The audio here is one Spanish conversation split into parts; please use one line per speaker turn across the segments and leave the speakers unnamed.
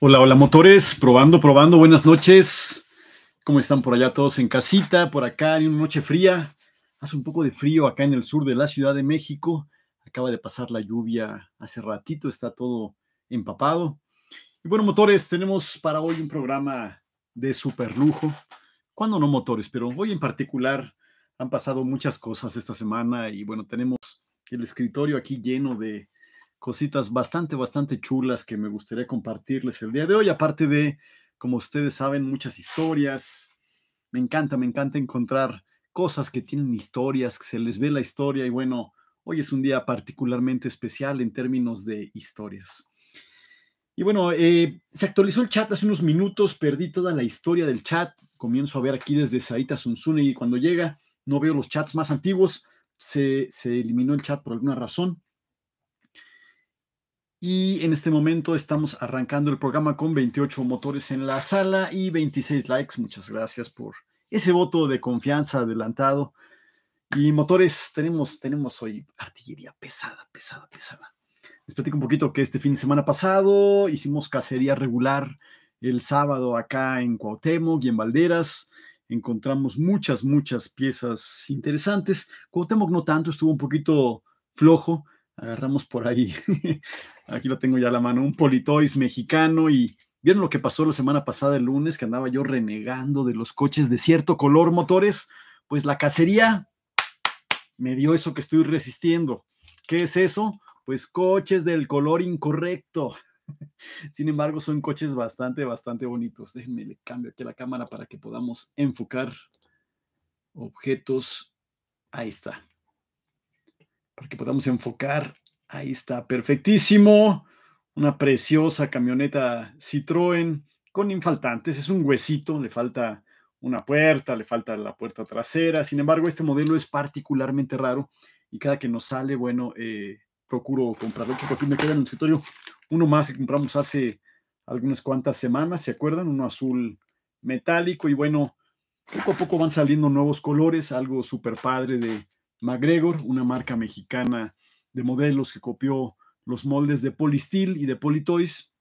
Hola, hola motores, probando, probando, buenas noches. ¿Cómo están por allá todos en casita? Por acá hay una noche fría. Hace un poco de frío acá en el sur de la Ciudad de México. Acaba de pasar la lluvia hace ratito, está todo empapado. Y bueno, motores, tenemos para hoy un programa de super lujo. ¿Cuándo no motores? Pero hoy en particular han pasado muchas cosas esta semana y bueno, tenemos el escritorio aquí lleno de cositas bastante, bastante chulas que me gustaría compartirles el día de hoy, aparte de, como ustedes saben, muchas historias. Me encanta, me encanta encontrar cosas que tienen historias, que se les ve la historia y bueno, hoy es un día particularmente especial en términos de historias. Y bueno, eh, se actualizó el chat hace unos minutos, perdí toda la historia del chat, comienzo a ver aquí desde saita Sunsune y cuando llega no veo los chats más antiguos, se, se eliminó el chat por alguna razón. Y en este momento estamos arrancando el programa con 28 motores en la sala y 26 likes. Muchas gracias por ese voto de confianza adelantado. Y motores, tenemos, tenemos hoy artillería pesada, pesada, pesada. Les platico un poquito que este fin de semana pasado hicimos cacería regular el sábado acá en Cuauhtémoc y en Valderas. Encontramos muchas, muchas piezas interesantes. Cuauhtémoc no tanto, estuvo un poquito flojo agarramos por ahí. Aquí lo tengo ya a la mano, un Politois mexicano y vieron lo que pasó la semana pasada el lunes que andaba yo renegando de los coches de cierto color motores, pues la cacería me dio eso que estoy resistiendo. ¿Qué es eso? Pues coches del color incorrecto. Sin embargo, son coches bastante, bastante bonitos. Déjenme le cambio aquí la cámara para que podamos enfocar objetos. Ahí está para que podamos enfocar. Ahí está, perfectísimo. Una preciosa camioneta Citroën con infaltantes. Es un huesito, le falta una puerta, le falta la puerta trasera. Sin embargo, este modelo es particularmente raro y cada que nos sale, bueno, eh, procuro comprarlo. Porque aquí me queda en el escritorio uno más que compramos hace algunas cuantas semanas, ¿se acuerdan? Uno azul metálico y bueno, poco a poco van saliendo nuevos colores, algo súper padre de McGregor, una marca mexicana de modelos que copió los moldes de Polistil y de Politoys,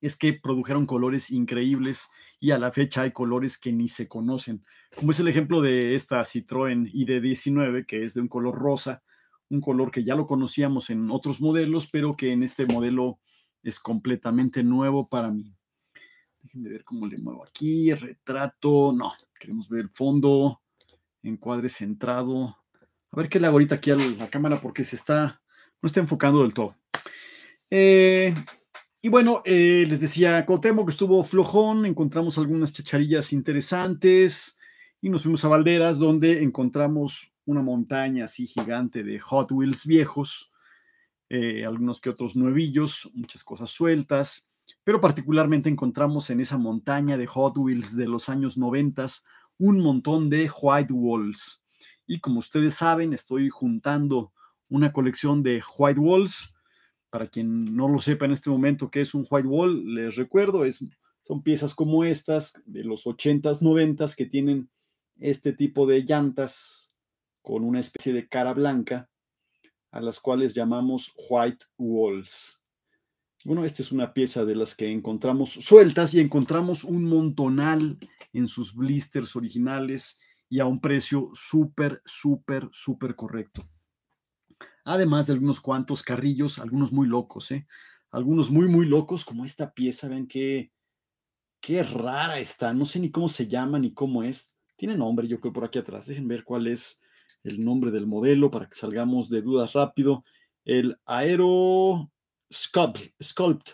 es que produjeron colores increíbles y a la fecha hay colores que ni se conocen, como es el ejemplo de esta Citroën ID19, que es de un color rosa, un color que ya lo conocíamos en otros modelos, pero que en este modelo es completamente nuevo para mí. Déjenme ver cómo le muevo aquí, retrato, no, queremos ver fondo, encuadre centrado, a ver qué le hago ahorita aquí a la cámara porque se está, no está enfocando del todo. Eh, y bueno, eh, les decía, Cotemo que estuvo flojón, encontramos algunas chacharillas interesantes y nos fuimos a Valderas donde encontramos una montaña así gigante de Hot Wheels viejos, eh, algunos que otros nuevillos, muchas cosas sueltas, pero particularmente encontramos en esa montaña de Hot Wheels de los años 90 un montón de White Walls y como ustedes saben, estoy juntando una colección de white walls. Para quien no lo sepa en este momento qué es un white wall, les recuerdo, es, son piezas como estas de los 80s, 90s que tienen este tipo de llantas con una especie de cara blanca a las cuales llamamos white walls. Bueno, esta es una pieza de las que encontramos sueltas y encontramos un montonal en sus blisters originales y a un precio súper, súper, súper correcto. Además de algunos cuantos carrillos, algunos muy locos, ¿eh? Algunos muy, muy locos, como esta pieza, ¿ven? qué, qué rara está, no sé ni cómo se llama ni cómo es. Tiene nombre, yo creo, por aquí atrás. Dejen ver cuál es el nombre del modelo para que salgamos de dudas rápido. El Aero Sculpt, Sculpt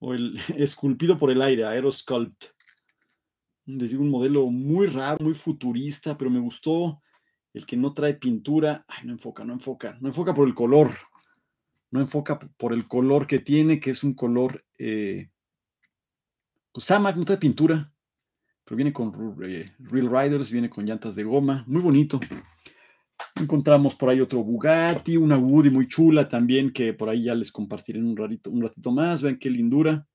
o el esculpido por el aire, Aero Sculpt les digo, un modelo muy raro, muy futurista, pero me gustó el que no trae pintura. Ay, no enfoca, no enfoca, no enfoca por el color. No enfoca por el color que tiene, que es un color. Eh, pues Samac no trae pintura, pero viene con eh, Real Riders, viene con llantas de goma, muy bonito. Encontramos por ahí otro Bugatti, una Woody muy chula también, que por ahí ya les compartiré en un, ratito, un ratito más. Vean qué lindura.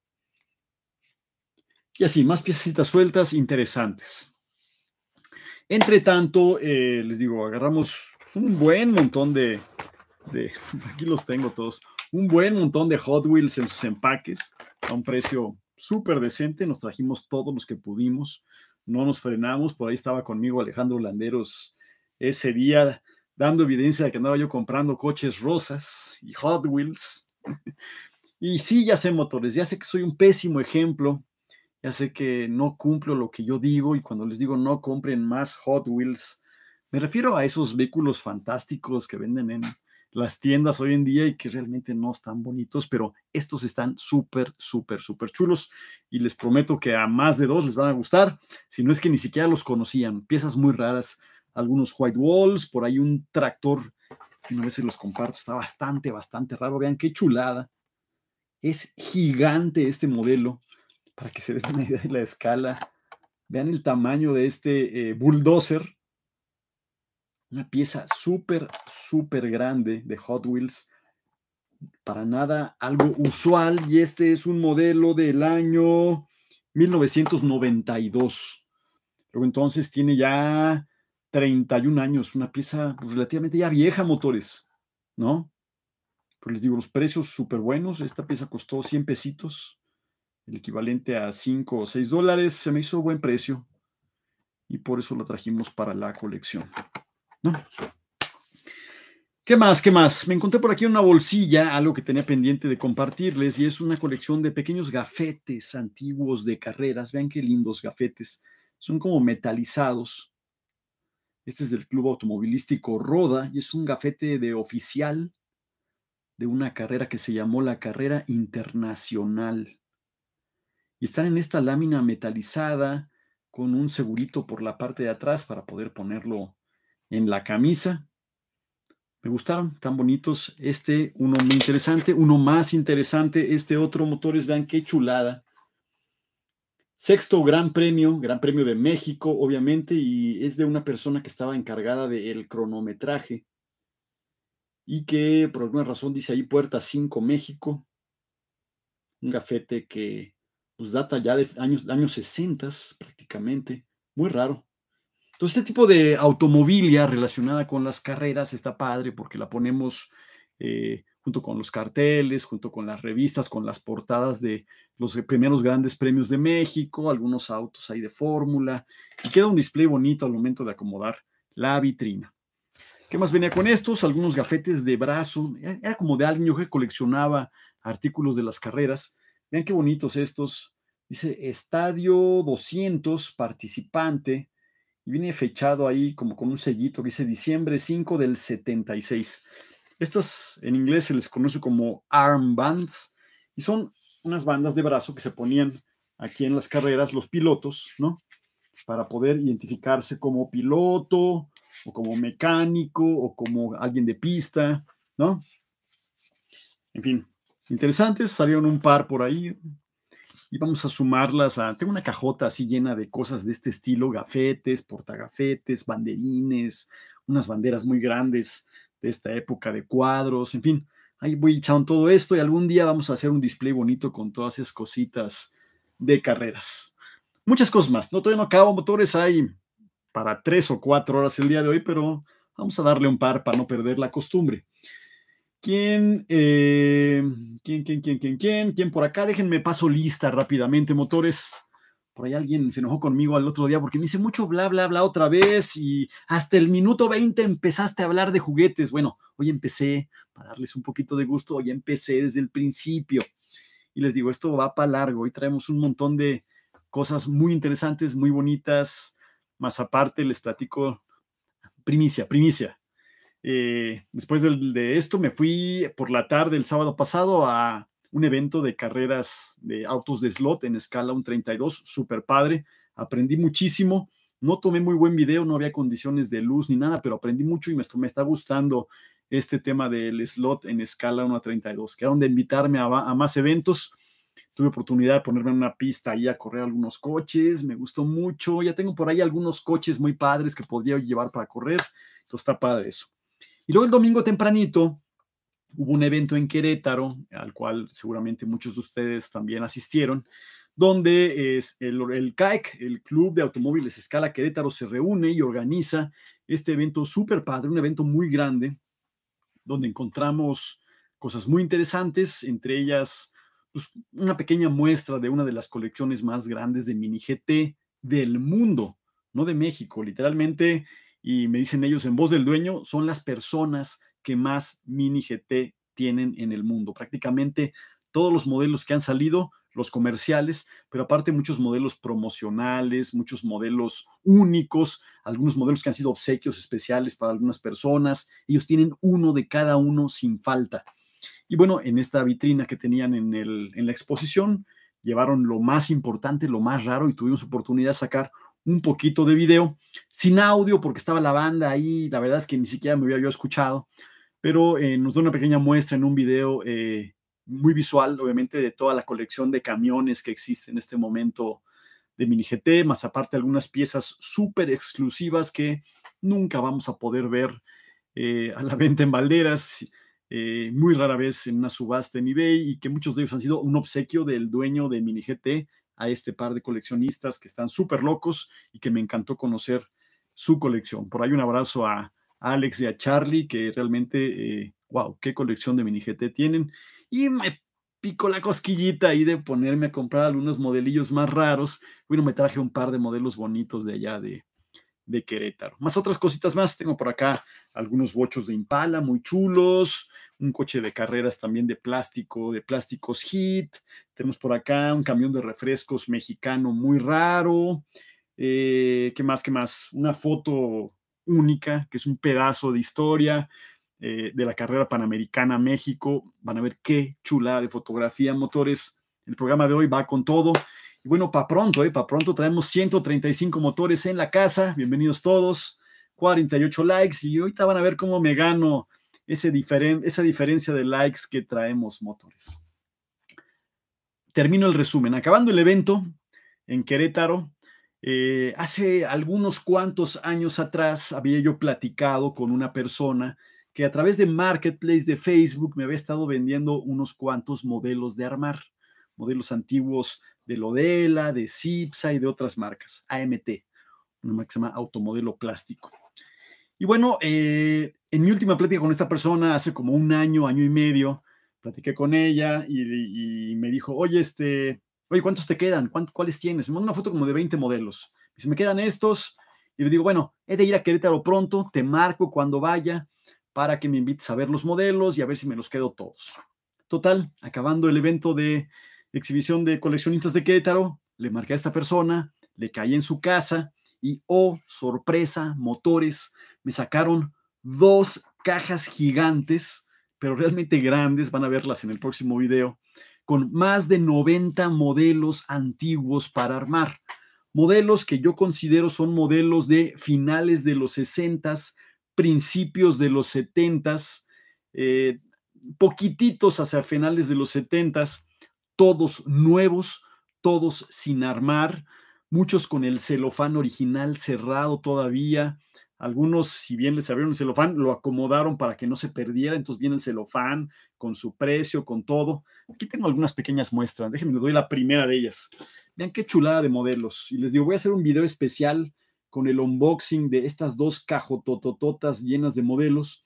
Y así, más piecitas sueltas interesantes. Entre tanto, eh, les digo, agarramos un buen montón de, aquí los tengo todos, un buen montón de Hot Wheels en sus empaques a un precio súper decente. Nos trajimos todos los que pudimos, no nos frenamos. Por ahí estaba conmigo Alejandro Landeros ese día dando evidencia de que andaba yo comprando coches rosas y Hot Wheels. y sí, ya sé motores, ya sé que soy un pésimo ejemplo ya sé que no cumplo lo que yo digo y cuando les digo no compren más Hot Wheels, me refiero a esos vehículos fantásticos que venden en las tiendas hoy en día y que realmente no están bonitos, pero estos están súper, súper, súper chulos y les prometo que a más de dos les van a gustar, si no es que ni siquiera los conocían, piezas muy raras, algunos white walls, por ahí un tractor, que una vez se los comparto, está bastante, bastante raro, vean qué chulada, es gigante este modelo, para que se den una idea de la escala. Vean el tamaño de este eh, bulldozer. Una pieza súper, súper grande de Hot Wheels. Para nada algo usual. Y este es un modelo del año 1992. Luego entonces tiene ya 31 años. Una pieza pues, relativamente ya vieja, motores. ¿No? Pues les digo, los precios súper buenos. Esta pieza costó 100 pesitos el equivalente a 5 o 6 dólares, se me hizo buen precio y por eso lo trajimos para la colección. ¿Qué más? ¿Qué más? Me encontré por aquí una bolsilla, algo que tenía pendiente de compartirles, y es una colección de pequeños gafetes antiguos de carreras. Vean qué lindos gafetes. Son como metalizados. Este es del Club Automovilístico Roda y es un gafete de oficial de una carrera que se llamó la Carrera Internacional y están en esta lámina metalizada con un segurito por la parte de atrás para poder ponerlo en la camisa. Me gustaron, tan bonitos. Este, uno muy interesante, uno más interesante, este otro motores, vean qué chulada. Sexto Gran Premio, Gran Premio de México, obviamente, y es de una persona que estaba encargada del cronometraje y que por alguna razón dice ahí Puerta 5 México, un gafete que pues data ya de años, años 60 prácticamente, muy raro. Entonces, este tipo de automovilia relacionada con las carreras está padre porque la ponemos eh, junto con los carteles, junto con las revistas, con las portadas de los primeros grandes premios de México, algunos autos ahí de fórmula, y queda un display bonito al momento de acomodar la vitrina. ¿Qué más venía con estos? Algunos gafetes de brazo, era como de alguien yo que coleccionaba artículos de las carreras. Vean qué bonitos estos, Dice Estadio 200 participante y viene fechado ahí como con un sellito que dice diciembre 5 del 76. Estas en inglés se les conoce como armbands y son unas bandas de brazo que se ponían aquí en las carreras los pilotos, ¿no? Para poder identificarse como piloto o como mecánico o como alguien de pista, ¿no? En fin, interesantes, salieron un par por ahí, y vamos a sumarlas a, tengo una cajota así llena de cosas de este estilo, gafetes, portagafetes, banderines, unas banderas muy grandes de esta época de cuadros, en fin, ahí voy echando todo esto y algún día vamos a hacer un display bonito con todas esas cositas de carreras. Muchas cosas más, no todavía no acabo, motores hay para tres o cuatro horas el día de hoy, pero vamos a darle un par para no perder la costumbre. ¿Quién, eh, ¿Quién, quién, quién, quién, quién, quién por acá? Déjenme paso lista rápidamente, motores. Por ahí alguien se enojó conmigo al otro día porque me hice mucho bla, bla, bla otra vez y hasta el minuto 20 empezaste a hablar de juguetes. Bueno, hoy empecé, para darles un poquito de gusto, hoy empecé desde el principio. Y les digo, esto va para largo. Hoy traemos un montón de cosas muy interesantes, muy bonitas. Más aparte, les platico primicia, primicia. Eh, después de, esto me fui por la tarde el sábado pasado a un evento de carreras de autos de slot en escala 1.32, súper padre. Aprendí muchísimo. No tomé muy buen video, no había condiciones de luz ni nada, pero aprendí mucho y me, está gustando este tema del slot en escala 1 32. Quedaron de invitarme a, más eventos. Tuve oportunidad de ponerme en una pista y a correr algunos coches, me gustó mucho. Ya tengo por ahí algunos coches muy padres que podría llevar para correr. Entonces está padre eso. Y luego el domingo tempranito hubo un evento en Querétaro, al cual seguramente muchos de ustedes también asistieron, donde es el, el CAEC, e el Club de Automóviles Escala Querétaro, se reúne y organiza este evento súper padre, un evento muy grande, donde encontramos cosas muy interesantes, entre ellas pues, una pequeña muestra de una de las colecciones más grandes de mini GT del mundo, no de México, literalmente y me dicen ellos en voz del dueño, son las personas que más mini GT tienen en el mundo. Prácticamente todos los modelos que han salido, los comerciales, pero aparte muchos modelos promocionales, muchos modelos únicos, algunos modelos que han sido obsequios especiales para algunas personas. Ellos tienen uno de cada uno sin falta. Y bueno, en esta vitrina que tenían en, el, en la exposición, llevaron lo más importante, lo más raro y tuvimos oportunidad de sacar un poquito de video, sin audio porque estaba la banda ahí, la verdad es que ni siquiera me había yo escuchado, pero eh, nos da una pequeña muestra en un video eh, muy visual, obviamente, de toda la colección de camiones que existe en este momento de Mini GT, más aparte algunas piezas súper exclusivas que nunca vamos a poder ver eh, a la venta en balderas, muy rara vez en una subasta en eBay y que muchos de ellos han sido un obsequio del dueño de Mini GT, a este par de coleccionistas que están súper locos y que me encantó conocer su colección. Por ahí un abrazo a Alex y a Charlie, que realmente, wow, eh, qué colección de mini GT tienen. Y me pico la cosquillita ahí de ponerme a comprar algunos modelillos más raros. Bueno, me traje un par de modelos bonitos de allá de, de Querétaro. Más otras cositas más. Tengo por acá algunos bochos de Impala muy chulos, un coche de carreras también de plástico, de plásticos hit. Tenemos por acá un camión de refrescos mexicano muy raro. Eh, ¿Qué más? ¿Qué más? Una foto única, que es un pedazo de historia eh, de la carrera panamericana México. Van a ver qué chula de fotografía, motores. El programa de hoy va con todo. Y bueno, para pronto, eh, para pronto traemos 135 motores en la casa. Bienvenidos todos. 48 likes y ahorita van a ver cómo me gano esa diferencia de likes que traemos motores. Termino el resumen. Acabando el evento en Querétaro, eh, hace algunos cuantos años atrás había yo platicado con una persona que a través de Marketplace de Facebook me había estado vendiendo unos cuantos modelos de armar, modelos antiguos de Lodela, de Cipsa y de otras marcas, AMT, una marca Automodelo Plástico. Y bueno, eh, en mi última plática con esta persona hace como un año, año y medio, platiqué con ella y, me dijo, oye, este, oye, ¿cuántos te quedan? ¿Cuáles tienes? Me mandó una foto como de 20 modelos. Y me quedan estos, y le digo, bueno, he de ir a Querétaro pronto, te marco cuando vaya para que me invites a ver los modelos y a ver si me los quedo todos. Total, acabando el evento de exhibición de coleccionistas de Querétaro, le marqué a esta persona, le caí en su casa y, oh, sorpresa, motores, me sacaron dos cajas gigantes, pero realmente grandes, van a verlas en el próximo video, con más de 90 modelos antiguos para armar. Modelos que yo considero son modelos de finales de los 60s, principios de los 70s, eh, poquititos hacia finales de los 70s, todos nuevos, todos sin armar, muchos con el celofán original cerrado todavía, algunos, si bien les abrieron el celofán, lo acomodaron para que no se perdiera. Entonces viene el celofán con su precio, con todo. Aquí tengo algunas pequeñas muestras. Déjenme, les doy la primera de ellas. Vean qué chulada de modelos. Y les digo, voy a hacer un video especial con el unboxing de estas dos cajototototas llenas de modelos.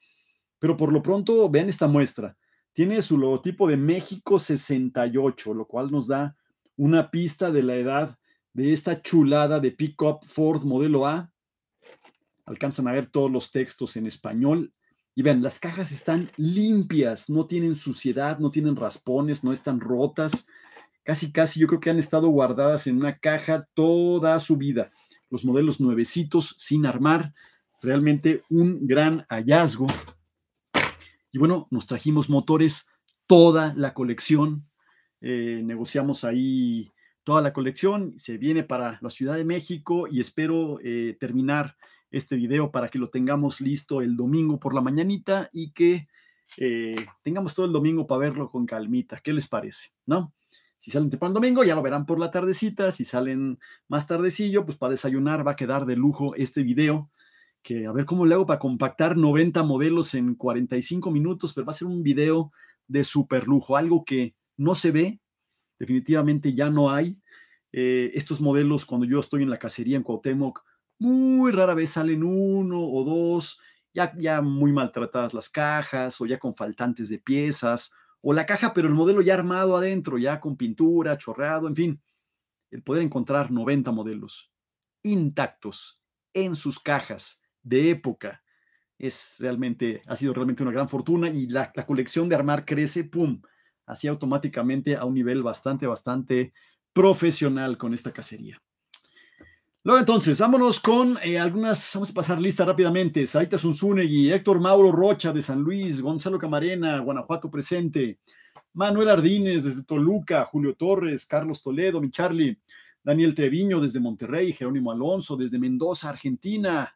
Pero por lo pronto, vean esta muestra. Tiene su logotipo de México 68, lo cual nos da una pista de la edad de esta chulada de pickup Ford modelo A alcanzan a ver todos los textos en español. Y ven las cajas están limpias, no tienen suciedad, no tienen raspones, no están rotas. Casi, casi yo creo que han estado guardadas en una caja toda su vida. Los modelos nuevecitos, sin armar, realmente un gran hallazgo. Y bueno, nos trajimos motores, toda la colección. Eh, negociamos ahí toda la colección. Se viene para la Ciudad de México y espero eh, terminar este video para que lo tengamos listo el domingo por la mañanita y que eh, tengamos todo el domingo para verlo con calmita. ¿Qué les parece? ¿No? Si salen temprano el domingo, ya lo verán por la tardecita. Si salen más tardecillo, pues para desayunar va a quedar de lujo este video. Que a ver cómo le hago para compactar 90 modelos en 45 minutos, pero va a ser un video de super lujo, algo que no se ve, definitivamente ya no hay. Eh, estos modelos, cuando yo estoy en la cacería en Cuauhtémoc, muy rara vez salen uno o dos, ya, ya muy maltratadas las cajas o ya con faltantes de piezas, o la caja pero el modelo ya armado adentro, ya con pintura, chorreado, en fin. El poder encontrar 90 modelos intactos en sus cajas de época es realmente, ha sido realmente una gran fortuna y la, la colección de armar crece, ¡pum! Así automáticamente a un nivel bastante, bastante profesional con esta cacería. Luego entonces, vámonos con eh, algunas, vamos a pasar lista rápidamente. Saita Zunzunegui, Héctor Mauro Rocha de San Luis, Gonzalo Camarena, Guanajuato presente, Manuel Ardínez desde Toluca, Julio Torres, Carlos Toledo, mi Charlie, Daniel Treviño desde Monterrey, Jerónimo Alonso desde Mendoza, Argentina,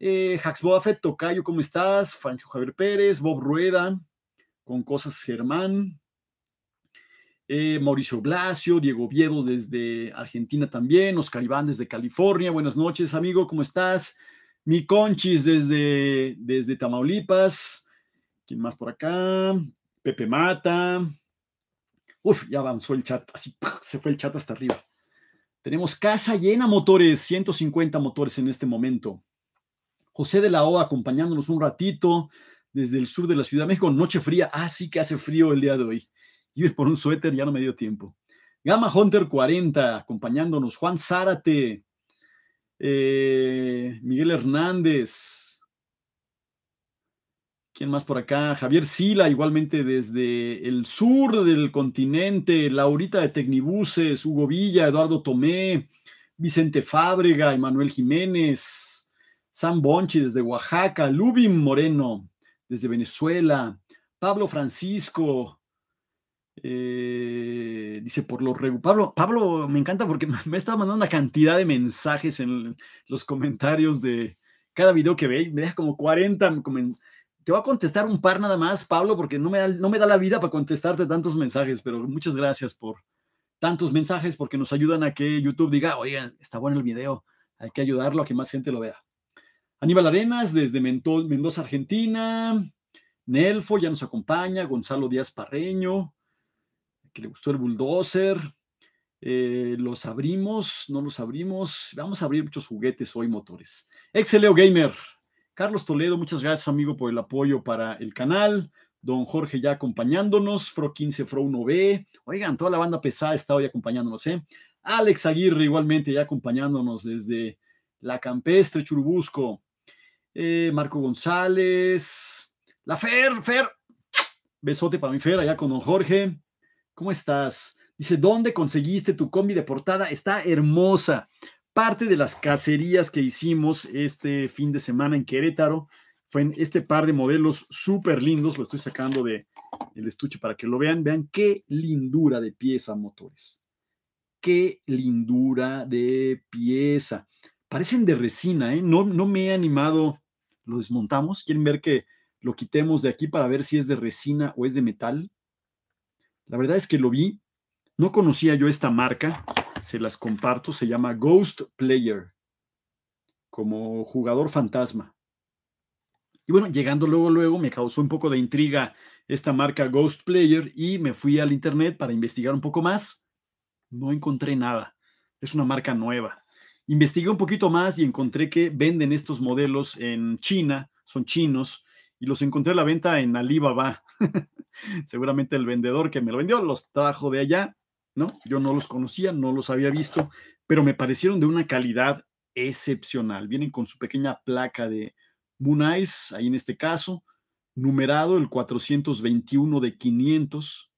eh, Boafet, Tocayo, ¿cómo estás? Francisco Javier Pérez, Bob Rueda, con cosas Germán, eh, Mauricio Blasio, Diego Viedo desde Argentina también, Oscar Iván desde California. Buenas noches, amigo, ¿cómo estás? Mi Conchis desde, desde Tamaulipas. ¿Quién más por acá? Pepe Mata. Uf, ya avanzó el chat, así se fue el chat hasta arriba. Tenemos casa llena motores, 150 motores en este momento. José de la O acompañándonos un ratito desde el sur de la Ciudad de México, noche fría, así ah, que hace frío el día de hoy ir por un suéter, ya no me dio tiempo. Gama Hunter 40, acompañándonos. Juan Zárate, eh, Miguel Hernández. ¿Quién más por acá? Javier Sila, igualmente desde el sur del continente. Laurita de Tecnibuses, Hugo Villa, Eduardo Tomé, Vicente Fábrega, Emanuel Jiménez, Sam Bonchi desde Oaxaca, Lubin Moreno desde Venezuela, Pablo Francisco, eh, dice por lo regu. Pablo, Pablo, me encanta porque me está mandando una cantidad de mensajes en los comentarios de cada video que ve. Me deja como 40. Te voy a contestar un par nada más, Pablo, porque no me, da, no me da la vida para contestarte tantos mensajes, pero muchas gracias por tantos mensajes porque nos ayudan a que YouTube diga, oigan, está bueno el video, hay que ayudarlo a que más gente lo vea. Aníbal Arenas desde Mendoza, Argentina. Nelfo ya nos acompaña, Gonzalo Díaz Parreño, le gustó el bulldozer. Eh, los abrimos, no los abrimos. Vamos a abrir muchos juguetes hoy, motores. Exceleo Gamer. Carlos Toledo, muchas gracias, amigo, por el apoyo para el canal. Don Jorge ya acompañándonos. Fro 15, Fro 1B. Oigan, toda la banda pesada está hoy acompañándonos, ¿eh? Alex Aguirre, igualmente, ya acompañándonos desde la campestre Churubusco. Eh, Marco González. La Fer, Fer. Besote para mi Fer, allá con don Jorge. ¿Cómo estás? Dice, ¿dónde conseguiste tu combi de portada? Está hermosa. Parte de las cacerías que hicimos este fin de semana en Querétaro fue en este par de modelos súper lindos. Lo estoy sacando del el estuche para que lo vean. Vean qué lindura de pieza, motores. Qué lindura de pieza. Parecen de resina, ¿eh? No, no me he animado. Lo desmontamos. ¿Quieren ver que lo quitemos de aquí para ver si es de resina o es de metal? La verdad es que lo vi, no conocía yo esta marca, se las comparto, se llama Ghost Player, como jugador fantasma. Y bueno, llegando luego, luego me causó un poco de intriga esta marca Ghost Player y me fui al internet para investigar un poco más. No encontré nada. Es una marca nueva. Investigué un poquito más y encontré que venden estos modelos en China, son chinos, y los encontré a la venta en Alibaba. Seguramente el vendedor que me lo vendió los trajo de allá, ¿no? Yo no los conocía, no los había visto, pero me parecieron de una calidad excepcional. Vienen con su pequeña placa de Moon ahí en este caso, numerado el 421 de 500.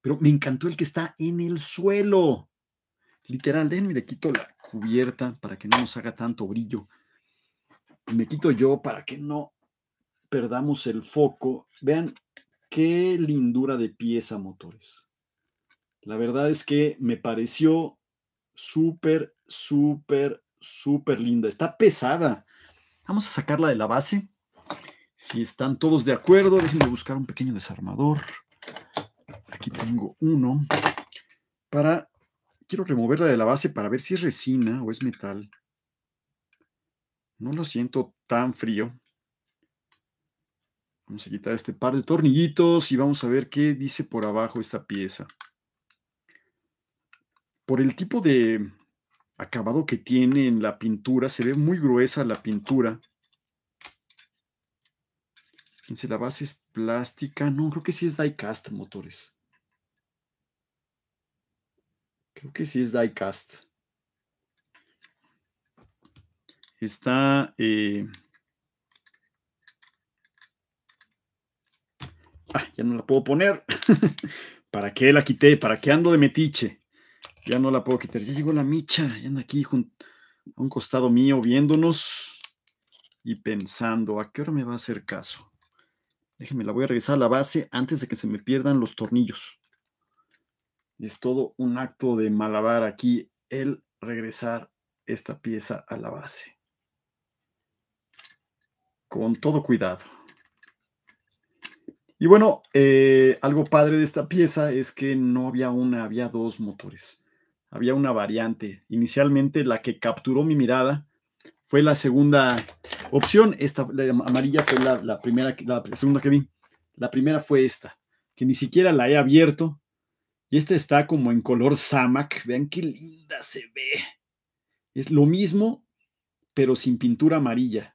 Pero me encantó el que está en el suelo. Literal, déjenme le quito la cubierta para que no nos haga tanto brillo. me quito yo para que no perdamos el foco, vean qué lindura de pieza motores. La verdad es que me pareció súper, súper, súper linda. Está pesada. Vamos a sacarla de la base. Si están todos de acuerdo, déjenme buscar un pequeño desarmador. Aquí tengo uno. Para. Quiero removerla de la base para ver si es resina o es metal. No lo siento tan frío. Vamos a quitar este par de tornillitos y vamos a ver qué dice por abajo esta pieza. Por el tipo de acabado que tiene en la pintura, se ve muy gruesa la pintura. Fíjense, la base es plástica. No, creo que sí es diecast, motores. Creo que sí es diecast. Está... Eh, Ah, ya no la puedo poner. ¿Para qué la quité? ¿Para qué ando de metiche? Ya no la puedo quitar. Ya llegó la micha, ya anda aquí a un costado mío viéndonos y pensando, ¿a qué hora me va a hacer caso? Déjenme, la voy a regresar a la base antes de que se me pierdan los tornillos. Es todo un acto de malabar aquí el regresar esta pieza a la base. Con todo cuidado. Y bueno, eh, algo padre de esta pieza es que no había una, había dos motores. Había una variante. Inicialmente la que capturó mi mirada fue la segunda opción. Esta amarilla fue la, primera, la segunda que vi. La primera fue esta, que ni siquiera la he abierto. Y esta está como en color Samac. Vean qué linda se ve. Es lo mismo, pero sin pintura amarilla.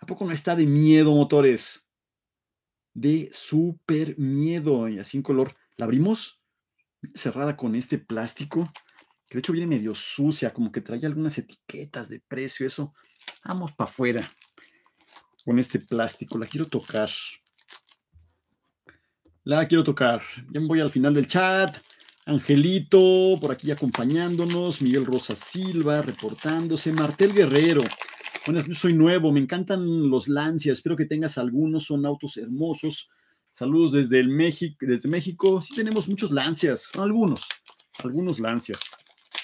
¿A poco no está de miedo, motores? de súper miedo. Y así en color. La abrimos cerrada con este plástico. Que de hecho viene medio sucia, como que trae algunas etiquetas de precio, eso. Vamos para afuera. Con este plástico. La quiero tocar. La quiero tocar. Ya me voy al final del chat. Angelito, por aquí acompañándonos. Miguel Rosa Silva, reportándose. Martel Guerrero. Buenas, soy nuevo, me encantan los Lancia, espero que tengas algunos, son autos hermosos. Saludos desde, el México, desde México. Sí tenemos muchos Lancias, algunos, algunos Lancias.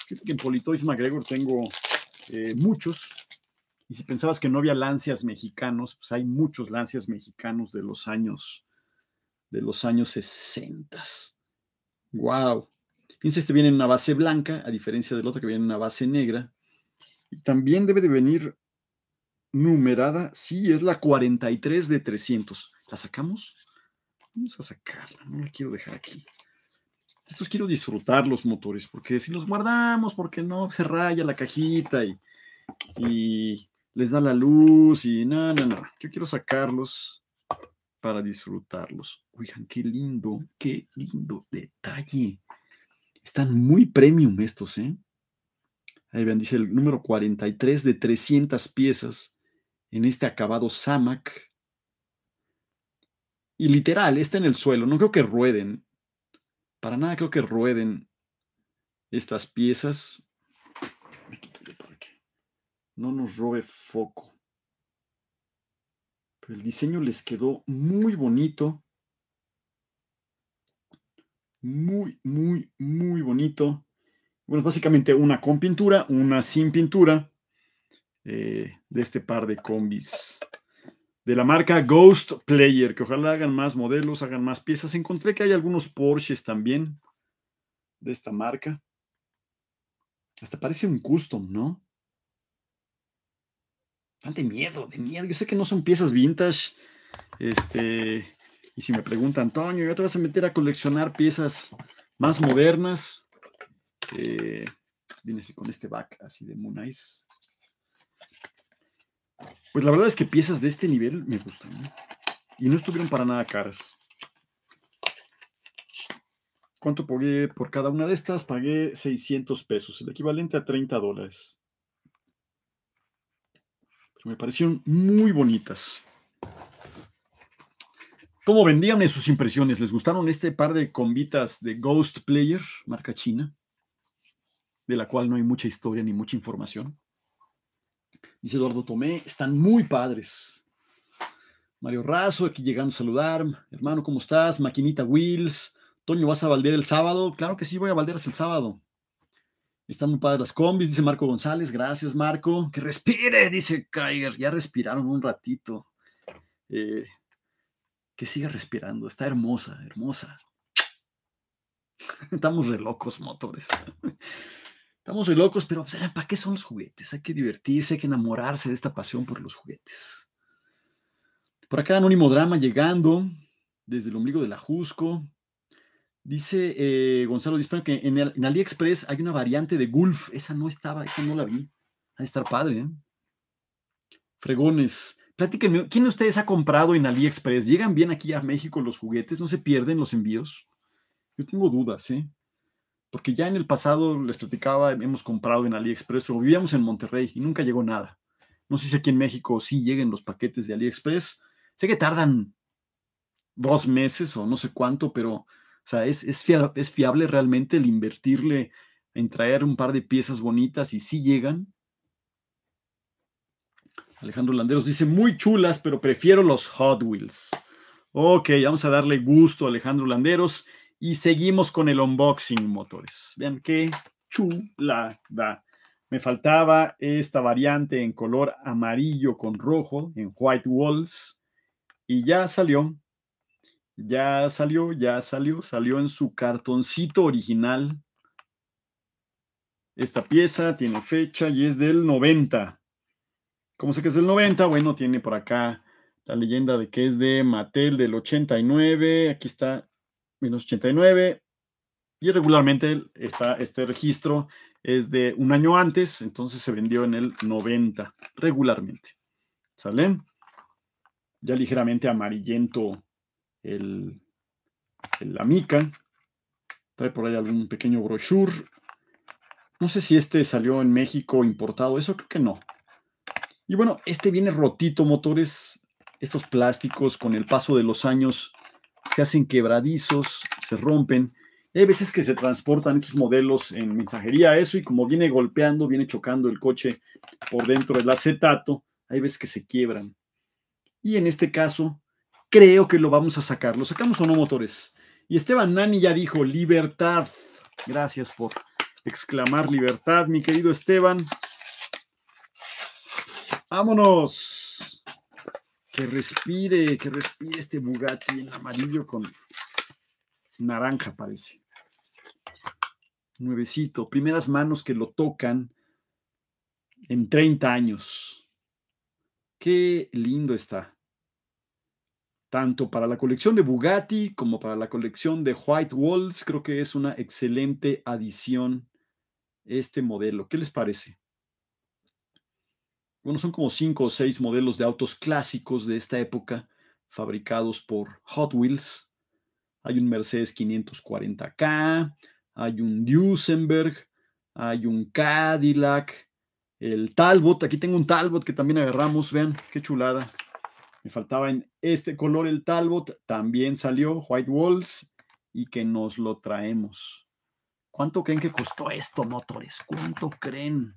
en Politois McGregor tengo eh, muchos. Y si pensabas que no había Lancias mexicanos, pues hay muchos Lancias mexicanos de los años, de los años 60. ¡Wow! piensa este viene en una base blanca, a diferencia del otro que viene en una base negra. Y también debe de venir numerada, sí, es la 43 de 300. ¿La sacamos? Vamos a sacarla, no la quiero dejar aquí. Estos quiero disfrutar los motores, porque si los guardamos, porque no, se raya la cajita y, y les da la luz y nada, nada, nada. Yo quiero sacarlos para disfrutarlos. Oigan, qué lindo, qué lindo detalle. Están muy premium estos, ¿eh? Ahí vean, dice el número 43 de 300 piezas en este acabado Samac. Y literal, está en el suelo. No creo que rueden. Para nada creo que rueden estas piezas. no nos robe foco. Pero el diseño les quedó muy bonito. Muy, muy, muy bonito. Bueno, básicamente una con pintura, una sin pintura. Eh, de este par de combis de la marca Ghost Player, que ojalá hagan más modelos, hagan más piezas. Encontré que hay algunos Porsches también de esta marca. Hasta parece un custom, ¿no? Están de miedo, de miedo. Yo sé que no son piezas vintage. Este, y si me pregunta Antonio, ¿ya te vas a meter a coleccionar piezas más modernas? Eh, con este back así de Moon Ice. Pues la verdad es que piezas de este nivel me gustan. ¿eh? Y no estuvieron para nada caras. ¿Cuánto pagué por cada una de estas? Pagué 600 pesos, el equivalente a 30 dólares. me parecieron muy bonitas. ¿Cómo vendían sus impresiones. ¿Les gustaron este par de combitas de Ghost Player, marca china? De la cual no hay mucha historia ni mucha información dice Eduardo Tomé, están muy padres. Mario Razo, aquí llegando a saludar. Hermano, ¿cómo estás? Maquinita Wills. Toño, ¿vas a valder el sábado? Claro que sí, voy a Valderas el sábado. Están muy padres las combis, dice Marco González. Gracias, Marco. Que respire, dice Kaiger. Ya respiraron un ratito. Eh, que siga respirando. Está hermosa, hermosa. Estamos re locos, motores. Estamos locos, pero pues, ¿para qué son los juguetes? Hay que divertirse, hay que enamorarse de esta pasión por los juguetes. Por acá Anónimo Drama llegando desde el ombligo de la Jusco. Dice eh, Gonzalo Dispano que en, AliExpress hay una variante de Gulf. Esa no estaba, esa no la vi. Ha de estar padre. ¿eh? Fregones. Platíquenme, ¿quién de ustedes ha comprado en AliExpress? ¿Llegan bien aquí a México los juguetes? ¿No se pierden los envíos? Yo tengo dudas, ¿eh? Porque ya en el pasado, les platicaba, hemos comprado en AliExpress, pero vivíamos en Monterrey y nunca llegó nada. No sé si aquí en México sí lleguen los paquetes de AliExpress. Sé que tardan dos meses o no sé cuánto, pero o sea, es, es, fiable, es fiable realmente el invertirle en traer un par de piezas bonitas y sí llegan. Alejandro Landeros dice, muy chulas, pero prefiero los Hot Wheels. Ok, vamos a darle gusto a Alejandro Landeros. Y seguimos con el unboxing, motores. Vean qué chulada. Me faltaba esta variante en color amarillo con rojo en White Walls. Y ya salió. Ya salió, ya salió. Salió en su cartoncito original. Esta pieza tiene fecha y es del 90. ¿Cómo sé que es del 90? Bueno, tiene por acá la leyenda de que es de Mattel del 89. Aquí está 1989. Y regularmente está, este registro es de un año antes, entonces se vendió en el 90, regularmente. ¿Sale? Ya ligeramente amarillento el, el, la mica. Trae por ahí algún pequeño brochure. No sé si este salió en México importado, eso creo que no. Y bueno, este viene rotito, motores, estos plásticos con el paso de los años se hacen quebradizos, se rompen. hay veces que se transportan estos modelos en mensajería eso y como viene golpeando, viene chocando el coche por dentro del acetato, hay veces que se quiebran. Y en este caso, creo que lo vamos a sacar. ¿Lo sacamos o no, motores? Y Esteban Nani ya dijo, libertad. Gracias por exclamar libertad, mi querido Esteban. Vámonos. Que respire, que respire este Bugatti en amarillo con naranja, parece. Nuevecito, primeras manos que lo tocan en 30 años. Qué lindo está. Tanto para la colección de Bugatti como para la colección de White Walls, creo que es una excelente adición este modelo. ¿Qué les parece? bueno, son como cinco o seis modelos de autos clásicos de esta época fabricados por Hot Wheels. Hay un Mercedes 540K, hay un Duesenberg, hay un Cadillac, el Talbot. Aquí tengo un Talbot que también agarramos. Vean qué chulada. Me faltaba en este color el Talbot. También salió White Walls y que nos lo traemos. ¿Cuánto creen que costó esto, motores? ¿Cuánto creen?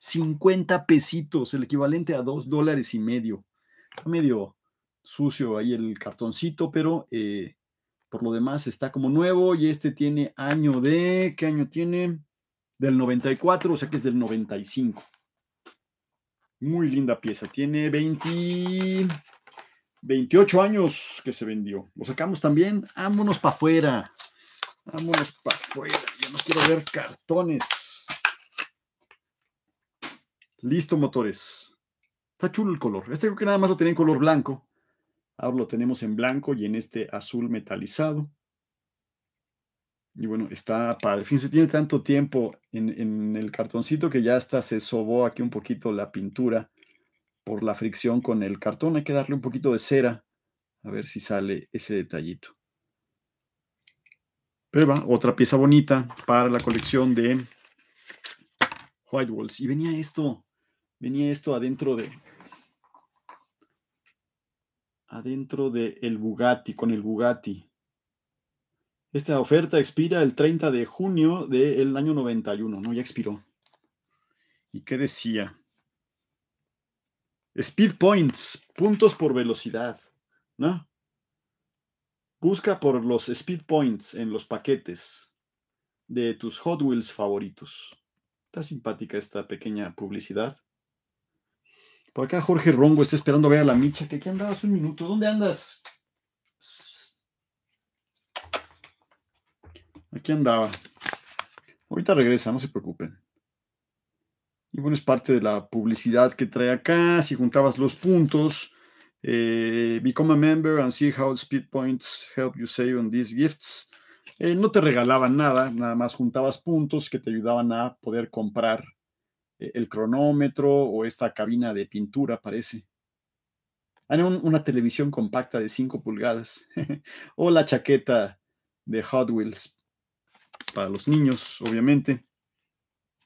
50 pesitos, el equivalente a 2 dólares y medio. medio sucio ahí el cartoncito, pero eh, por lo demás está como nuevo y este tiene año de, ¿qué año tiene? Del 94, o sea que es del 95. Muy linda pieza, tiene 20, 28 años que se vendió. Lo sacamos también, vámonos para afuera. Vámonos para afuera, ya no quiero ver cartones. Listo, motores. Está chulo el color. Este creo que nada más lo tenía en color blanco. Ahora lo tenemos en blanco y en este azul metalizado. Y bueno, está padre. Fíjense, tiene tanto tiempo en, en, el cartoncito que ya hasta se sobó aquí un poquito la pintura por la fricción con el cartón. Hay que darle un poquito de cera a ver si sale ese detallito. Pero va, otra pieza bonita para la colección de White Walls. Y venía esto venía esto adentro de adentro de el Bugatti con el Bugatti. Esta oferta expira el 30 de junio del año 91, no ya expiró. ¿Y qué decía? Speed points, puntos por velocidad, ¿no? Busca por los speed points en los paquetes de tus Hot Wheels favoritos. Está simpática esta pequeña publicidad. Por acá Jorge Rongo está esperando ver a la Micha, que aquí andabas un minuto. ¿Dónde andas? Aquí andaba. Ahorita regresa, no se preocupen. Y bueno, es parte de la publicidad que trae acá. Si juntabas los puntos, eh, become a member and see how speed points help you save on these gifts. Eh, no te regalaban nada, nada más juntabas puntos que te ayudaban a poder comprar e, el cronómetro o esta cabina de pintura, parece. Hay ah, una televisión compacta de 5 pulgadas o la chaqueta de Hot Wheels para los niños, obviamente.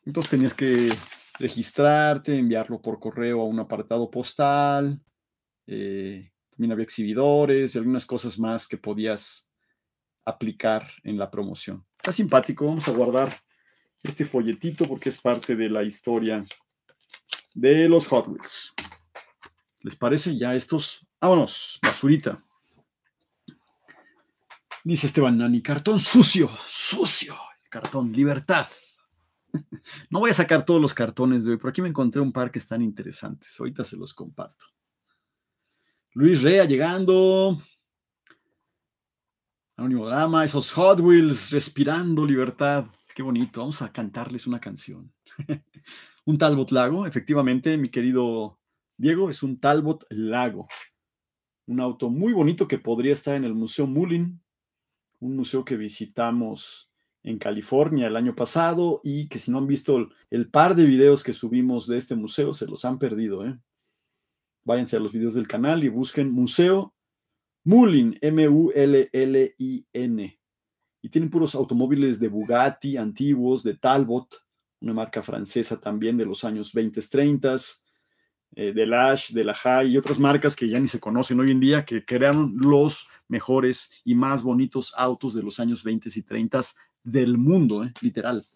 Entonces tenías que registrarte, enviarlo por correo a un apartado postal. Eh, también había exhibidores y algunas cosas más que podías aplicar en la promoción. Está simpático, vamos a guardar este folletito porque es parte de la historia de los Hot Wheels. ¿Les parece? Ya estos. Vámonos, basurita. Dice Esteban Nani, cartón sucio, sucio, cartón, libertad. No voy a sacar todos los cartones de hoy, pero aquí me encontré un par que están interesantes. Ahorita se los comparto. Luis Rea llegando. Anónimo Drama, esos Hot Wheels respirando libertad. Qué bonito. Vamos a cantarles una canción. un Talbot Lago, efectivamente, mi querido Diego, es un Talbot Lago. Un auto muy bonito que podría estar en el Museo Mullin, un museo que visitamos en California el año pasado y que si no han visto el, par de videos que subimos de este museo, se los han perdido. ¿eh? Váyanse a los videos del canal y busquen Museo Mullin, M-U-L-L-I-N y tienen puros automóviles de Bugatti antiguos, de Talbot, una marca francesa también de los años 20, 30, eh, de Lash, de la High y otras marcas que ya ni se conocen hoy en día, que crearon los mejores y más bonitos autos de los años 20 y 30 del mundo, eh, literal.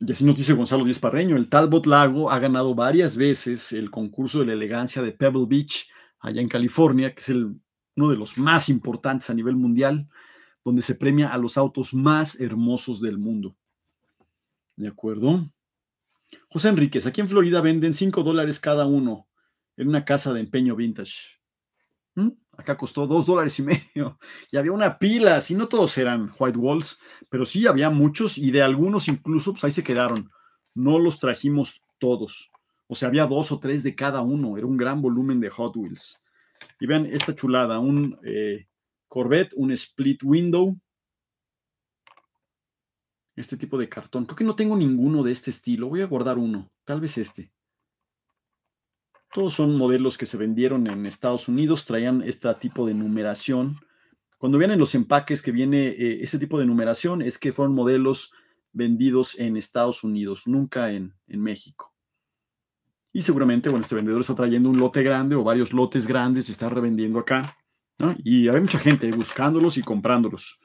Y así nos dice Gonzalo Díaz Parreño, el Talbot Lago ha ganado varias veces el concurso de la elegancia de Pebble Beach, allá en California, que es el uno de los más importantes a nivel mundial, donde se premia a los autos más hermosos del mundo. ¿De acuerdo? José Enríquez, aquí en Florida venden 5 dólares cada uno en una casa de empeño vintage. ¿Mm? Acá costó 2 dólares y medio. Y había una pila, si no todos eran white walls, pero sí había muchos y de algunos incluso, pues ahí se quedaron. No los trajimos todos. O sea, había dos o tres de cada uno. Era un gran volumen de Hot Wheels. Y vean esta chulada, un eh, Corvette, un split window. Este tipo de cartón. Creo que no tengo ninguno de este estilo. Voy a guardar uno. Tal vez este. Todos son modelos que se vendieron en Estados Unidos. Traían este tipo de numeración. Cuando vean en los empaques que viene eh, ese tipo de numeración es que fueron modelos vendidos en Estados Unidos, nunca en México. Y seguramente, bueno, este vendedor está trayendo un lote grande o varios lotes grandes y está revendiendo acá. Y hay mucha gente buscándolos y comprándolos.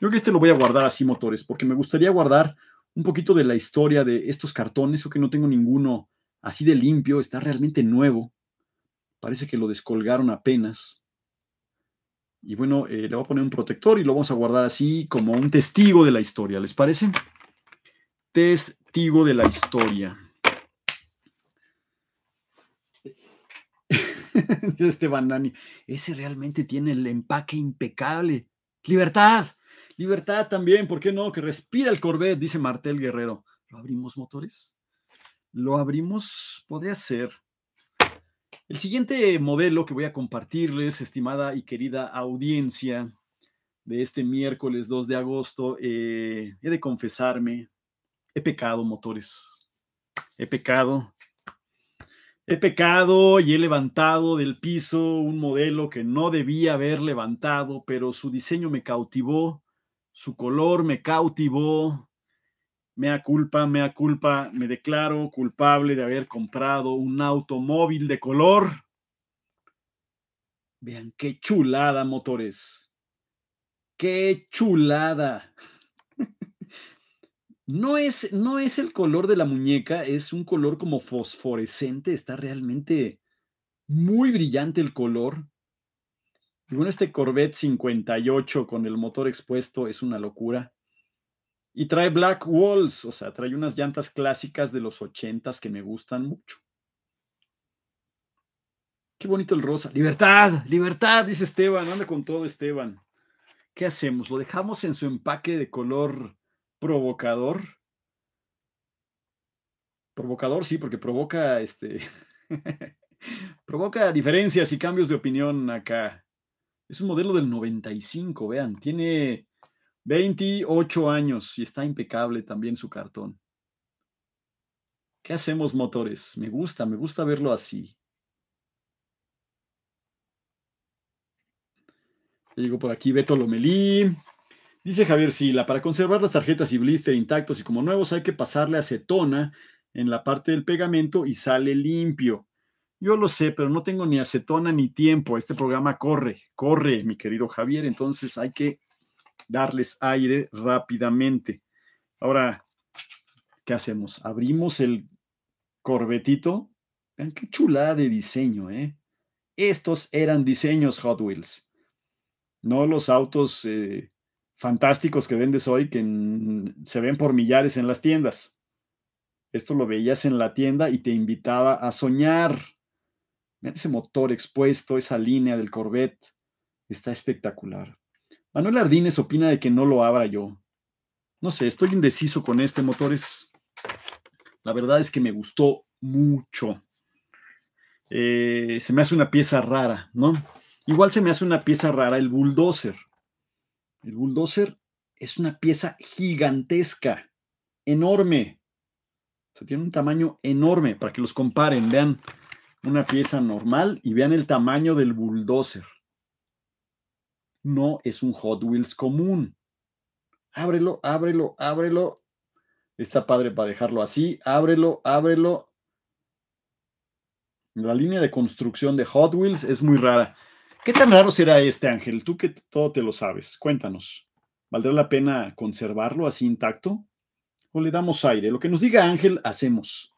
Yo que este lo voy a guardar así, motores, porque me gustaría guardar un poquito de la historia de estos cartones, o que no tengo ninguno así de limpio, está realmente nuevo. Parece que lo descolgaron apenas. Y bueno, eh, le voy a poner un protector y lo vamos a guardar así como un testigo de la historia, ¿les parece? Testigo de la historia. este Banani. Ese realmente tiene el empaque impecable. Libertad, libertad también, ¿por qué no? Que respira el Corvette, dice Martel Guerrero. ¿Lo abrimos motores? Lo abrimos, podría ser. El siguiente modelo que voy a compartirles, estimada y querida audiencia de este miércoles 2 de agosto, eh, he de confesarme, he pecado motores, he pecado he pecado y he levantado del piso un modelo que no debía haber levantado, pero su diseño me cautivó, su color me cautivó. Mea culpa, mea culpa, me declaro culpable de haber comprado un automóvil de color. Vean qué chulada, motores. Qué chulada. No es, no es el color de la muñeca, es un color como fosforescente, está realmente muy brillante el color. Bueno, este Corvette 58 con el motor expuesto es una locura. Y trae Black Walls, o sea, trae unas llantas clásicas de los 80s que me gustan mucho. Qué bonito el rosa. Libertad, libertad, dice Esteban. Anda con todo, Esteban. ¿Qué hacemos? ¿Lo dejamos en su empaque de color provocador. Provocador, sí, porque provoca este. provoca diferencias y cambios de opinión acá. Es un modelo del 95, vean, tiene 28 años y está impecable también su cartón. ¿Qué hacemos motores? Me gusta, me gusta verlo así. digo por aquí Beto Lomelí, Dice Javier Sila, para conservar las tarjetas y blister intactos y como nuevos hay que pasarle acetona en la parte del pegamento y sale limpio. Yo lo sé, pero no tengo ni acetona ni tiempo. Este programa corre, corre, mi querido Javier, entonces hay que darles aire rápidamente. Ahora, ¿qué hacemos? Abrimos el corbetito. Vean qué chulada de diseño, ¿eh? Estos eran diseños Hot Wheels, no los autos... Eh, fantásticos que vendes hoy que se ven por millares en las tiendas. Esto lo veías en la tienda y te invitaba a soñar. ese motor expuesto, esa línea del Corvette. Está espectacular. Manuel Ardínez opina de que no lo abra yo. No sé, estoy indeciso con este motor. Es... La verdad es que me gustó mucho. Eh, se me hace una pieza rara, ¿no? Igual se me hace una pieza rara el bulldozer. El bulldozer es una pieza gigantesca, enorme. O sea, tiene un tamaño enorme para que los comparen. Vean una pieza normal y vean el tamaño del bulldozer. No es un Hot Wheels común. Ábrelo, ábrelo, ábrelo. Está padre para dejarlo así. Ábrelo, ábrelo. La línea de construcción de Hot Wheels es muy rara. ¿Qué tan raro será este ángel? Tú que todo te lo sabes, cuéntanos. ¿Valdrá la pena conservarlo así intacto? ¿O le damos aire? Lo que nos diga Ángel, hacemos.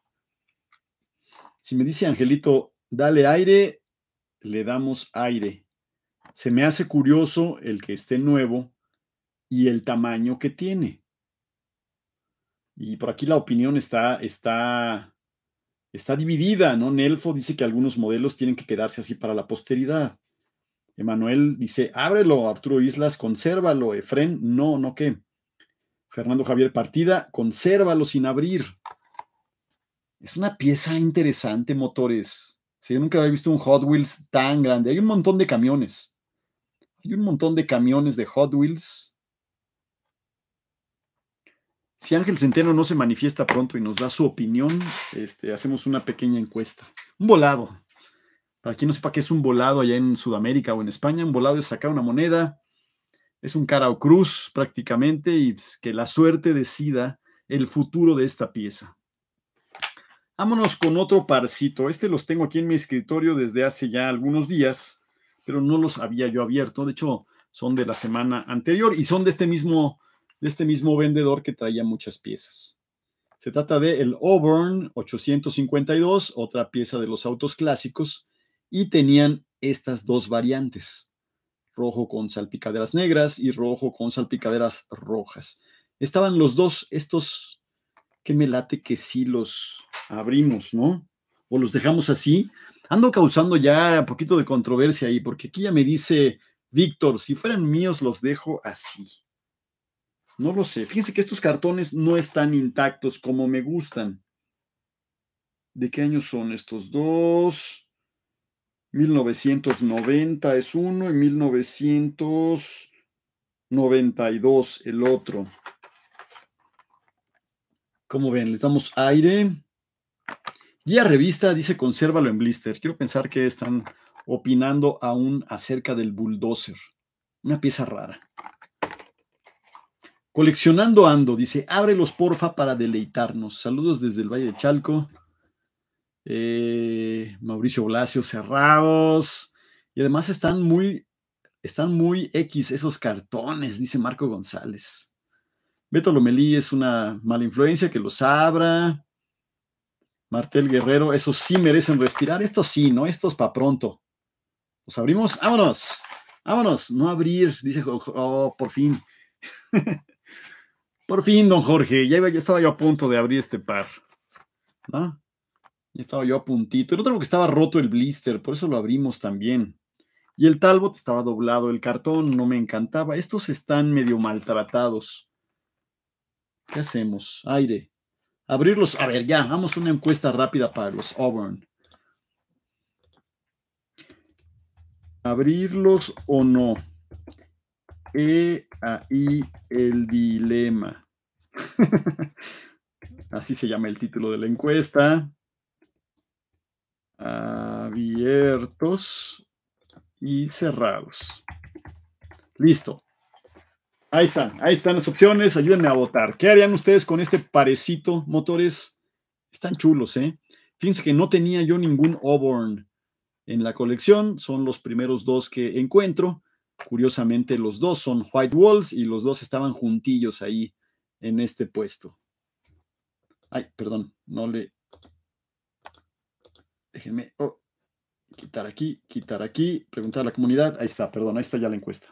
Si me dice Angelito, dale aire, le damos aire. Se me hace curioso el que esté nuevo y el tamaño que tiene. Y por aquí la opinión está, está, está dividida, ¿no? Nelfo dice que algunos modelos tienen que quedarse así para la posteridad. Emanuel dice, ábrelo, Arturo Islas, consérvalo. Efren, no, no qué. Fernando Javier Partida, consérvalo sin abrir. Es una pieza interesante, motores. Si yo nunca había visto un Hot Wheels tan grande. Hay un montón de camiones. Hay un montón de camiones de Hot Wheels. Si Ángel Centeno no se manifiesta pronto y nos da su opinión, este, hacemos una pequeña encuesta. Un volado, para quien no sepa qué es un volado allá en Sudamérica o en España, un volado es sacar una moneda, es un cara o cruz prácticamente y pues, que la suerte decida el futuro de esta pieza. Vámonos con otro parcito. Este los tengo aquí en mi escritorio desde hace ya algunos días, pero no los había yo abierto. De hecho, son de la semana anterior y son de este mismo, de este mismo vendedor que traía muchas piezas. Se trata de el Auburn 852, otra pieza de los autos clásicos y tenían estas dos variantes, rojo con salpicaderas negras y rojo con salpicaderas rojas. Estaban los dos, estos que me late que si los abrimos, ¿no? O los dejamos así. Ando causando ya un poquito de controversia ahí, porque aquí ya me dice Víctor, si fueran míos los dejo así. No lo sé. Fíjense que estos cartones no están intactos como me gustan. ¿De qué año son estos dos? 1990 es uno y 1992 el otro. Como ven, les damos aire. Guía revista dice consérvalo en blister. Quiero pensar que están opinando aún acerca del bulldozer. Una pieza rara. Coleccionando ando, dice, ábrelos porfa para deleitarnos. Saludos desde el Valle de Chalco. Eh, Mauricio Blasio cerrados. Y además están muy, están muy X esos cartones, dice Marco González. Beto Lomelí es una mala influencia, que los abra. Martel Guerrero, esos sí merecen respirar. Estos sí, ¿no? Estos para pronto. Los abrimos, vámonos, vámonos, no abrir, dice, oh, por fin. por fin, don Jorge, ya, ya estaba yo a punto de abrir este par. ¿No? estaba yo a puntito. El otro porque estaba roto el blister, por eso lo abrimos también. Y el Talbot estaba doblado, el cartón no me encantaba. Estos están medio maltratados. ¿Qué hacemos? Aire. Abrirlos. A ver, ya, vamos a una encuesta rápida para los Auburn. ¿Abrirlos o no? E, a ahí el dilema. Así se llama el título de la encuesta abiertos y cerrados. Listo. Ahí están, ahí están las opciones. Ayúdenme a votar. ¿Qué harían ustedes con este parecito? Motores están chulos, ¿eh? Fíjense que no tenía yo ningún Auburn en la colección. Son los primeros dos que encuentro. Curiosamente, los dos son White Walls y los dos estaban juntillos ahí en este puesto. Ay, perdón, no le Déjenme quitar aquí, quitar aquí, preguntar a la comunidad. Ahí está, perdón, ahí está ya la encuesta.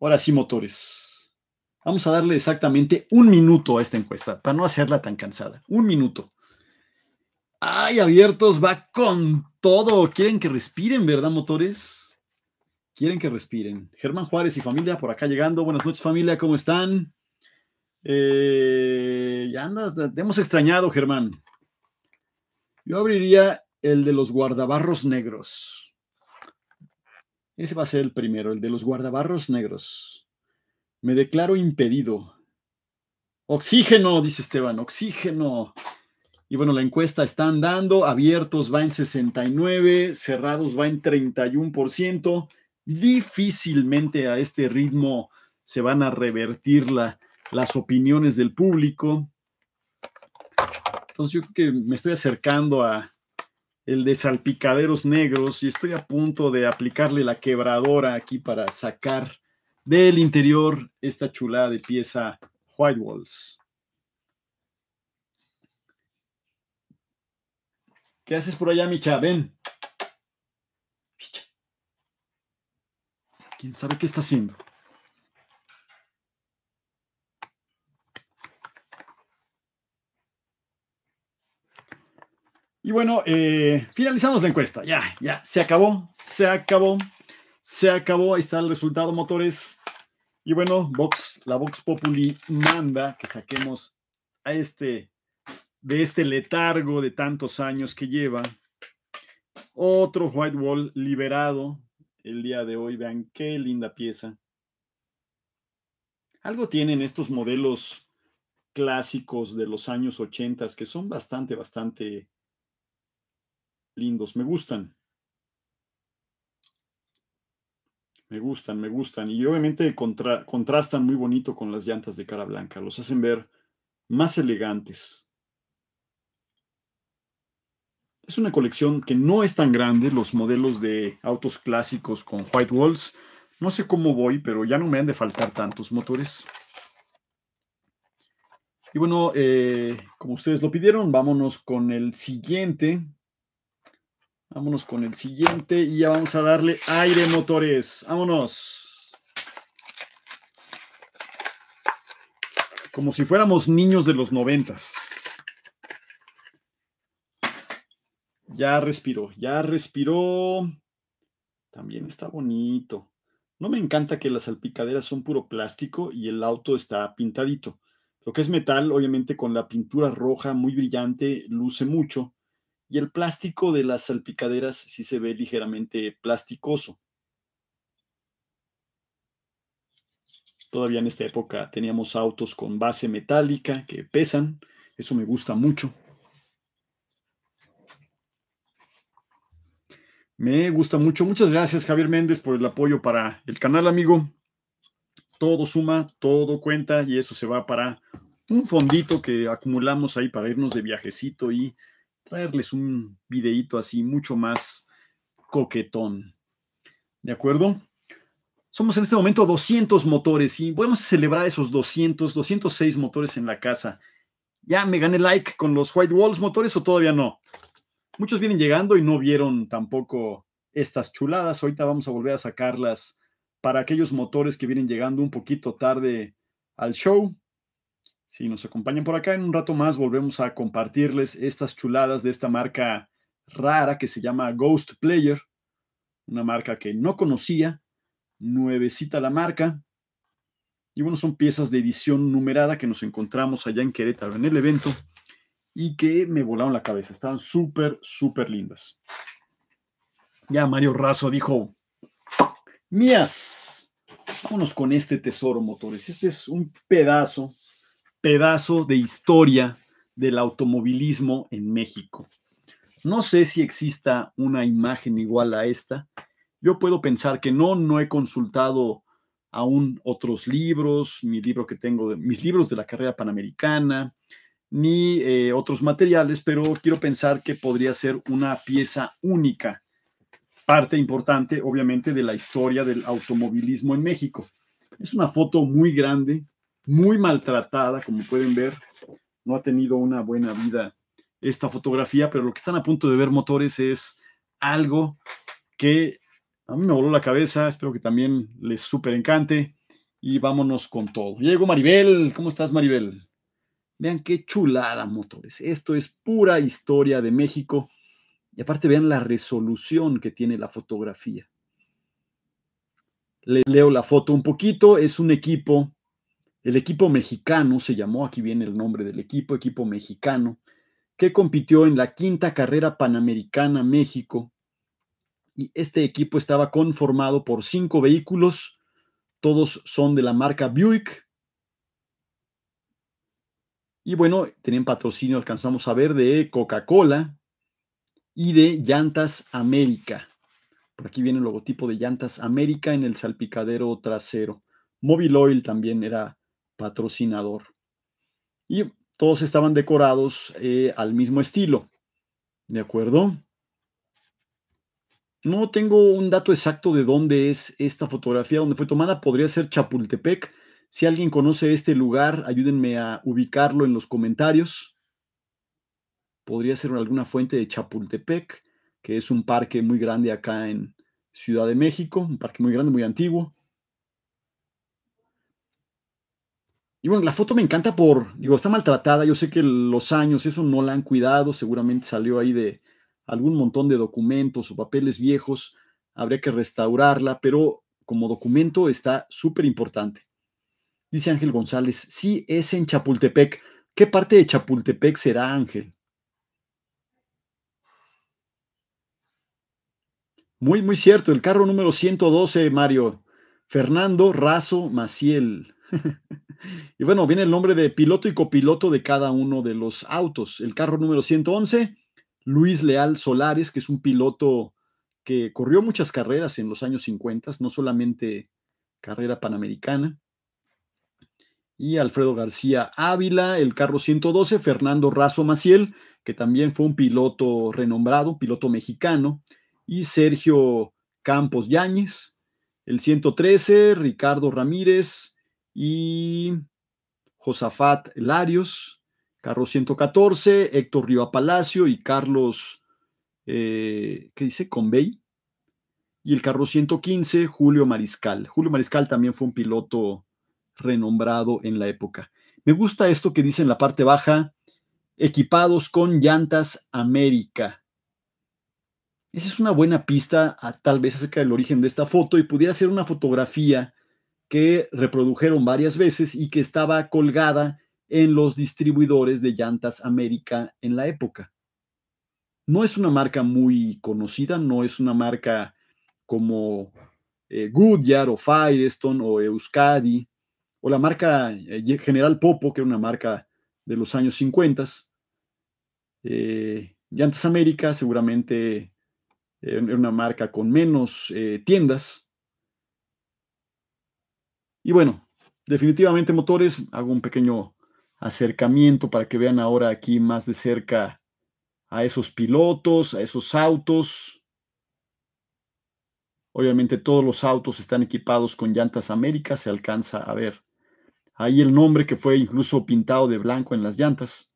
Ahora sí, motores. Vamos a darle exactamente un minuto a esta encuesta para no hacerla tan cansada. Un minuto. ¡Ay, abiertos! Va con todo. Quieren que respiren, ¿verdad, motores? Quieren que respiren. Germán Juárez y familia por acá llegando. Buenas noches, familia. ¿Cómo están? Eh, ya andas, te hemos extrañado, Germán. Yo abriría el de los guardabarros negros. Ese va a ser el primero, el de los guardabarros negros. Me declaro impedido. Oxígeno, dice Esteban, oxígeno. Y bueno, la encuesta está andando, abiertos va en 69, cerrados va en 31%. Difícilmente a este ritmo se van a revertir las opiniones del público. Entonces yo creo que me estoy acercando a el de salpicaderos negros y estoy a punto de aplicarle la quebradora aquí para sacar del interior esta chulada de pieza White Walls. ¿Qué haces por allá, Micha? Ven. ¿Quién sabe qué está haciendo? Y bueno, eh, finalizamos la encuesta. Ya, ya, se acabó, se acabó, se acabó. Ahí está el resultado, motores. Y bueno, box la Vox Populi manda que saquemos a este, de este letargo de tantos años que lleva. Otro White Wall liberado el día de hoy. Vean qué linda pieza. Algo tienen estos modelos clásicos de los años 80 que son bastante, bastante lindos, me gustan. Me gustan, me gustan. Y obviamente contrastan muy bonito con las llantas de cara blanca. Los hacen ver más elegantes. Es una colección que no es tan grande. Los modelos de autos clásicos con white walls. No sé cómo voy, pero ya no me han de faltar tantos motores. Y bueno, eh, como ustedes lo pidieron, vámonos con el siguiente, Vámonos con el siguiente y ya vamos a darle aire motores. Vámonos. Como si fuéramos niños de los noventas. Ya respiró, ya respiró. También está bonito. No me encanta que las salpicaderas son puro plástico y el auto está pintadito. Lo que es metal, obviamente con la pintura roja muy brillante, luce mucho y el plástico de las salpicaderas sí se ve ligeramente plasticoso. Todavía en esta época teníamos autos con base metálica que pesan, eso me gusta mucho. Me gusta mucho. Muchas gracias Javier Méndez por el apoyo para el canal, amigo. Todo suma, todo cuenta y eso se va para un fondito que acumulamos ahí para irnos de viajecito y traerles un videito así mucho más coquetón. ¿De acuerdo? Somos en este momento 200 motores y podemos celebrar esos 200, 206 motores en la casa. ¿Ya me gané like con los White Walls motores o todavía no? Muchos vienen llegando y no vieron tampoco estas chuladas. Ahorita vamos a volver a sacarlas para aquellos motores que vienen llegando un poquito tarde al show. Si nos acompañan por acá, en un rato más volvemos a compartirles estas chuladas de esta marca rara que se llama Ghost Player, una marca que no conocía, nuevecita la marca. Y bueno, son piezas de edición numerada que nos encontramos allá en Querétaro en el evento y que me volaron la cabeza. Estaban súper, súper lindas. Ya Mario Razo dijo, mías, vámonos con este tesoro, motores. Este es un pedazo pedazo de historia del automovilismo en México. No sé si exista una imagen igual a esta. Yo puedo pensar que no, no he consultado aún otros libros, mi libro que tengo, mis libros de la carrera panamericana, ni eh, otros materiales, pero quiero pensar que podría ser una pieza única, parte importante, obviamente, de la historia del automovilismo en México. Es una foto muy grande, muy maltratada, como pueden ver, no ha tenido una buena vida esta fotografía, pero lo que están a punto de ver motores es algo que a mí me voló la cabeza, espero que también les super encante y vámonos con todo. Llegó Maribel, ¿cómo estás Maribel? Vean qué chulada motores, esto es pura historia de México y aparte vean la resolución que tiene la fotografía. Les leo la foto un poquito, es un equipo el equipo mexicano se llamó, aquí viene el nombre del equipo, equipo mexicano, que compitió en la quinta carrera panamericana México. Y este equipo estaba conformado por cinco vehículos, todos son de la marca Buick. Y bueno, tenían patrocinio, alcanzamos a ver, de Coca-Cola y de Llantas América. Por aquí viene el logotipo de Llantas América en el salpicadero trasero. móvil Oil también era patrocinador. Y todos estaban decorados eh, al mismo estilo. ¿De acuerdo? No tengo un dato exacto de dónde es esta fotografía, dónde fue tomada. Podría ser Chapultepec. Si alguien conoce este lugar, ayúdenme a ubicarlo en los comentarios. Podría ser alguna fuente de Chapultepec, que es un parque muy grande acá en Ciudad de México, un parque muy grande, muy antiguo. Y bueno, la foto me encanta por, digo, está maltratada, yo sé que los años, eso no la han cuidado, seguramente salió ahí de algún montón de documentos o papeles viejos, habría que restaurarla, pero como documento está súper importante. Dice Ángel González, sí, es en Chapultepec. ¿Qué parte de Chapultepec será Ángel? Muy, muy cierto, el carro número 112, Mario. Fernando Razo Maciel. y bueno, viene el nombre de piloto y copiloto de cada uno de los autos. El carro número 111, Luis Leal Solares, que es un piloto que corrió muchas carreras en los años 50, no solamente carrera panamericana. Y Alfredo García Ávila, el carro 112, Fernando Razo Maciel, que también fue un piloto renombrado, piloto mexicano, y Sergio Campos Yáñez, el 113, Ricardo Ramírez, y Josafat Larios, carro 114, Héctor Riva Palacio y Carlos, eh, ¿qué dice? Convey. Y el carro 115, Julio Mariscal. Julio Mariscal también fue un piloto renombrado en la época. Me gusta esto que dice en la parte baja, equipados con llantas América. Esa es una buena pista, a, tal vez acerca del origen de esta foto, y pudiera ser una fotografía que reprodujeron varias veces y que estaba colgada en los distribuidores de llantas América en la época. No es una marca muy conocida, no es una marca como eh, Goodyear o Firestone o Euskadi o la marca eh, General Popo, que era una marca de los años 50. Eh, llantas América seguramente era una marca con menos tiendas y bueno, definitivamente motores, hago un pequeño acercamiento para que vean ahora aquí más de cerca a esos pilotos, a esos autos. Obviamente todos los autos están equipados con llantas América, se alcanza a ver ahí el nombre que fue incluso pintado de blanco en las llantas.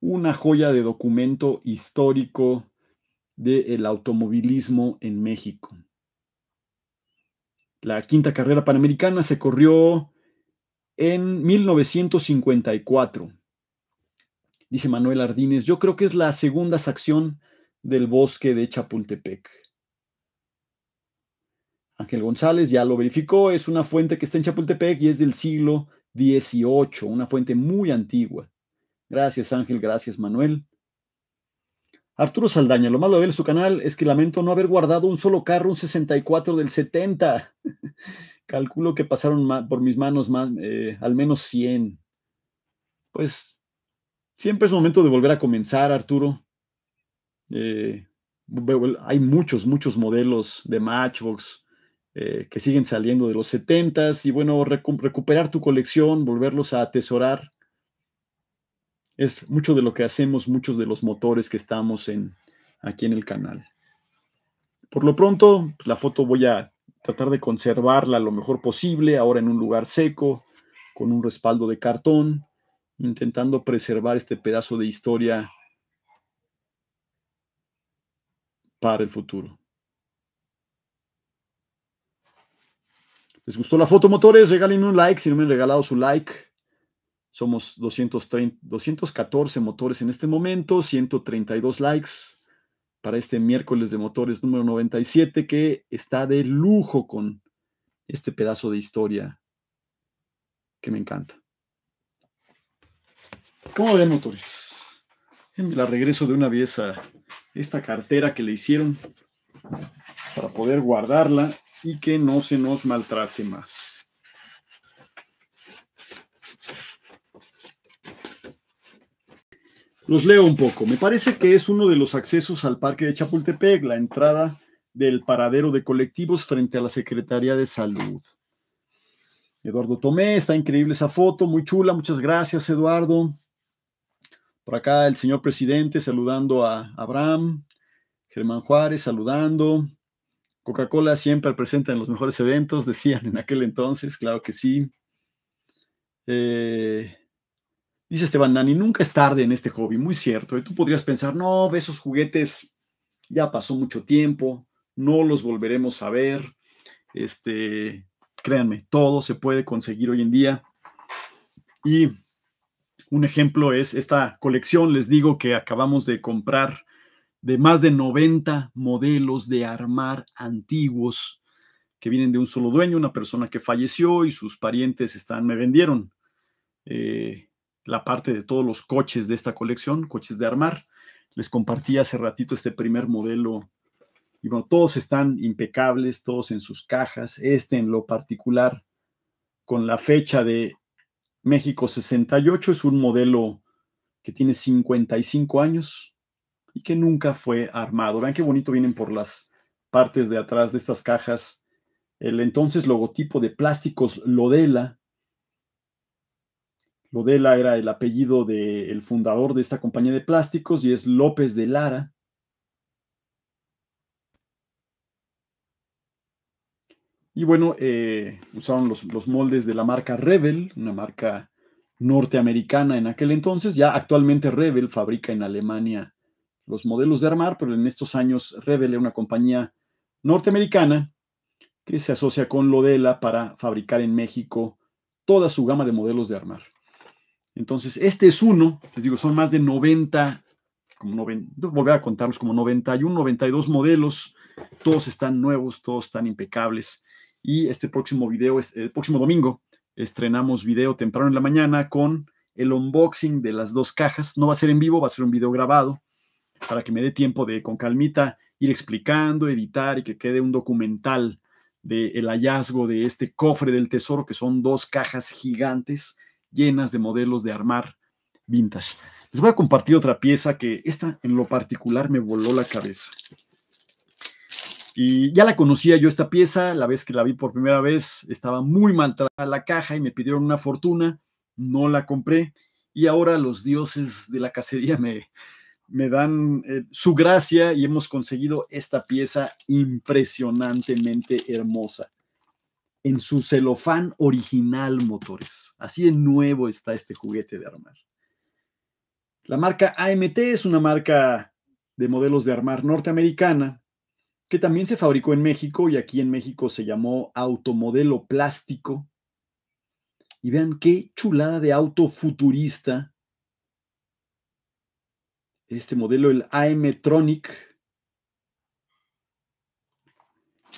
Una joya de documento histórico del automovilismo en México. La quinta carrera panamericana se corrió en 1954. Dice Manuel Ardínez, yo creo que es la segunda sección del bosque de Chapultepec. Ángel González ya lo verificó, es una fuente que está en Chapultepec y es del siglo XVIII, una fuente muy antigua. Gracias Ángel, gracias Manuel. Arturo Saldaña, lo malo de ver su canal es que lamento no haber guardado un solo carro, un 64 del 70. Calculo que pasaron por mis manos más, eh, al menos 100. Pues siempre es momento de volver a comenzar, Arturo. Eh, hay muchos, muchos modelos de Matchbox eh, que siguen saliendo de los 70s y bueno, recuperar tu colección, volverlos a atesorar es mucho de lo que hacemos, muchos de los motores que estamos en, aquí en el canal. Por lo pronto, pues, la foto voy a tratar de conservarla lo mejor posible, ahora en un lugar seco, con un respaldo de cartón, intentando preservar este pedazo de historia para el futuro. ¿Les gustó la foto, motores? Regálenme un like si no me han regalado su like. Somos 214 motores en este momento, 132 likes para este miércoles de motores número 97 que está de lujo con este pedazo de historia que me encanta. ¿Cómo ven motores? La regreso de una vez a esta cartera que le hicieron para poder guardarla y que no se nos maltrate más. Los leo un poco. Me parece que es uno de los accesos al parque de Chapultepec, la entrada del paradero de colectivos frente a la Secretaría de Salud. Eduardo Tomé, está increíble esa foto, muy chula, muchas gracias Eduardo. Por acá el señor presidente saludando a Abraham, Germán Juárez saludando. Coca-Cola siempre presenta en los mejores eventos, decían en aquel entonces, claro que sí. Eh, Dice Esteban Nani, nunca es tarde en este hobby, muy cierto. Y ¿eh? tú podrías pensar, no, esos juguetes ya pasó mucho tiempo, no los volveremos a ver. Este, créanme, todo se puede conseguir hoy en día. Y un ejemplo es esta colección, les digo que acabamos de comprar de más de 90 modelos de armar antiguos que vienen de un solo dueño, una persona que falleció y sus parientes están, me vendieron. Eh, la parte de todos los coches de esta colección, coches de armar. Les compartí hace ratito este primer modelo. Y bueno, todos están impecables, todos en sus cajas. Este en lo particular, con la fecha de México 68, es un modelo que tiene 55 años y que nunca fue armado. Vean qué bonito vienen por las partes de atrás de estas cajas. El entonces logotipo de plásticos Lodela, Lodela era el apellido del fundador de esta compañía de plásticos y es López de Lara. Y bueno, eh, usaron los, moldes de la marca Rebel, una marca norteamericana en aquel entonces. Ya actualmente Rebel fabrica en Alemania los modelos de armar, pero en estos años Rebel es una compañía norteamericana que se asocia con Lodela para fabricar en México toda su gama de modelos de armar. Entonces, este es uno, les digo, son más de 90, como 90, volver a contarlos como 91, 92 modelos, todos están nuevos, todos están impecables. Y este próximo video, es, el próximo domingo, estrenamos video temprano en la mañana con el unboxing de las dos cajas. No va a ser en vivo, va a ser un video grabado para que me dé tiempo de con calmita ir explicando, editar y que quede un documental del hallazgo de este cofre del tesoro, que son dos cajas gigantes llenas de modelos de armar vintage. Les voy a compartir otra pieza que esta en lo particular me voló la cabeza. Y ya la conocía yo esta pieza, la vez que la vi por primera vez estaba muy maltratada la caja y me pidieron una fortuna, no la compré y ahora los dioses de la cacería me, me dan eh, su gracia y hemos conseguido esta pieza impresionantemente hermosa en su celofán original, motores. Así de nuevo está este juguete de armar. La marca AMT es una marca de modelos de armar norteamericana que también se fabricó en México y aquí en México se llamó Automodelo Plástico. Y vean qué chulada de auto futurista. Este modelo, el AM Tronic,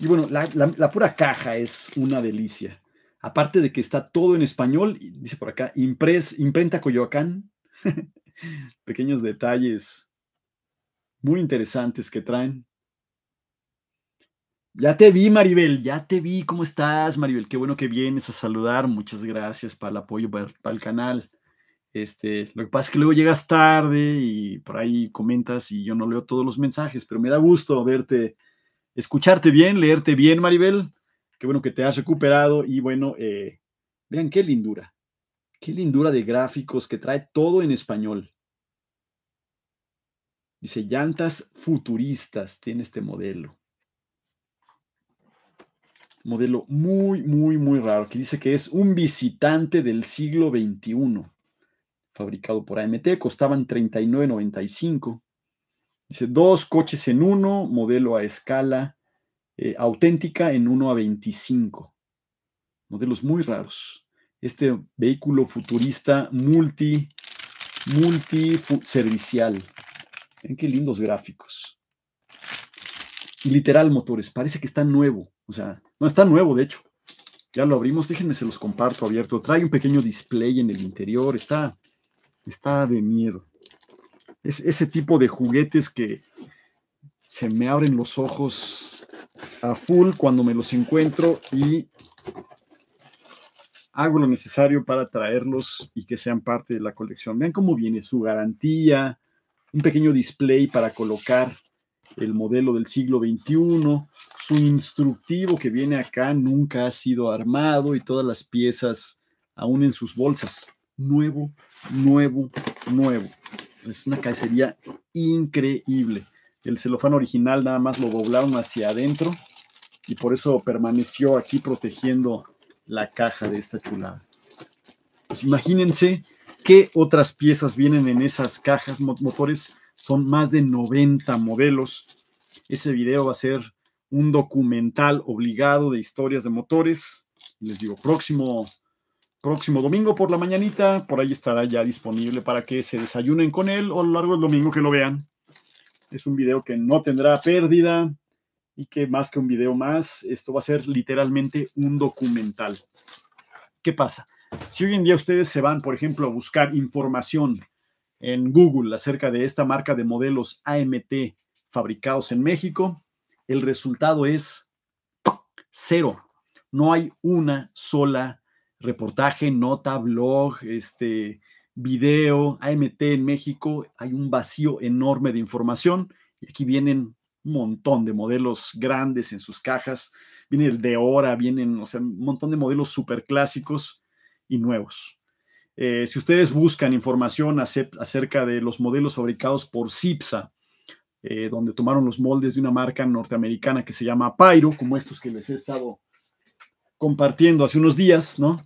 y bueno, la, pura caja es una delicia. Aparte de que está todo en español, dice por acá, imprenta Coyoacán. Pequeños detalles muy interesantes que traen. Ya te vi, Maribel, ya te vi. ¿Cómo estás, Maribel? Qué bueno que vienes a saludar. Muchas gracias para el apoyo para, el canal. Este, lo que pasa es que luego llegas tarde y por ahí comentas y yo no leo todos los mensajes, pero me da gusto verte escucharte bien, leerte bien, Maribel. Qué bueno que te has recuperado y bueno, eh, vean qué lindura, qué lindura de gráficos que trae todo en español. Dice, llantas futuristas tiene este modelo. Modelo muy, muy, muy raro, que dice que es un visitante del siglo XXI, fabricado por AMT, costaban 39.95. Dice, dos coches en uno, modelo a escala eh, auténtica en 1 a 25. Modelos muy raros. Este vehículo futurista multi, servicial Ven qué lindos gráficos. literal, motores. Parece que está nuevo. O sea, no está nuevo, de hecho. Ya lo abrimos. Déjenme, se los comparto abierto. Trae un pequeño display en el interior. Está, está de miedo es ese tipo de juguetes que se me abren los ojos a full cuando me los encuentro y hago lo necesario para traerlos y que sean parte de la colección. Vean cómo viene su garantía, un pequeño display para colocar el modelo del siglo XXI, su instructivo que viene acá nunca ha sido armado y todas las piezas aún en sus bolsas. Nuevo, nuevo, nuevo es una cacería increíble. El celofán original nada más lo doblaron hacia adentro y por eso permaneció aquí protegiendo la caja de esta chulada. Pues imagínense qué otras piezas vienen en esas cajas. Motores son más de 90 modelos. Ese video va a ser un documental obligado de historias de motores. Les digo, próximo próximo domingo por la mañanita. Por ahí estará ya disponible para que se desayunen con él o a lo largo del domingo que lo vean. Es un video que no tendrá pérdida y que más que un video más, esto va a ser literalmente un documental. ¿Qué pasa? Si hoy en día ustedes se van, por ejemplo, a buscar información en Google acerca de esta marca de modelos AMT fabricados en México, el resultado es cero. No hay una sola reportaje, nota, blog, este, video, AMT en México, hay un vacío enorme de información y aquí vienen un montón de modelos grandes en sus cajas, viene el de hora, vienen, o sea, un montón de modelos súper clásicos y nuevos. Eh, si ustedes buscan información acerca de los modelos fabricados por CIPSA, eh, donde tomaron los moldes de una marca norteamericana que se llama Pyro, como estos que les he estado compartiendo hace unos días, ¿no?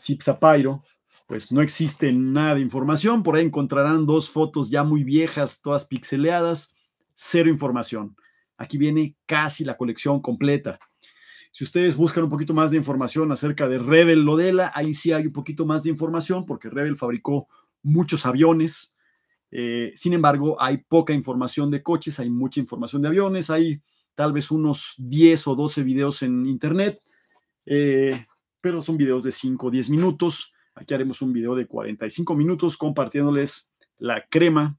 Zipzapairo, pues no existe nada de información. Por ahí encontrarán dos fotos ya muy viejas, todas pixeleadas, cero información. Aquí viene casi la colección completa. Si ustedes buscan un poquito más de información acerca de Rebel Lodela, ahí sí hay un poquito más de información porque Rebel fabricó muchos aviones. Eh, sin embargo, hay poca información de coches, hay mucha información de aviones, hay tal vez unos 10 o 12 videos en internet. Eh, pero son videos de 5 o 10 minutos. Aquí haremos un video de 45 minutos compartiéndoles la crema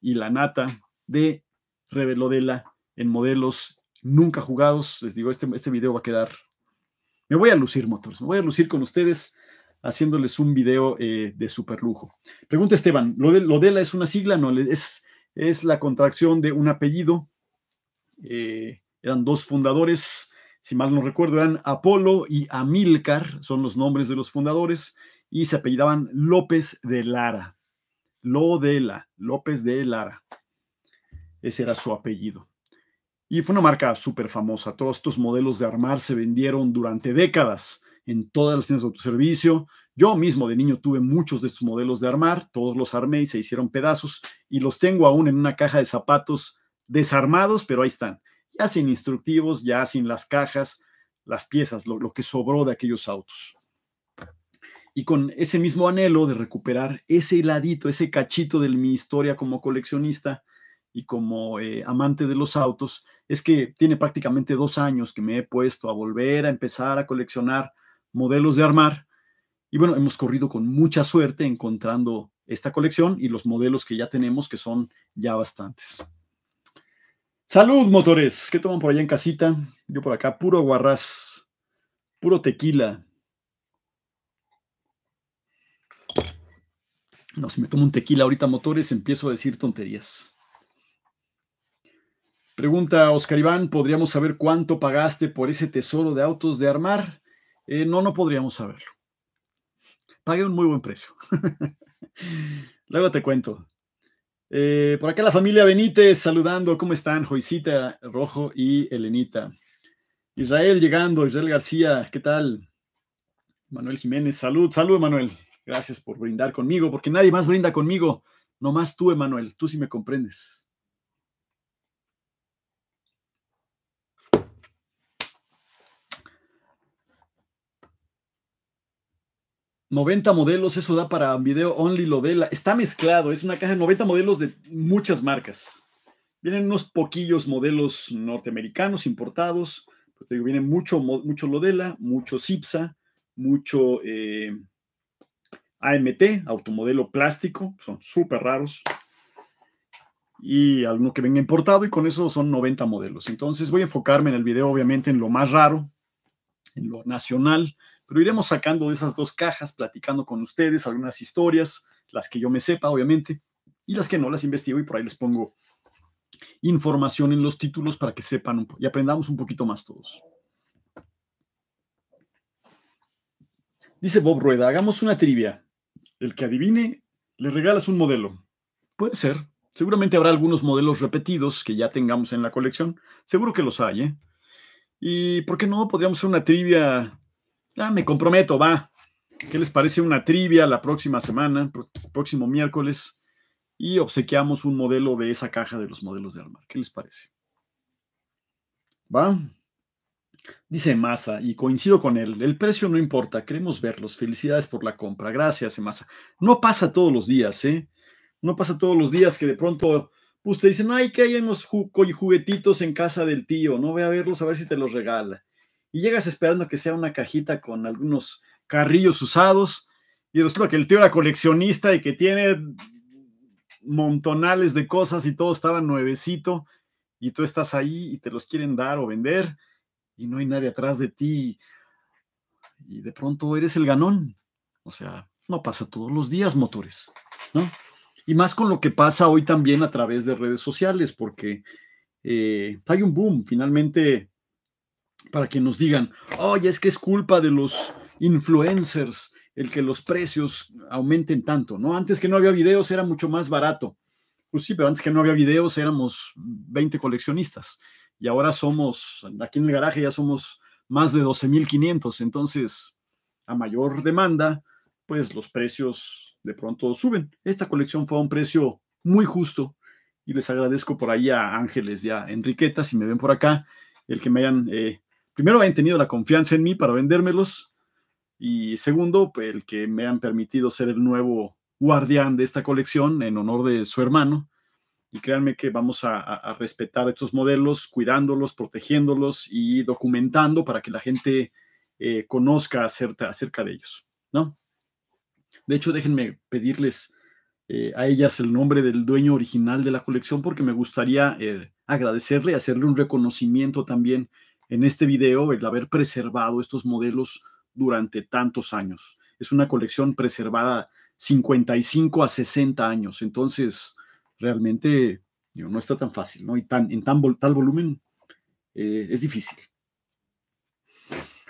y la nata de Revelodela en modelos nunca jugados. Les digo, este, este video va a quedar... Me voy a lucir, motores. Me voy a lucir con ustedes haciéndoles un video eh, de super lujo. Pregunta Esteban, ¿lo de, ¿Lodela es una sigla? No, es, es la contracción de un apellido. Eh, eran dos fundadores si mal no recuerdo, eran Apolo y Amílcar, son los nombres de los fundadores, y se apellidaban López de Lara. Lo López de Lara. Ese era su apellido. Y fue una marca súper famosa. Todos estos modelos de armar se vendieron durante décadas en todas las tiendas de autoservicio. Yo mismo de niño tuve muchos de estos modelos de armar, todos los armé y se hicieron pedazos y los tengo aún en una caja de zapatos desarmados, pero ahí están ya sin instructivos, ya sin las cajas, las piezas, lo, que sobró de aquellos autos. Y con ese mismo anhelo de recuperar ese heladito, ese cachito de mi historia como coleccionista, y como eh, amante de los autos, es que tiene prácticamente dos años que me he puesto a volver a empezar a coleccionar modelos de armar. Y bueno, hemos corrido con mucha suerte encontrando esta colección y los modelos que ya tenemos, que son ya bastantes. Salud, motores. ¿Qué toman por allá en casita? Yo por acá, puro guarrás, puro tequila. No, si me tomo un tequila ahorita, motores, empiezo a decir tonterías. Pregunta Oscar Iván, ¿podríamos saber cuánto pagaste por ese tesoro de autos de armar? Eh, no, no podríamos saberlo. Pagué un muy buen precio. Luego te cuento. Eh, por acá la familia Benítez saludando. ¿Cómo están? Joicita Rojo y Elenita. Israel llegando, Israel García, ¿qué tal? Manuel Jiménez, salud, salud, Manuel. Gracias por brindar conmigo, porque nadie más brinda conmigo, nomás tú, Emanuel, tú sí me comprendes. 90 modelos, eso da para video only, lo Está mezclado, es una caja de 90 modelos de muchas marcas. Vienen unos poquillos modelos norteamericanos importados, pero te digo, viene mucho, mucho Lodela, mucho Cipsa, mucho eh, AMT, automodelo plástico, son súper raros. Y alguno que venga importado, y con eso son 90 modelos. Entonces voy a enfocarme en el video, obviamente, en lo más raro, en lo nacional pero iremos sacando de esas dos cajas, platicando con ustedes algunas historias, las que yo me sepa, obviamente, y las que no las investigo y por ahí les pongo información en los títulos para que sepan y aprendamos un poquito más todos. Dice Bob Rueda, hagamos una trivia. El que adivine, le regalas un modelo. Puede ser. Seguramente habrá algunos modelos repetidos que ya tengamos en la colección. Seguro que los hay, ¿eh? Y, ¿por qué no? Podríamos hacer una trivia ya ah, me comprometo, va. ¿Qué les parece una trivia la próxima semana, próximo miércoles? Y obsequiamos un modelo de esa caja de los modelos de armar. ¿Qué les parece? ¿Va? Dice Masa, y coincido con él, el precio no importa, queremos verlos. Felicidades por la compra. Gracias, Masa. No pasa todos los días, ¿eh? No pasa todos los días que de pronto usted pues, dice, no, hay que hay unos juguetitos en casa del tío, no voy a verlos a ver si te los regala y llegas esperando que sea una cajita con algunos carrillos usados y resulta que el tío era coleccionista y que tiene montonales de cosas y todo estaba nuevecito y tú estás ahí y te los quieren dar o vender y no hay nadie atrás de ti y de pronto eres el ganón. O sea, no pasa todos los días, motores, ¿no? Y más con lo que pasa hoy también a través de redes sociales, porque eh, hay un boom. Finalmente, para que nos digan, oye, oh, es que es culpa de los influencers el que los precios aumenten tanto, ¿no? Antes que no había videos era mucho más barato. Pues sí, pero antes que no había videos éramos 20 coleccionistas y ahora somos, aquí en el garaje ya somos más de 12.500, entonces a mayor demanda, pues los precios de pronto suben. Esta colección fue a un precio muy justo y les agradezco por ahí a Ángeles y a Enriqueta, si me ven por acá, el que me hayan eh, primero, hayan tenido la confianza en mí para vendérmelos. Y segundo, el que me han permitido ser el nuevo guardián de esta colección en honor de su hermano. Y créanme que vamos a, respetar estos modelos, cuidándolos, protegiéndolos y documentando para que la gente eh, conozca acerca, de ellos, ¿no? De hecho, déjenme pedirles eh, a ellas el nombre del dueño original de la colección porque me gustaría eh, agradecerle, hacerle un reconocimiento también en este video el haber preservado estos modelos durante tantos años. Es una colección preservada 55 a 60 años, entonces realmente no está tan fácil, ¿no? Y tan, en tan, tal volumen eh, es difícil.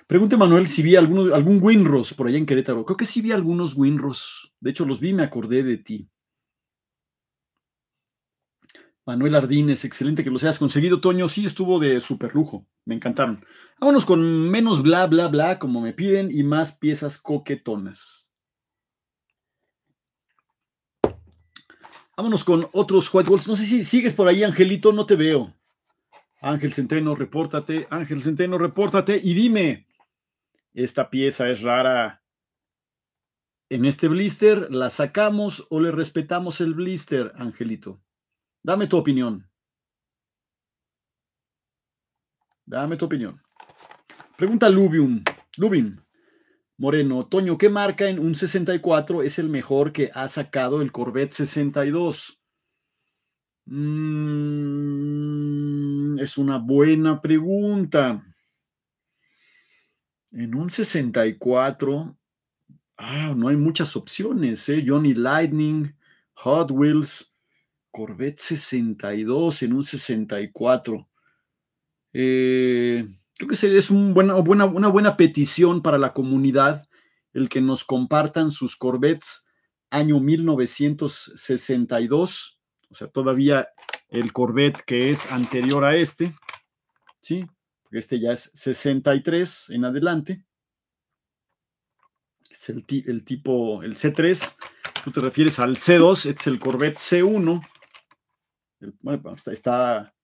Pregunte Manuel si vi alguno, algún Winros por allá en Querétaro. Creo que sí vi algunos Winros. De hecho, los vi y me acordé de ti. Manuel Ardínez, excelente que lo hayas conseguido, Toño. Sí, estuvo de super lujo. Me encantaron. Vámonos con menos bla, bla, bla, como me piden, y más piezas coquetonas. Vámonos con otros White Walls. No sé si sigues por ahí, Angelito, no te veo. Ángel Centeno, repórtate. Ángel Centeno, repórtate. Y dime, esta pieza es rara. En este blister, ¿la sacamos o le respetamos el blister, Angelito? Dame tu opinión. Dame tu opinión. Pregunta Lubium. Lubin. Moreno, Toño, ¿qué marca en un 64 es el mejor que ha sacado el Corvette 62? Mm, es una buena pregunta. En un 64, ah, no hay muchas opciones, ¿eh? Johnny Lightning, Hot Wheels, Corvette 62 en un 64. Eh, creo que sería es una buena petición para la comunidad el que nos compartan sus Corvettes año 1962, o sea, todavía el Corvette que es anterior a este, ¿sí? este ya es 63 en adelante. Es el, el tipo, el C3. Tú te refieres al C2, este es el Corvette C1 bueno, pues, está,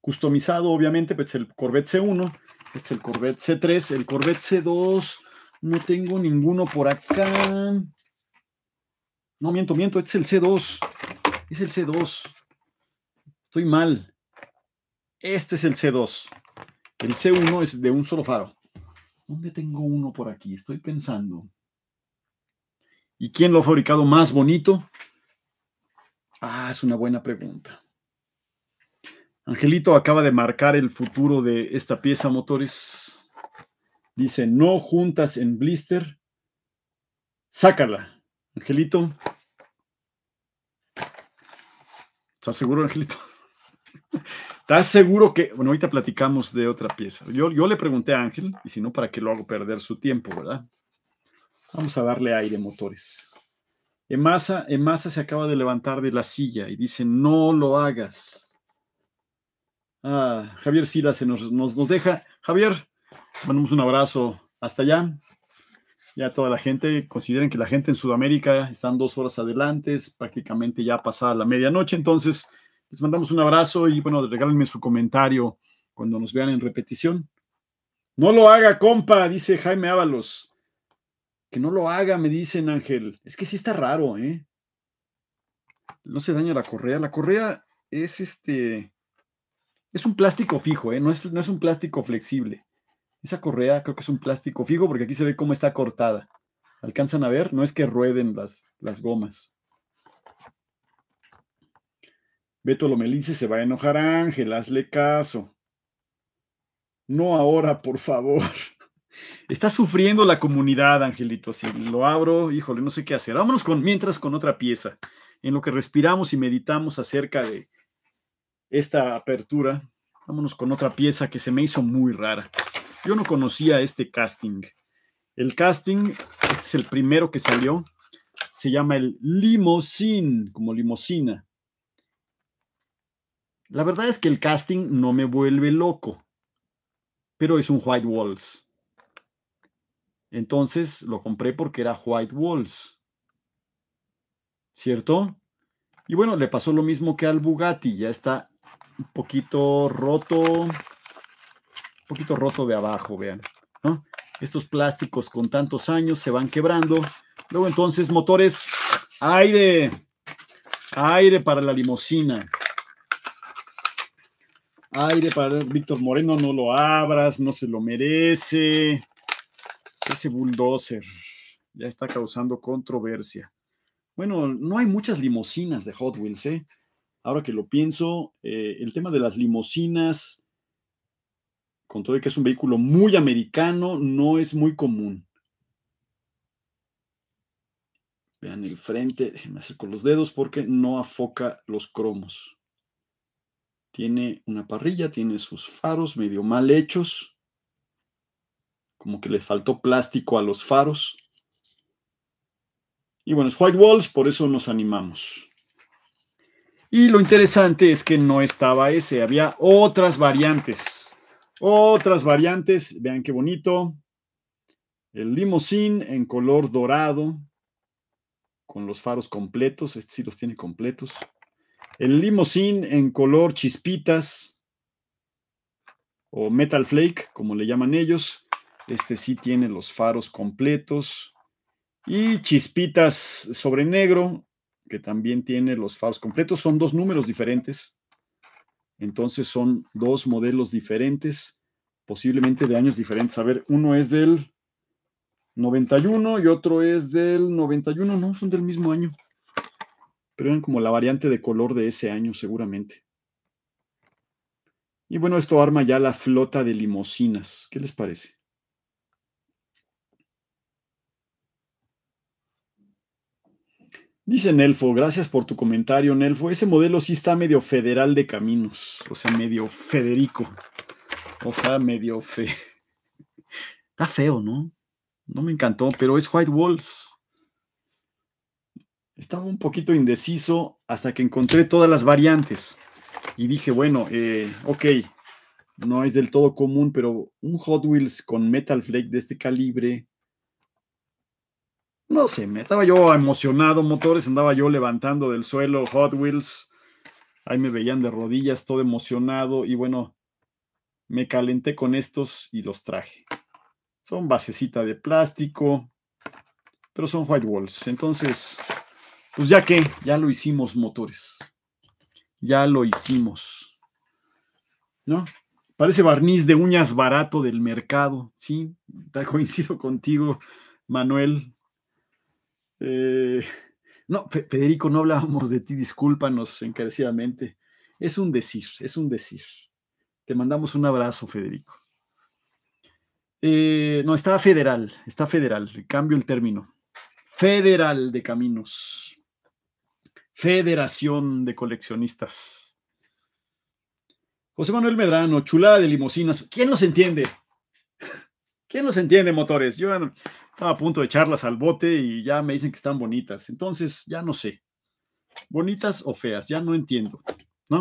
customizado, obviamente, pues el Corvette C1, es pues, el Corvette C3, el Corvette C2, no tengo ninguno por acá. No, miento, miento, este es el C2, es el C2. Estoy mal. Este es el C2. El C1 es de un solo faro. ¿Dónde tengo uno por aquí? Estoy pensando. ¿Y quién lo ha fabricado más bonito? Ah, es una buena pregunta. Angelito acaba de marcar el futuro de esta pieza, motores. Dice, no juntas en blister. Sácala, Angelito. ¿Estás seguro, Angelito? ¿Estás seguro que.? Bueno, ahorita platicamos de otra pieza. Yo, le pregunté a Ángel, y si no, ¿para qué lo hago perder su tiempo, verdad? Vamos a darle aire, motores. Emasa, Emasa se acaba de levantar de la silla y dice: No lo hagas. Ah, Javier Sila se nos, nos, deja. Javier, mandamos un abrazo hasta allá. Ya toda la gente, consideren que la gente en Sudamérica están dos horas adelante, prácticamente ya pasada la medianoche. Entonces, les mandamos un abrazo y bueno, regálenme su comentario cuando nos vean en repetición. No lo haga, compa, dice Jaime Ábalos. Que no lo haga, me dicen Ángel. Es que sí está raro, ¿eh? No se daña la correa. La correa es este es un plástico fijo, ¿eh? no, es, un plástico flexible. Esa correa creo que es un plástico fijo porque aquí se ve cómo está cortada. ¿Alcanzan a ver? No es que rueden las, las gomas. Beto Lomelice se va a enojar Ángel, hazle caso. No ahora, por favor. Está sufriendo la comunidad, Angelito. Si lo abro, híjole, no sé qué hacer. Vámonos con, mientras con otra pieza, en lo que respiramos y meditamos acerca de esta apertura, vámonos con otra pieza que se me hizo muy rara. Yo no conocía este casting. El casting, este es el primero que salió, se llama el limousine como limosina. La verdad es que el casting no me vuelve loco, pero es un White Walls. Entonces lo compré porque era White Walls. ¿Cierto? Y bueno, le pasó lo mismo que al Bugatti, ya está un poquito roto, un poquito roto de abajo, vean, Estos plásticos con tantos años se van quebrando. Luego entonces motores, aire, aire para la limosina. Aire para Víctor Moreno, no lo abras, no se lo merece. Ese bulldozer ya está causando controversia. Bueno, no hay muchas limosinas de Hot Wheels, ¿eh? ahora que lo pienso, eh, el tema de las limosinas, con todo y que es un vehículo muy americano, no es muy común. Vean el frente, déjenme hacer con los dedos porque no afoca los cromos. Tiene una parrilla, tiene sus faros medio mal hechos, como que le faltó plástico a los faros. Y bueno, es White Walls, por eso nos animamos. Y lo interesante es que no estaba ese, había otras variantes. Otras variantes, vean qué bonito. El limousine en color dorado, con los faros completos, este sí los tiene completos. El limousine en color chispitas o metal flake, como le llaman ellos. Este sí tiene los faros completos. Y chispitas sobre negro, que también tiene los faros completos. Son dos números diferentes. Entonces son dos modelos diferentes, posiblemente de años diferentes. A ver, uno es del 91 y otro es del 91. No, son del mismo año. Pero eran como la variante de color de ese año, seguramente. Y bueno, esto arma ya la flota de limosinas. ¿Qué les parece? Dice Nelfo, gracias por tu comentario, Nelfo. Ese modelo sí está medio federal de caminos, o sea, medio Federico. O sea, medio fe. Está feo, ¿no? No me encantó, pero es White Walls. Estaba un poquito indeciso hasta que encontré todas las variantes. Y dije, bueno, eh, ok, no es del todo común, pero un Hot Wheels con Metal Flake de este calibre, no sé, me estaba yo emocionado, motores, andaba yo levantando del suelo Hot Wheels. Ahí me veían de rodillas, todo emocionado. Y bueno, me calenté con estos y los traje. Son basecita de plástico, pero son white walls. Entonces, pues ya que, ya lo hicimos, motores. Ya lo hicimos. ¿No? Parece barniz de uñas barato del mercado, ¿sí? Coincido contigo, Manuel. Eh, no, Federico, no hablábamos de ti, discúlpanos encarecidamente. Es un decir, es un decir. Te mandamos un abrazo, Federico. Eh, no, está federal, está federal, cambio el término. Federal de caminos. Federación de coleccionistas. José Manuel Medrano, chulada de limosinas. ¿Quién nos entiende? ¿Quién nos entiende, motores? Yo, estaba a punto de echarlas al bote y ya me dicen que están bonitas. Entonces, ya no sé. Bonitas o feas, ya no entiendo, ¿no?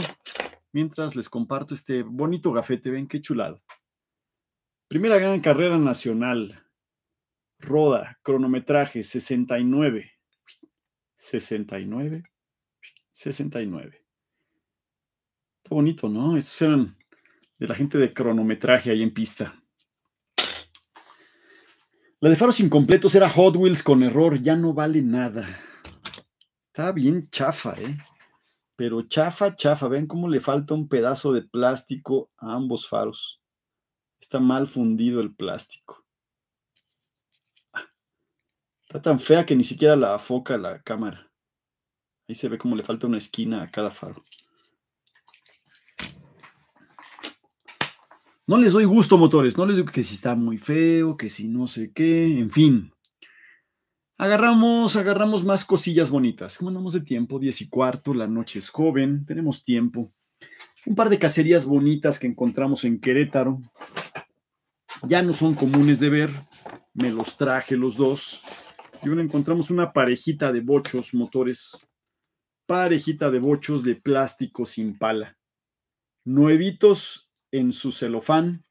Mientras les comparto este bonito gafete, ven qué chulado. Primera gran carrera nacional. Roda, cronometraje 69. 69. 69. Está bonito, ¿no? Estos eran de la gente de cronometraje ahí en pista. La de faros incompletos era Hot Wheels con error, ya no vale nada. Está bien chafa, ¿eh? Pero chafa, chafa. Ven cómo le falta un pedazo de plástico a ambos faros. Está mal fundido el plástico. Está tan fea que ni siquiera la foca la cámara. Ahí se ve cómo le falta una esquina a cada faro. No les doy gusto, motores. No les digo que si está muy feo, que si no sé qué, en fin. Agarramos, agarramos más cosillas bonitas. ¿Cómo andamos de tiempo? Diez y cuarto, la noche es joven, tenemos tiempo. Un par de cacerías bonitas que encontramos en Querétaro. Ya no son comunes de ver. Me los traje los dos. Y uno encontramos una parejita de bochos, motores. Parejita de bochos de plástico sin pala. Nuevitos en su celofán,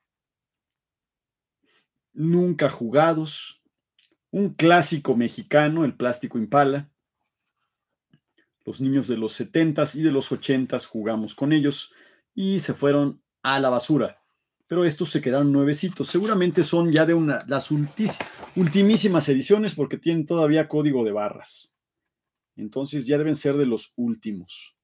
nunca jugados, un clásico mexicano, el plástico impala. Los niños de los 70 y de los 80 jugamos con ellos y se fueron a la basura. Pero estos se quedaron nuevecitos. Seguramente son ya de una, las ultimísimas ediciones porque tienen todavía código de barras. Entonces ya deben ser de los últimos.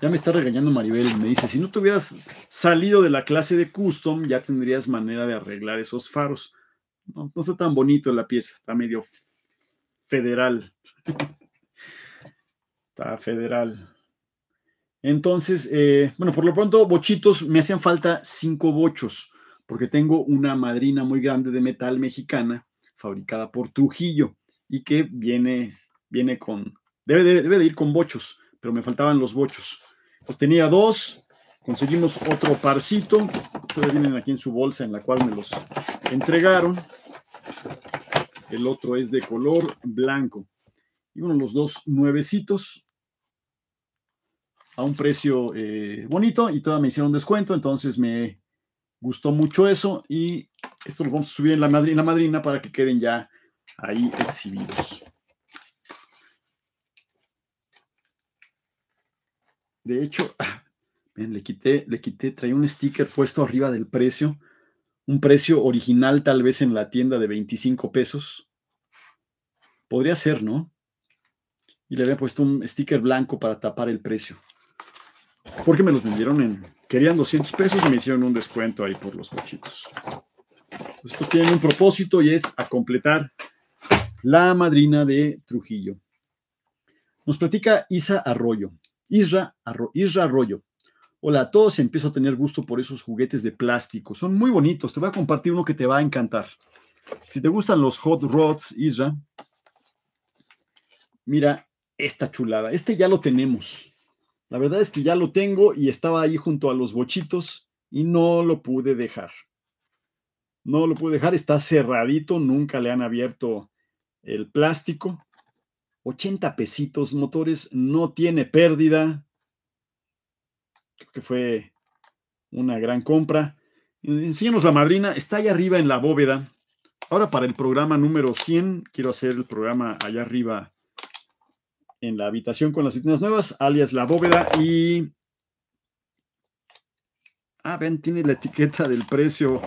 Ya me está regañando Maribel, me dice, si no te hubieras salido de la clase de custom, ya tendrías manera de arreglar esos faros. No, está tan bonito la pieza, está medio federal. está federal. Entonces, eh, bueno, por lo pronto, bochitos, me hacían falta cinco bochos, porque tengo una madrina muy grande de metal mexicana, fabricada por Trujillo, y que viene, viene con, debe, debe de ir con bochos pero me faltaban los bochos. Pues tenía dos, conseguimos otro parcito, todavía vienen aquí en su bolsa en la cual me los entregaron. El otro es de color blanco. Y bueno, los dos nuevecitos a un precio eh, bonito y todavía me hicieron descuento, entonces me gustó mucho eso y esto lo vamos a subir la madrina, en la madrina para que queden ya ahí exhibidos. De hecho, ah, le quité, le quité, traía un sticker puesto arriba del precio, un precio original tal vez en la tienda de 25 pesos. Podría ser, ¿no? Y le había puesto un sticker blanco para tapar el precio. Porque me los vendieron en, querían 200 pesos y me hicieron un descuento ahí por los cochitos. Esto tiene un propósito y es a completar la madrina de Trujillo. Nos platica Isa Arroyo. Isra, Arroyo. Hola a todos, empiezo a tener gusto por esos juguetes de plástico. Son muy bonitos. Te voy a compartir uno que te va a encantar. Si te gustan los hot rods, Isra, mira esta chulada. Este ya lo tenemos. La verdad es que ya lo tengo y estaba ahí junto a los bochitos y no lo pude dejar. No lo pude dejar, está cerradito, nunca le han abierto el plástico. 80 pesitos, motores, no tiene pérdida. Creo que fue una gran compra. Enséñanos la madrina, está allá arriba en la bóveda. Ahora para el programa número 100, quiero hacer el programa allá arriba en la habitación con las vitinas nuevas, alias la bóveda y... Ah, ven, tiene la etiqueta del precio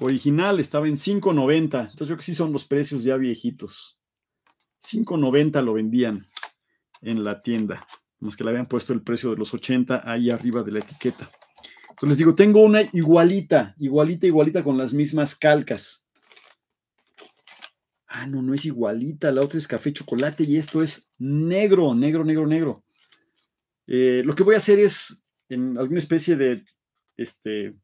original, estaba en 5.90. Entonces yo creo que sí son los precios ya viejitos. 5.90 lo vendían en la tienda, más que le habían puesto el precio de los 80 ahí arriba de la etiqueta. Entonces les digo, tengo una igualita, igualita, igualita con las mismas calcas. Ah, no, no es igualita, la otra es café chocolate y esto es negro, negro, negro, negro. Eh, lo que voy a hacer es en alguna especie de este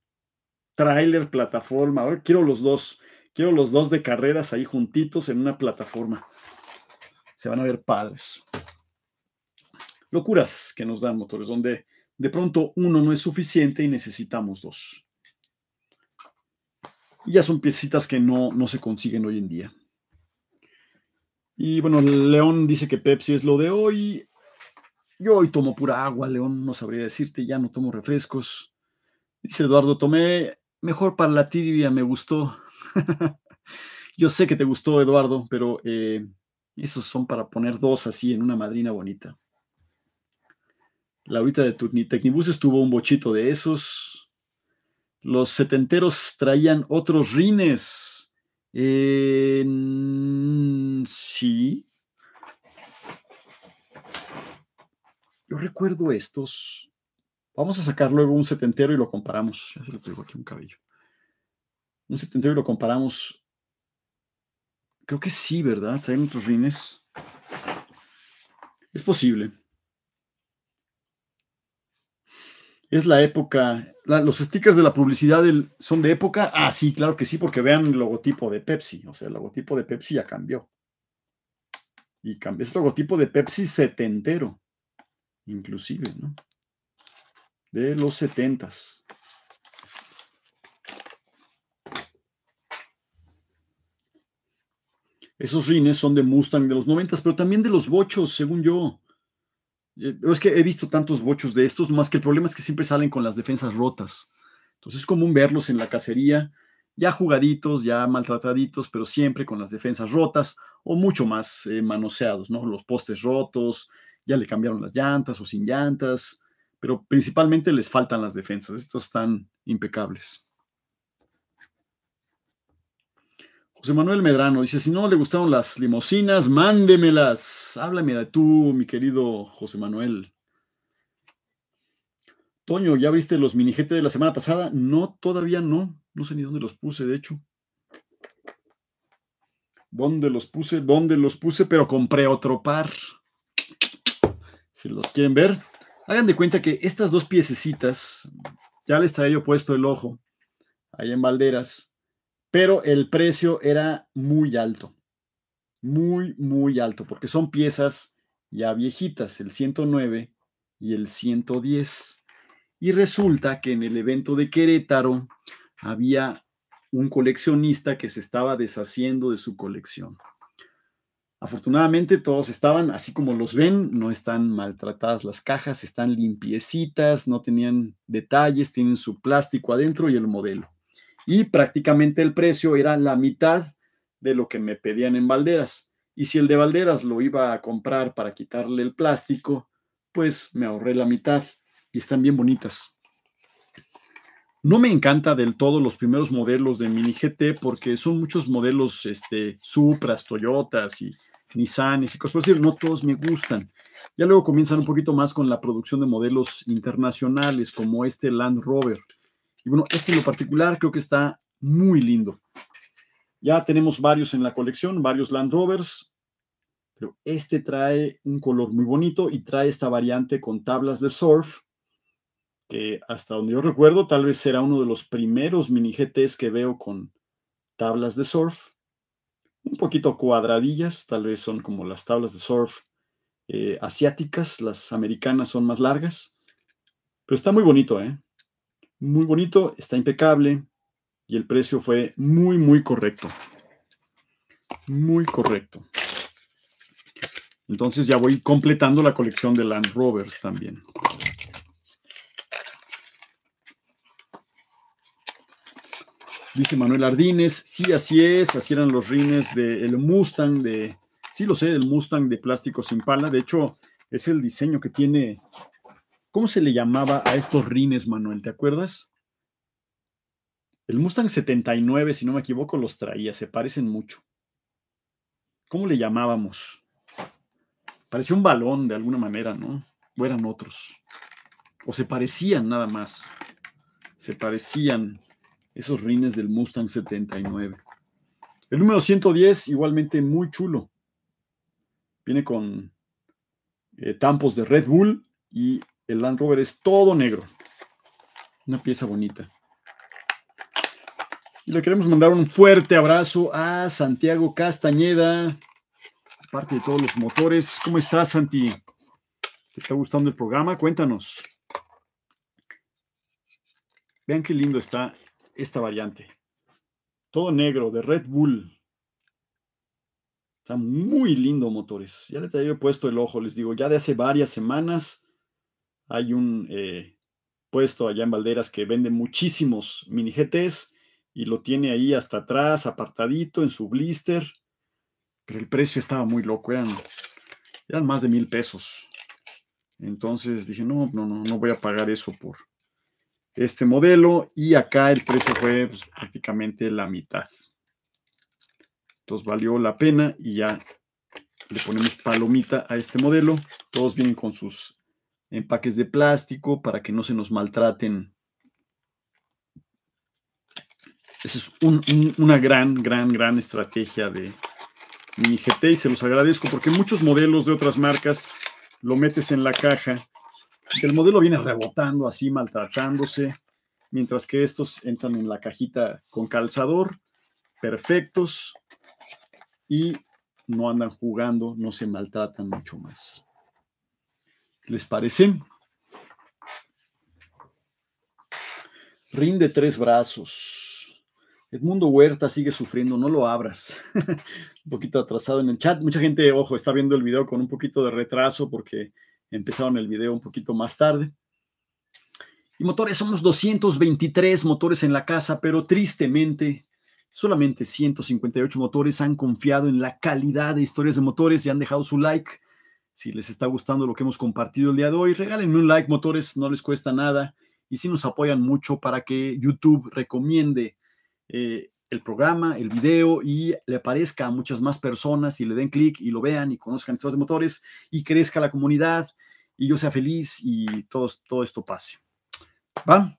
trailer, plataforma. Ahora quiero los dos, quiero los dos de carreras ahí juntitos en una plataforma se van a ver padres. Locuras que nos dan motores, donde de pronto uno no es suficiente y necesitamos dos. Y ya son piecitas que no, no se consiguen hoy en día. Y bueno, León dice que Pepsi es lo de hoy. Yo hoy tomo pura agua, León, no sabría decirte, ya no tomo refrescos. Dice Eduardo, tomé mejor para la tibia, me gustó. Yo sé que te gustó, Eduardo, pero eh, esos son para poner dos así en una madrina bonita. La Laurita de Tecnibuses tuvo un bochito de esos. Los setenteros traían otros rines. Sí. Yo recuerdo estos. Vamos a sacar luego un setentero y lo comparamos. Ya se le aquí un cabello. Un setentero y lo comparamos. Creo que sí, ¿verdad? Traen otros rines. Es posible. Es la época. los stickers de la publicidad son de época. Ah, sí, claro que sí, porque vean el logotipo de Pepsi. O sea, el logotipo de Pepsi ya cambió. Y cambió. Es logotipo de Pepsi setentero. Inclusive, ¿no? De los setentas. Esos rines son de Mustang de los 90, pero también de los bochos, según yo. Eh, es que he visto tantos bochos de estos, más que el problema es que siempre salen con las defensas rotas. Entonces es común verlos en la cacería, ya jugaditos, ya maltrataditos, pero siempre con las defensas rotas o mucho más eh, manoseados, ¿no? Los postes rotos, ya le cambiaron las llantas o sin llantas, pero principalmente les faltan las defensas. Estos están impecables. José Manuel Medrano dice, si no le gustaron las limosinas, mándemelas. Háblame de tú, mi querido José Manuel. Toño, ¿ya viste los minijetes de la semana pasada? No, todavía no. No sé ni dónde los puse, de hecho. ¿Dónde los puse? ¿Dónde los puse? Pero compré otro par. Si los quieren ver, hagan de cuenta que estas dos piececitas, ya les traía yo puesto el ojo, ahí en balderas pero el precio era muy alto, muy, muy alto, porque son piezas ya viejitas, el 109 y el 110. Y resulta que en el evento de Querétaro había un coleccionista que se estaba deshaciendo de su colección. Afortunadamente todos estaban, así como los ven, no están maltratadas las cajas, están limpiecitas, no tenían detalles, tienen su plástico adentro y el modelo y prácticamente el precio era la mitad de lo que me pedían en Valderas. Y si el de Valderas lo iba a comprar para quitarle el plástico, pues me ahorré la mitad y están bien bonitas. No me encanta del todo los primeros modelos de Mini GT porque son muchos modelos este, Supras, Toyotas y Nissan y cosas por decir, no todos me gustan. Ya luego comienzan un poquito más con la producción de modelos internacionales como este Land Rover. Y bueno, este en lo particular creo que está muy lindo. Ya tenemos varios en la colección, varios Land Rovers, pero este trae un color muy bonito y trae esta variante con tablas de surf, que hasta donde yo recuerdo tal vez será uno de los primeros mini GTs que veo con tablas de surf, un poquito cuadradillas, tal vez son como las tablas de surf eh, asiáticas, las americanas son más largas, pero está muy bonito, ¿eh? muy bonito, está impecable y el precio fue muy, muy correcto. Muy correcto. Entonces ya voy completando la colección de Land Rovers también. Dice Manuel Ardínez, sí, así es, así eran los rines del Mustang de, sí lo sé, el Mustang de plástico sin pala. De hecho, es el diseño que tiene ¿Cómo se le llamaba a estos rines, Manuel? ¿Te acuerdas? El Mustang 79, si no me equivoco, los traía, se parecen mucho. ¿Cómo le llamábamos? Parecía un balón de alguna manera, ¿no? O eran otros. O se parecían nada más. Se parecían esos rines del Mustang 79. El número 110, igualmente muy chulo. Viene con eh, tampos de Red Bull y el Land Rover es todo negro. Una pieza bonita. Y le queremos mandar un fuerte abrazo a Santiago Castañeda, parte de todos los motores. ¿Cómo estás, Santi? ¿Te está gustando el programa? Cuéntanos. Vean qué lindo está esta variante. Todo negro, de Red Bull. Está muy lindo, motores. Ya le he puesto el ojo, les digo, ya de hace varias semanas hay un eh, puesto allá en Valderas que vende muchísimos mini GTs y lo tiene ahí hasta atrás, apartadito, en su blister. Pero el precio estaba muy loco, eran, más de mil pesos. Entonces dije, no, no, no, no voy a pagar eso por este modelo. Y acá el precio fue pues, prácticamente la mitad. Entonces valió la pena y ya le ponemos palomita a este modelo. Todos vienen con sus empaques de plástico para que no se nos maltraten. Esa es una gran, gran, gran estrategia de mi GT y se los agradezco porque muchos modelos de otras marcas lo metes en la caja. El modelo viene rebotando así, maltratándose, mientras que estos entran en la cajita con calzador, perfectos y no andan jugando, no se maltratan mucho más. ¿Les parece? Rinde tres brazos. Edmundo Huerta sigue sufriendo, no lo abras. un poquito atrasado en el chat. Mucha gente, ojo, está viendo el video con un poquito de retraso porque empezaron el video un poquito más tarde. Y motores, somos 223 motores en la casa, pero tristemente solamente 158 motores han confiado en la calidad de historias de motores y han dejado su like. Si les está gustando lo que hemos compartido el día de hoy, regálenme un like, motores, no les cuesta nada. Y si nos apoyan mucho para que YouTube recomiende eh, el programa, el video y le aparezca a muchas más personas y le den clic y lo vean y conozcan historias de motores y crezca la comunidad y yo sea feliz y todo, todo esto pase. Vamos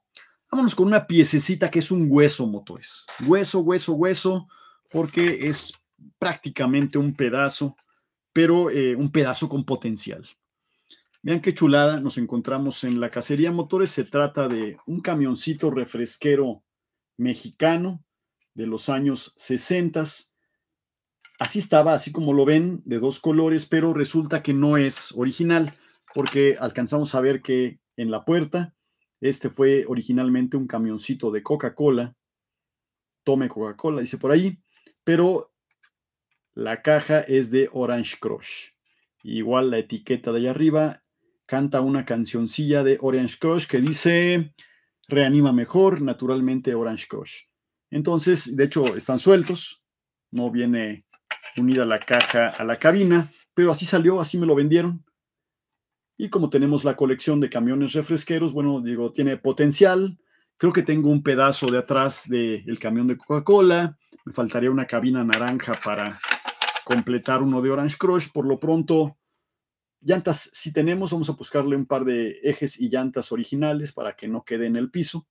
Vámonos con una piececita que es un hueso, motores. Hueso, hueso, hueso, porque es prácticamente un pedazo pero eh, un pedazo con potencial. Vean qué chulada, nos encontramos en la cacería motores. Se trata de un camioncito refresquero mexicano de los años 60. Así estaba, así como lo ven, de dos colores, pero resulta que no es original, porque alcanzamos a ver que en la puerta, este fue originalmente un camioncito de Coca-Cola. Tome Coca-Cola, dice por ahí, pero la caja es de Orange Crush. Igual la etiqueta de allá arriba canta una cancioncilla de Orange Crush que dice reanima mejor, naturalmente Orange Crush. Entonces, de hecho, están sueltos, no viene unida la caja a la cabina, pero así salió, así me lo vendieron. Y como tenemos la colección de camiones refresqueros, bueno, digo, tiene potencial. Creo que tengo un pedazo de atrás del camión de Coca-Cola. Me faltaría una cabina naranja para completar uno de Orange Crush. Por lo pronto, llantas si tenemos, vamos a buscarle un par de ejes y llantas originales para que no quede en el piso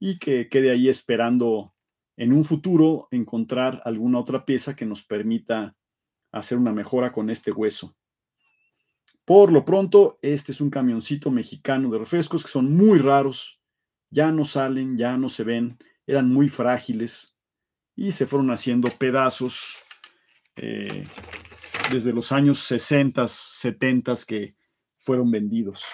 y que quede ahí esperando en un futuro encontrar alguna otra pieza que nos permita hacer una mejora con este hueso. Por lo pronto, este es un camioncito mexicano de refrescos que son muy raros, ya no salen, ya no se ven, eran muy frágiles y se fueron haciendo pedazos eh, desde los años 60, 70 que fueron vendidos.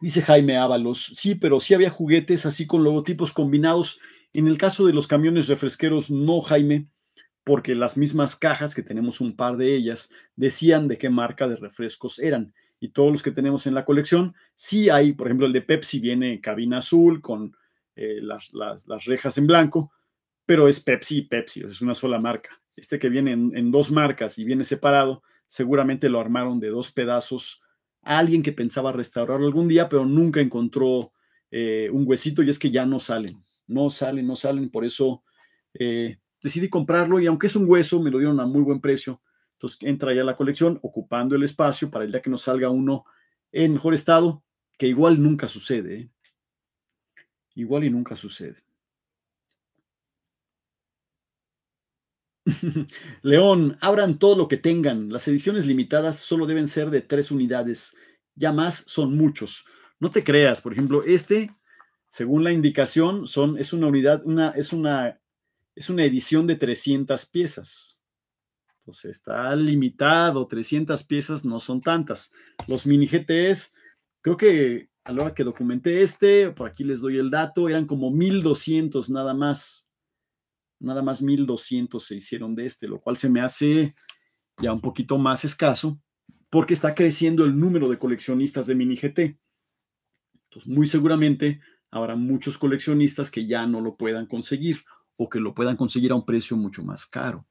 Dice Jaime Ábalos, sí, pero sí había juguetes así con logotipos combinados. En el caso de los camiones refresqueros, no, Jaime, porque las mismas cajas, que tenemos un par de ellas, decían de qué marca de refrescos eran. Y todos los que tenemos en la colección, sí hay, por ejemplo, el de Pepsi viene cabina azul con eh, las rejas en blanco, pero es Pepsi y Pepsi, es una sola marca. Este que viene en, dos marcas y viene separado, seguramente lo armaron de dos pedazos alguien que pensaba restaurarlo algún día, pero nunca encontró eh, un huesito y es que ya no salen, no salen, no salen, por eso eh, decidí comprarlo y aunque es un hueso, me lo dieron a muy buen precio, entonces entra ya la colección ocupando el espacio para el día que nos salga uno en mejor estado, que igual nunca sucede, ¿eh? igual y nunca sucede. León, abran todo lo que tengan. Las ediciones limitadas solo deben ser de tres unidades. Ya más son muchos. No te creas, por ejemplo, este, según la indicación, es una unidad, una, es, una, es una edición de 300 piezas. Entonces está limitado, 300 piezas no son tantas. Los mini GTs, creo que a la hora que documenté este, por aquí les doy el dato, eran como 1200 nada más. Nada más 1.200 se hicieron de este, lo cual se me hace ya un poquito más escaso porque está creciendo el número de coleccionistas de mini GT. Entonces, muy seguramente habrá muchos coleccionistas que ya no lo puedan conseguir o que lo puedan conseguir a un precio mucho más caro.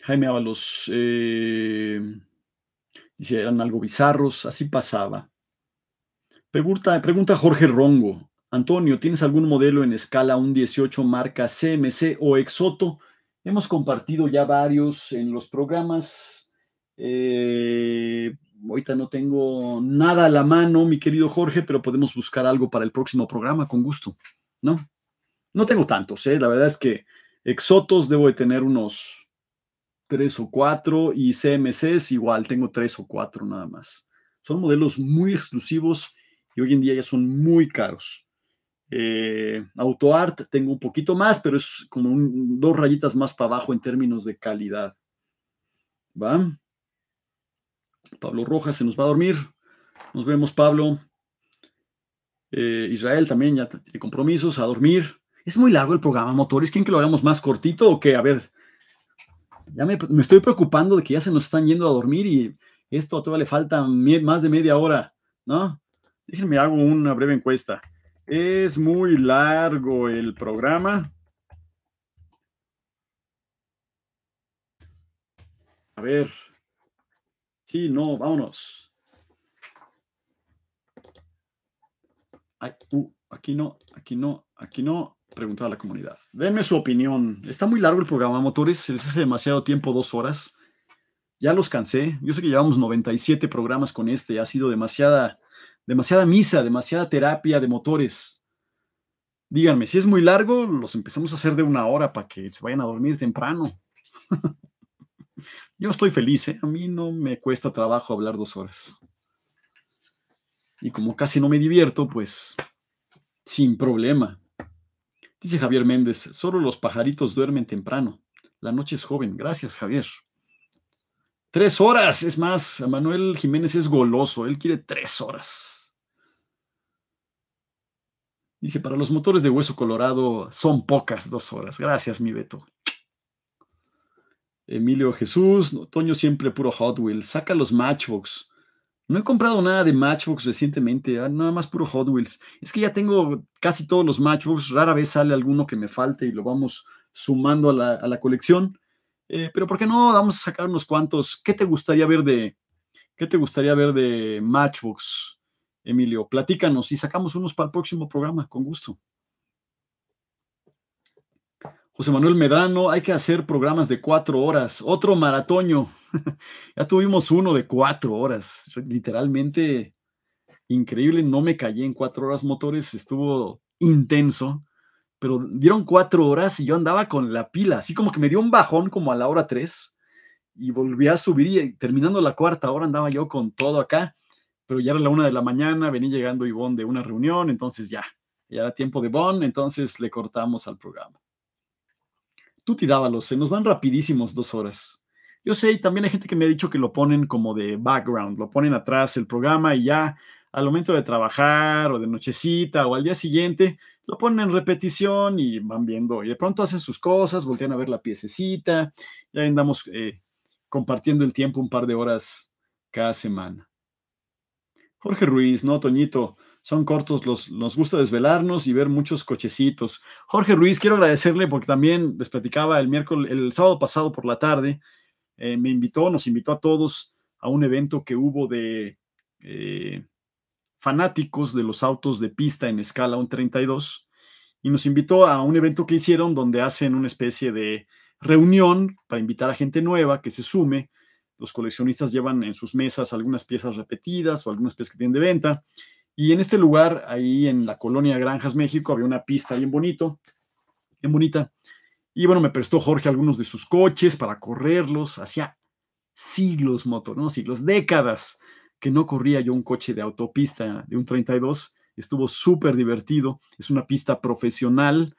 Jaime Ábalos. Eh, eran algo bizarros, así pasaba. Pregunta, pregunta Jorge Rongo. Antonio, ¿tienes algún modelo en escala 1.18 marca CMC o Exoto? Hemos compartido ya varios en los programas. Eh, ahorita no tengo nada a la mano, mi querido Jorge, pero podemos buscar algo para el próximo programa con gusto. No, no tengo tantos, ¿eh? la verdad es que exotos debo de tener unos tres o cuatro y CMCs igual, tengo tres o cuatro nada más. Son modelos muy exclusivos y hoy en día ya son muy caros. Eh, AutoArt tengo un poquito más, pero es como dos rayitas más para abajo en términos de calidad. ¿Va? Pablo Rojas se nos va a dormir. Nos vemos, Pablo. Eh, Israel también ya tiene compromisos a dormir. Es muy largo el programa, motores. ¿Quieren que lo hagamos más cortito o qué? A ver, ya me, estoy preocupando de que ya se nos están yendo a dormir y esto todavía le falta más de media hora, ¿no? Déjenme hago una breve encuesta. Es muy largo el programa. A ver. Sí, no, vámonos. Uh, aquí no, aquí no, aquí no preguntar a la comunidad. Denme su opinión. Está muy largo el programa, motores. Se les hace demasiado tiempo, dos horas. Ya los cansé. Yo sé que llevamos 97 programas con este. Ha sido demasiada, demasiada misa, demasiada terapia de motores. Díganme, si es muy largo, los empezamos a hacer de una hora para que se vayan a dormir temprano. Yo estoy feliz, ¿eh? A mí no me cuesta trabajo hablar dos horas. Y como casi no me divierto, pues sin problema. Dice Javier Méndez, solo los pajaritos duermen temprano. La noche es joven. Gracias, Javier. Tres horas, es más, Manuel Jiménez es goloso, él quiere tres horas. Dice, para los motores de hueso colorado son pocas dos horas. Gracias, mi Beto. Emilio Jesús, Toño siempre puro Hot Wheels, saca los Matchbox. No he comprado nada de Matchbox recientemente, ah, nada más puro Hot Wheels. Es que ya tengo casi todos los Matchbox, rara vez sale alguno que me falte y lo vamos sumando a la, colección. Eh, pero ¿por qué no? Vamos a sacar unos cuantos. ¿Qué te gustaría ver de, qué te gustaría ver de Matchbox, Emilio? Platícanos y sacamos unos para el próximo programa, con gusto. José Manuel Medrano, hay que hacer programas de cuatro horas. Otro maratoño. ya tuvimos uno de cuatro horas. Literalmente increíble. No me caí en cuatro horas motores. Estuvo intenso. Pero dieron cuatro horas y yo andaba con la pila. Así como que me dio un bajón como a la hora tres. Y volví a subir y terminando la cuarta hora andaba yo con todo acá. Pero ya era la una de la mañana. venía llegando Ivonne de una reunión. Entonces ya. Ya era tiempo de Bon. Entonces le cortamos al programa tú tirábalos, se nos van rapidísimos dos horas. Yo sé, y también hay gente que me ha dicho que lo ponen como de background, lo ponen atrás el programa y ya al momento de trabajar o de nochecita o al día siguiente, lo ponen en repetición y van viendo. Y de pronto hacen sus cosas, voltean a ver la piececita, ya andamos eh, compartiendo el tiempo un par de horas cada semana. Jorge Ruiz, no, Toñito, son cortos, los, nos gusta desvelarnos y ver muchos cochecitos. Jorge Ruiz, quiero agradecerle porque también les platicaba el miércoles, el sábado pasado por la tarde, eh, me invitó, nos invitó a todos a un evento que hubo de eh, fanáticos de los autos de pista en escala un 32 y nos invitó a un evento que hicieron donde hacen una especie de reunión para invitar a gente nueva que se sume. Los coleccionistas llevan en sus mesas algunas piezas repetidas o algunas piezas que tienen de venta y en este lugar, ahí en la colonia Granjas, México, había una pista bien bonito, bien bonita. Y bueno, me prestó Jorge algunos de sus coches para correrlos. Hacía siglos, moto, ¿no? Siglos, décadas que no corría yo un coche de autopista de un 32. Estuvo súper divertido. Es una pista profesional,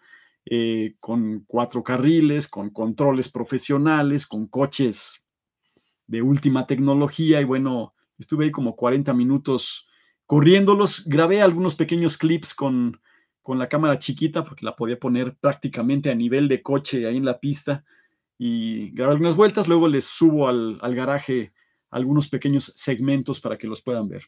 eh, con cuatro carriles, con controles profesionales, con coches de última tecnología. Y bueno, estuve ahí como 40 minutos corriéndolos. Grabé algunos pequeños clips con, la cámara chiquita porque la podía poner prácticamente a nivel de coche ahí en la pista y grabé algunas vueltas. Luego les subo al, al garaje algunos pequeños segmentos para que los puedan ver.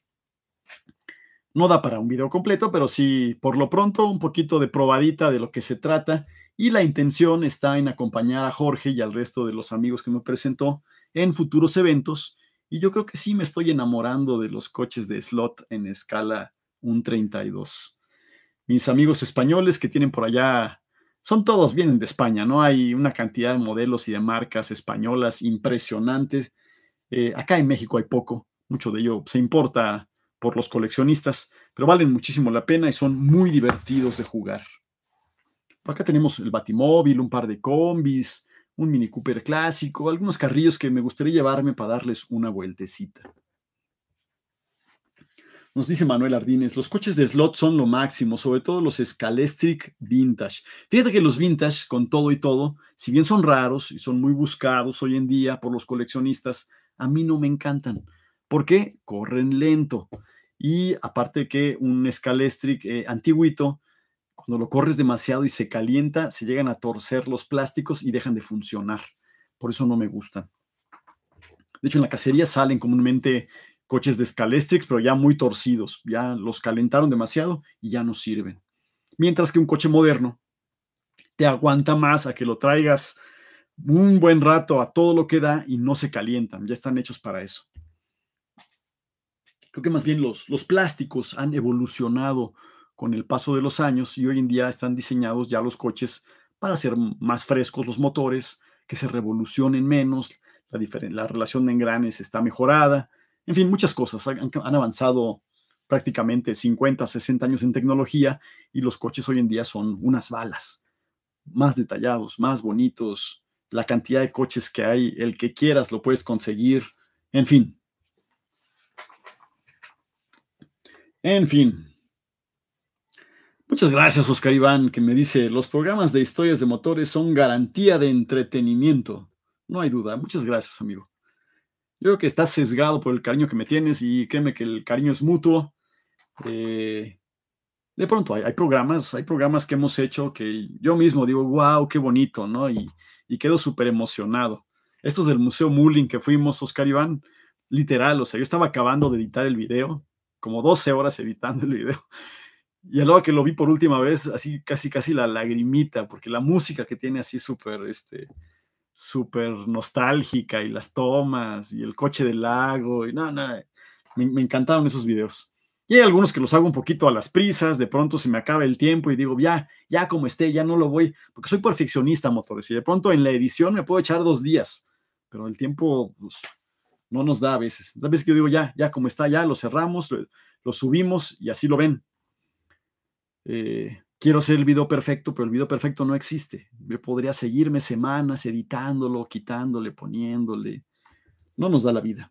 No da para un video completo, pero sí, por lo pronto, un poquito de probadita de lo que se trata. Y la intención está en acompañar a Jorge y al resto de los amigos que me presentó en futuros eventos y yo creo que sí me estoy enamorando de los coches de slot en escala 1.32. Mis amigos españoles que tienen por allá, son todos, vienen de España, ¿no? Hay una cantidad de modelos y de marcas españolas impresionantes. Eh, acá en México hay poco, mucho de ello se importa por los coleccionistas, pero valen muchísimo la pena y son muy divertidos de jugar. Acá tenemos el batimóvil, un par de combis, un Mini Cooper clásico, algunos carrillos que me gustaría llevarme para darles una vueltecita. Nos dice Manuel Ardínez, los coches de slot son lo máximo, sobre todo los Scalestric Vintage. Fíjate que los vintage, con todo y todo, si bien son raros y son muy buscados hoy en día por los coleccionistas, a mí no me encantan. porque Corren lento. Y aparte que un Scalestric eh, antiguito, cuando lo corres demasiado y se calienta, se llegan a torcer los plásticos y dejan de funcionar. Por eso no me gustan. De hecho, en la cacería salen comúnmente coches de Scalestrix, pero ya muy torcidos. Ya los calentaron demasiado y ya no sirven. Mientras que un coche moderno te aguanta más a que lo traigas un buen rato a todo lo que da y no se calientan. Ya están hechos para eso. Creo que más bien los, los plásticos han evolucionado con el paso de los años y hoy en día están diseñados ya los coches para ser más frescos los motores, que se revolucionen menos, la, relación de engranes está mejorada, en fin, muchas cosas. Han, han, avanzado prácticamente 50, 60 años en tecnología y los coches hoy en día son unas balas, más detallados, más bonitos, la cantidad de coches que hay, el que quieras lo puedes conseguir, en fin. En fin. Muchas gracias, Oscar Iván, que me dice, los programas de historias de motores son garantía de entretenimiento. No hay duda. Muchas gracias, amigo. Yo creo que estás sesgado por el cariño que me tienes y créeme que el cariño es mutuo. Eh, de pronto hay, programas, hay programas que hemos hecho que yo mismo digo, wow, qué bonito, ¿no? Y, y quedo súper emocionado. esto es del Museo Mullin que fuimos, Oscar Iván, literal, o sea, yo estaba acabando de editar el video, como 12 horas editando el video. Y luego que lo vi por última vez, así casi casi la lagrimita, porque la música que tiene así súper, este, súper nostálgica y las tomas y el coche del lago y nada, nada. Me, encantaron esos videos. Y hay algunos que los hago un poquito a las prisas, de pronto se me acaba el tiempo y digo, ya, ya como esté, ya no lo voy, porque soy perfeccionista, motores, y de pronto en la edición me puedo echar dos días, pero el tiempo pues, no nos da a veces. Sabes que yo digo, ya, ya como está, ya lo cerramos, lo subimos y así lo ven. Eh, quiero hacer el video perfecto, pero el video perfecto no existe. Yo podría seguirme semanas editándolo, quitándole, poniéndole. No nos da la vida.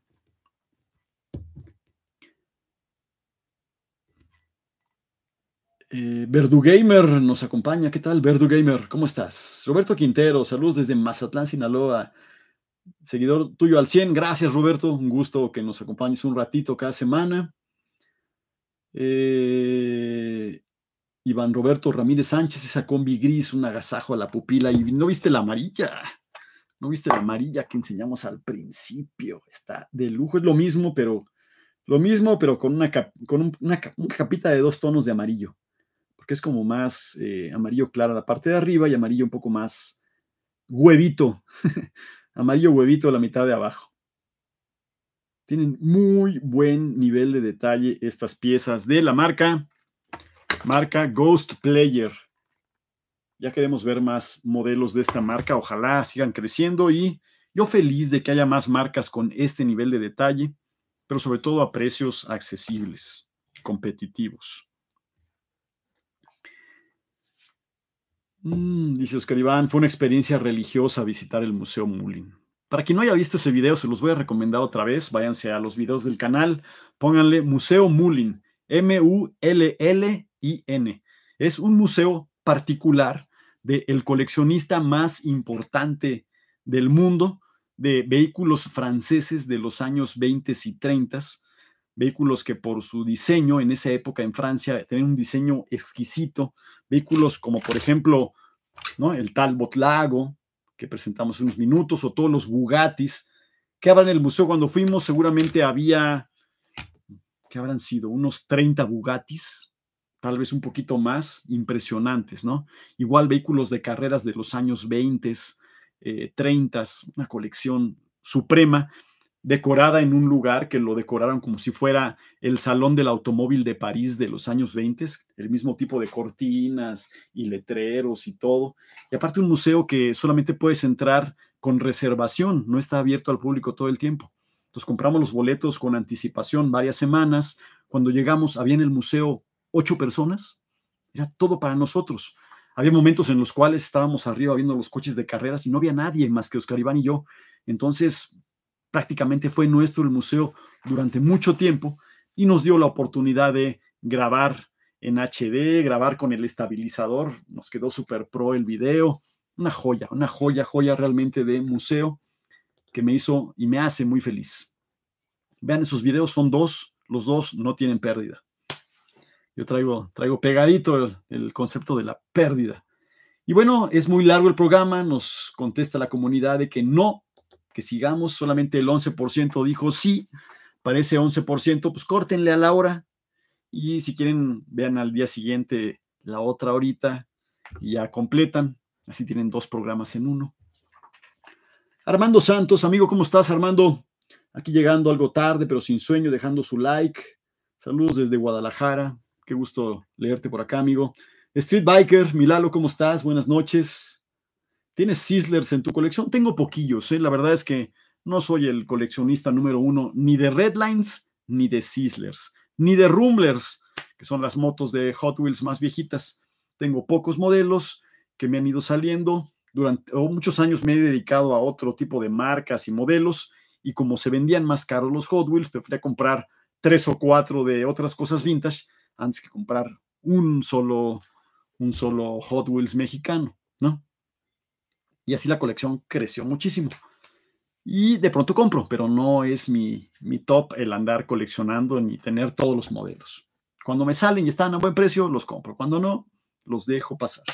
Eh, Verdugamer nos acompaña. ¿Qué tal, Verdugamer? ¿Cómo estás? Roberto Quintero, saludos desde Mazatlán, Sinaloa. Seguidor tuyo al 100. Gracias, Roberto. Un gusto que nos acompañes un ratito cada semana. Eh, Iván Roberto Ramírez Sánchez, esa combi gris, un agasajo a la pupila. Y no viste la amarilla, no viste la amarilla que enseñamos al principio. Está de lujo, es lo mismo, pero lo mismo, pero con una, con una, capita de dos tonos de amarillo, porque es como más eh, amarillo claro la parte de arriba y amarillo un poco más huevito, amarillo huevito la mitad de abajo. Tienen muy buen nivel de detalle estas piezas de la marca Marca Ghost Player. Ya queremos ver más modelos de esta marca. Ojalá sigan creciendo y yo feliz de que haya más marcas con este nivel de detalle, pero sobre todo a precios accesibles, competitivos. Mm, dice Oscar Iván, fue una experiencia religiosa visitar el Museo Mullin. Para quien no haya visto ese video, se los voy a recomendar otra vez. Váyanse a los videos del canal, pónganle Museo Mullin, m u l l es un museo particular del coleccionista más importante del mundo de vehículos franceses de los años 20 y 30, vehículos que por su diseño en esa época en Francia tenían un diseño exquisito, vehículos como por ejemplo ¿no? el Talbot Lago que presentamos unos minutos o todos los Bugattis que en el museo. Cuando fuimos seguramente había, que habrán sido? Unos 30 Bugattis, tal vez un poquito más impresionantes, ¿no? Igual vehículos de carreras de los años 20, eh, 30, una colección suprema, decorada en un lugar que lo decoraron como si fuera el Salón del Automóvil de París de los años 20, el mismo tipo de cortinas y letreros y todo. Y aparte un museo que solamente puedes entrar con reservación, no está abierto al público todo el tiempo. Entonces compramos los boletos con anticipación varias semanas. Cuando llegamos, había en el museo ocho personas, era todo para nosotros. Había momentos en los cuales estábamos arriba viendo los coches de carreras y no había nadie más que Oscar Iván y yo. Entonces, prácticamente fue nuestro el museo durante mucho tiempo y nos dio la oportunidad de grabar en HD, grabar con el estabilizador. Nos quedó súper pro el video. Una joya, una joya, joya realmente de museo que me hizo y me hace muy feliz. Vean esos videos, son dos, los dos no tienen pérdida. Yo traigo, traigo pegadito el, concepto de la pérdida. Y bueno, es muy largo el programa, nos contesta la comunidad de que no, que sigamos, solamente el 11% dijo sí, Parece 11%, pues córtenle a la hora y si quieren vean al día siguiente la otra horita y ya completan, así tienen dos programas en uno. Armando Santos, amigo, ¿cómo estás Armando? Aquí llegando algo tarde, pero sin sueño, dejando su like. Saludos desde Guadalajara. Qué gusto leerte por acá, amigo. Street Biker, Milalo, ¿cómo estás? Buenas noches. ¿Tienes Sizzlers en tu colección? Tengo poquillos, ¿eh? la verdad es que no soy el coleccionista número uno ni de Redlines, ni de Sizzlers, ni de Rumblers, que son las motos de Hot Wheels más viejitas. Tengo pocos modelos que me han ido saliendo. Durante muchos años me he dedicado a otro tipo de marcas y modelos, y como se vendían más caros los Hot Wheels, preferí comprar tres o cuatro de otras cosas vintage antes que comprar un solo, un solo Hot Wheels mexicano, ¿no? Y así la colección creció muchísimo. Y de pronto compro, pero no es mi, top el andar coleccionando ni tener todos los modelos. Cuando me salen y están a buen precio, los compro. Cuando no, los dejo pasar.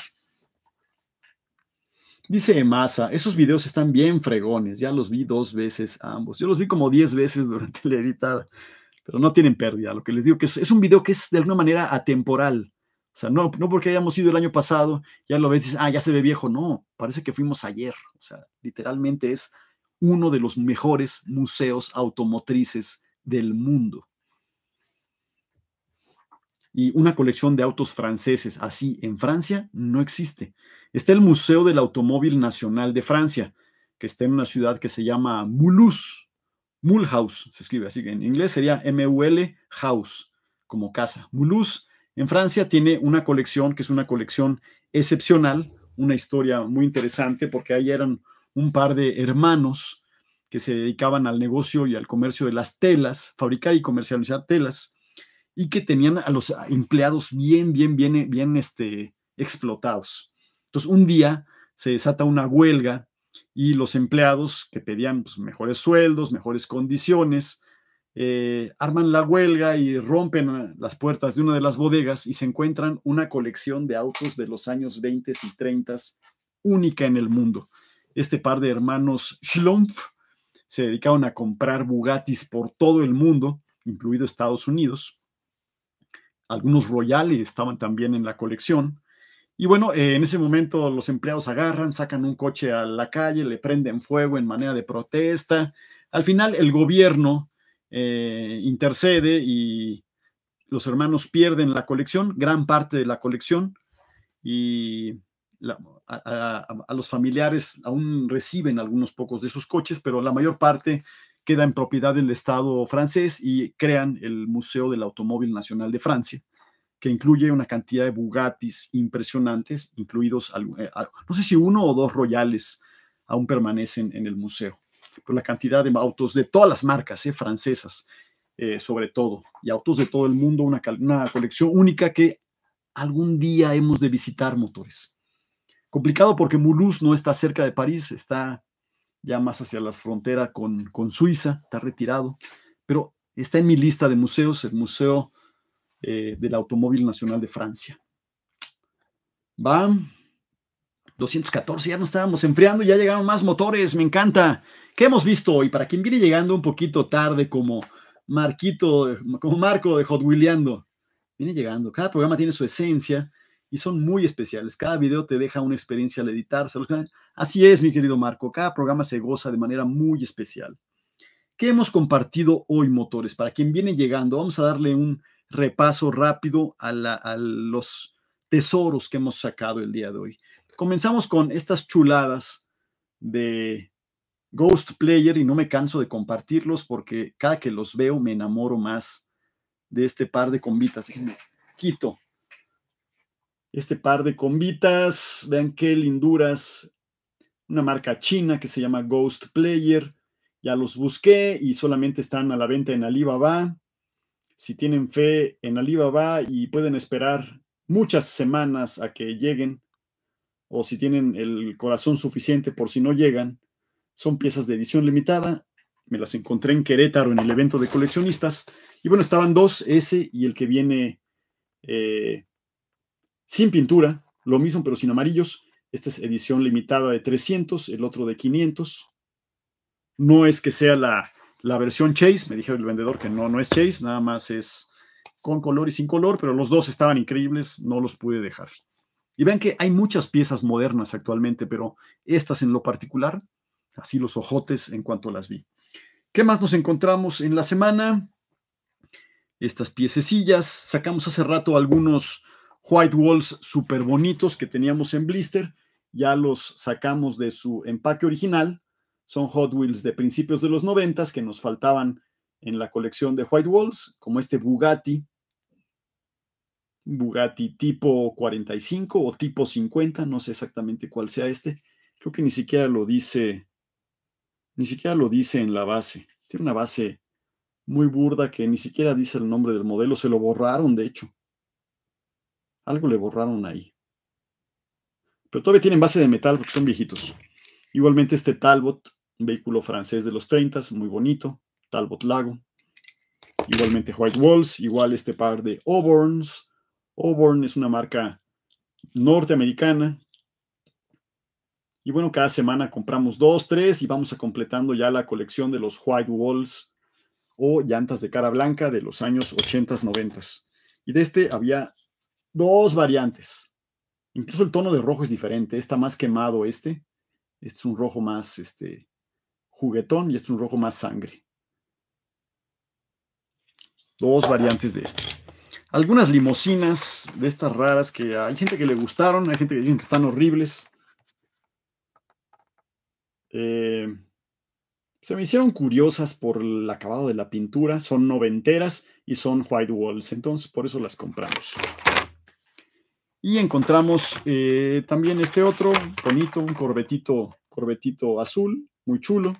Dice Masa, esos videos están bien fregones, ya los vi dos veces ambos. Yo los vi como diez veces durante la editada pero no tienen pérdida. Lo que les digo que es, un video que es de alguna manera atemporal. O sea, no, no porque hayamos ido el año pasado, ya lo ves, dices, ah, ya se ve viejo. No, parece que fuimos ayer. O sea, literalmente es uno de los mejores museos automotrices del mundo. Y una colección de autos franceses así en Francia no existe. Está el Museo del Automóvil Nacional de Francia, que está en una ciudad que se llama Mulhouse Mulhouse se escribe así, en inglés sería M-U-L House, como casa. Mulhouse en Francia tiene una colección que es una colección excepcional, una historia muy interesante porque ahí eran un par de hermanos que se dedicaban al negocio y al comercio de las telas, fabricar y comercializar telas, y que tenían a los empleados bien, bien, bien, bien este, explotados. Entonces, un día se desata una huelga y los empleados que pedían pues, mejores sueldos, mejores condiciones, eh, arman la huelga y rompen eh, las puertas de una de las bodegas y se encuentran una colección de autos de los años 20 y 30 única en el mundo. Este par de hermanos Schlumpf se dedicaron a comprar Bugattis por todo el mundo, incluido Estados Unidos. Algunos Royale estaban también en la colección. Y bueno, eh, en ese momento los empleados agarran, sacan un coche a la calle, le prenden fuego en manera de protesta. Al final el gobierno eh, intercede y los hermanos pierden la colección, gran parte de la colección, y a, a los familiares aún reciben algunos pocos de sus coches, pero la mayor parte queda en propiedad del Estado francés y crean el Museo del Automóvil Nacional de Francia que incluye una cantidad de Bugattis impresionantes, incluidos, eh, no sé si uno o dos Royales aún permanecen en el museo, pero la cantidad de autos de todas las marcas eh, francesas, eh, sobre todo, y autos de todo el mundo, una, una colección única que algún día hemos de visitar motores. Complicado porque Mulhouse no está cerca de París, está ya más hacia la frontera con, con Suiza, está retirado, pero está en mi lista de museos, el Museo eh, del Automóvil Nacional de Francia. Va. 214, ya nos estábamos enfriando, ya llegaron más motores, me encanta. ¿Qué hemos visto hoy? Para quien viene llegando un poquito tarde como Marquito, como Marco de Hot viene llegando. Cada programa tiene su esencia y son muy especiales. Cada video te deja una experiencia al editarse. Así es, mi querido Marco, cada programa se goza de manera muy especial. ¿Qué hemos compartido hoy, motores? Para quien viene llegando, vamos a darle un repaso rápido a, los tesoros que hemos sacado el día de hoy. Comenzamos con estas chuladas de Ghost Player y no me canso de compartirlos porque cada que los veo me enamoro más de este par de combitas. quito este par de combitas, Vean qué linduras. Una marca china que se llama Ghost Player. Ya los busqué y solamente están a la venta en Alibaba si tienen fe en Alibaba y pueden esperar muchas semanas a que lleguen, o si tienen el corazón suficiente por si no llegan, son piezas de edición limitada. Me las encontré en Querétaro en el evento de coleccionistas. Y bueno, estaban dos, ese y el que viene eh, sin pintura, lo mismo pero sin amarillos. Esta es edición limitada de 300, el otro de 500. No es que sea la la versión Chase, me dijo el vendedor que no, no es Chase, nada más es con color y sin color, pero los dos estaban increíbles, no los pude dejar. Y vean que hay muchas piezas modernas actualmente, pero estas en lo particular, así los ojotes en cuanto las vi. ¿Qué más nos encontramos en la semana? Estas piececillas, sacamos hace rato algunos White Walls súper bonitos que teníamos en blister, ya los sacamos de su empaque original son Hot Wheels de principios de los 90 que nos faltaban en la colección de White Walls, como este Bugatti, Bugatti tipo 45 o tipo 50, no sé exactamente cuál sea este. Creo que ni siquiera lo dice, ni siquiera lo dice en la base. Tiene una base muy burda que ni siquiera dice el nombre del modelo, se lo borraron de hecho. Algo le borraron ahí. Pero todavía tienen base de metal porque son viejitos. Igualmente este Talbot un vehículo francés de los 30, muy bonito, Talbot Lago. Igualmente White Walls, igual este par de Auburns. Auburn es una marca norteamericana. Y bueno, cada semana compramos dos, tres y vamos a completando ya la colección de los White Walls o llantas de cara blanca de los años 80, 90. Y de este había dos variantes. Incluso el tono de rojo es diferente. Está más quemado este. Este es un rojo más, este, juguetón y este es un rojo más sangre. Dos variantes de este. Algunas limosinas de estas raras que hay gente que le gustaron, hay gente que dicen que están horribles. Eh, se me hicieron curiosas por el acabado de la pintura. Son noventeras y son white walls. Entonces, por eso las compramos. Y encontramos eh, también este otro bonito, un corbetito, corbetito azul muy chulo.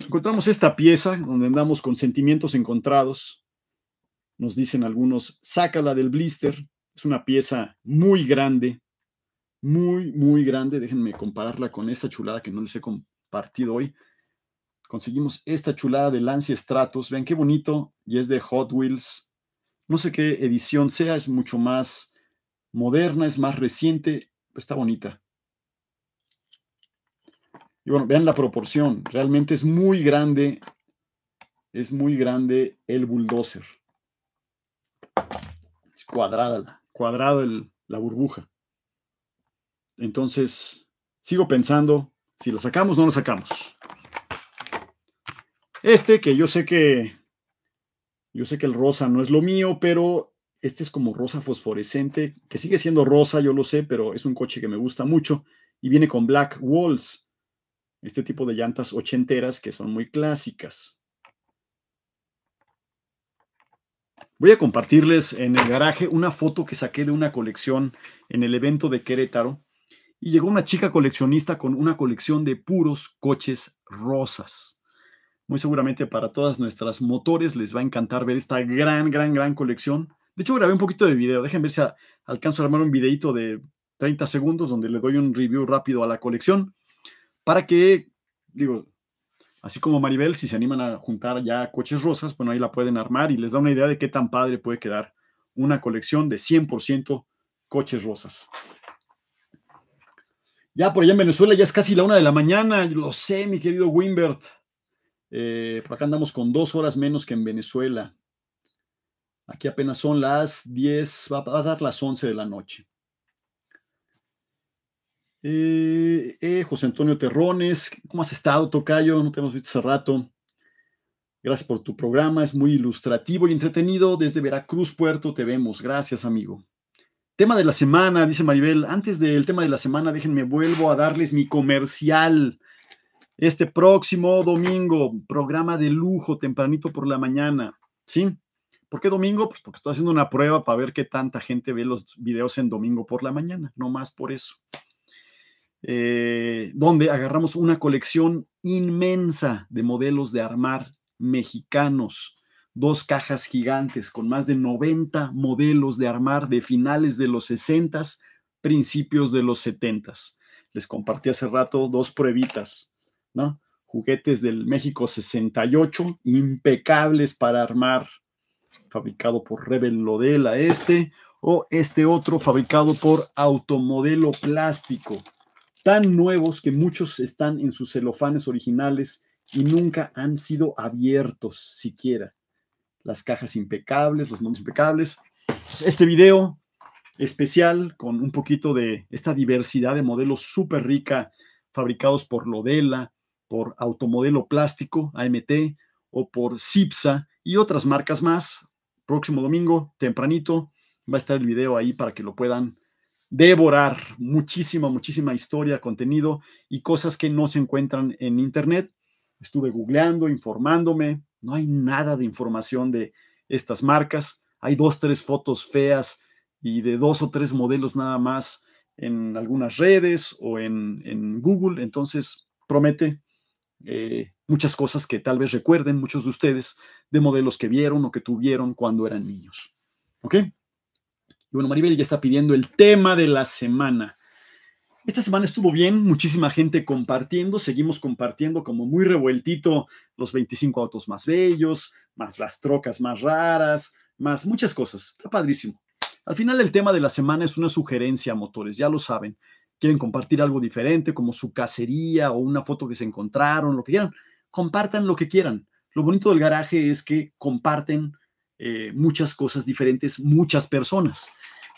Encontramos esta pieza donde andamos con sentimientos encontrados. Nos dicen algunos, sácala del blister. Es una pieza muy grande, muy, muy grande. Déjenme compararla con esta chulada que no les he compartido hoy. Conseguimos esta chulada de Lancia Stratos. Vean qué bonito. Y es de Hot Wheels. No sé qué edición sea. Es mucho más moderna, es más reciente. Está bonita. Y bueno, vean la proporción. Realmente es muy grande. Es muy grande el bulldozer. Es cuadrada, la burbuja. Entonces, sigo pensando, si lo sacamos, no lo sacamos. Este, que yo sé que, yo sé que el rosa no es lo mío, pero este es como rosa fosforescente, que sigue siendo rosa, yo lo sé, pero es un coche que me gusta mucho y viene con black walls este tipo de llantas ochenteras que son muy clásicas. Voy a compartirles en el garaje una foto que saqué de una colección en el evento de Querétaro y llegó una chica coleccionista con una colección de puros coches rosas. Muy seguramente para todas nuestras motores les va a encantar ver esta gran, gran, gran colección. De hecho, grabé un poquito de video. Déjenme ver si alcanzo a armar un videito de 30 segundos donde le doy un review rápido a la colección para que, digo, así como Maribel, si se animan a juntar ya coches rosas, bueno, ahí la pueden armar y les da una idea de qué tan padre puede quedar una colección de 100% coches rosas. Ya por allá en Venezuela ya es casi la una de la mañana, lo sé, mi querido Wimbert. Eh, por acá andamos con dos horas menos que en Venezuela. Aquí apenas son las 10, va a dar las 11 de la noche. Eh, eh, José Antonio Terrones, ¿cómo has estado, Tocayo? No te hemos visto hace rato. Gracias por tu programa, es muy ilustrativo y entretenido. Desde Veracruz, Puerto, te vemos. Gracias, amigo. Tema de la semana, dice Maribel. Antes del tema de la semana, déjenme vuelvo a darles mi comercial. Este próximo domingo, programa de lujo, tempranito por la mañana. ¿Sí? ¿Por qué domingo? Pues porque estoy haciendo una prueba para ver qué tanta gente ve los videos en domingo por la mañana, no más por eso. Eh, donde agarramos una colección inmensa de modelos de armar mexicanos, dos cajas gigantes con más de 90 modelos de armar de finales de los 60, principios de los 70. Les compartí hace rato dos pruebitas, ¿no? Juguetes del México 68, impecables para armar, fabricado por Rebel Lodela este, o este otro fabricado por Automodelo Plástico, tan nuevos que muchos están en sus celofanes originales y nunca han sido abiertos siquiera. Las cajas impecables, los nombres impecables. Este video especial con un poquito de esta diversidad de modelos súper rica fabricados por Lodela, por Automodelo Plástico, AMT, o por Cipsa y otras marcas más. Próximo domingo, tempranito, va a estar el video ahí para que lo puedan devorar muchísima, muchísima historia, contenido y cosas que no se encuentran en Internet. Estuve googleando, informándome, no hay nada de información de estas marcas. Hay dos, tres fotos feas y de dos o tres modelos nada más en algunas redes o en, Google. Entonces, promete eh, muchas cosas que tal vez recuerden muchos de ustedes de modelos que vieron o que tuvieron cuando eran niños. ¿Ok? bueno, Maribel ya está pidiendo el tema de la semana. Esta semana estuvo bien, muchísima gente compartiendo, seguimos compartiendo como muy revueltito los 25 autos más bellos, más las trocas más raras, más muchas cosas. Está padrísimo. Al final el tema de la semana es una sugerencia a motores, ya lo saben. Quieren compartir algo diferente, como su cacería o una foto que se encontraron, lo que quieran. Compartan lo que quieran. Lo bonito del garaje es que comparten eh, muchas cosas diferentes, muchas personas.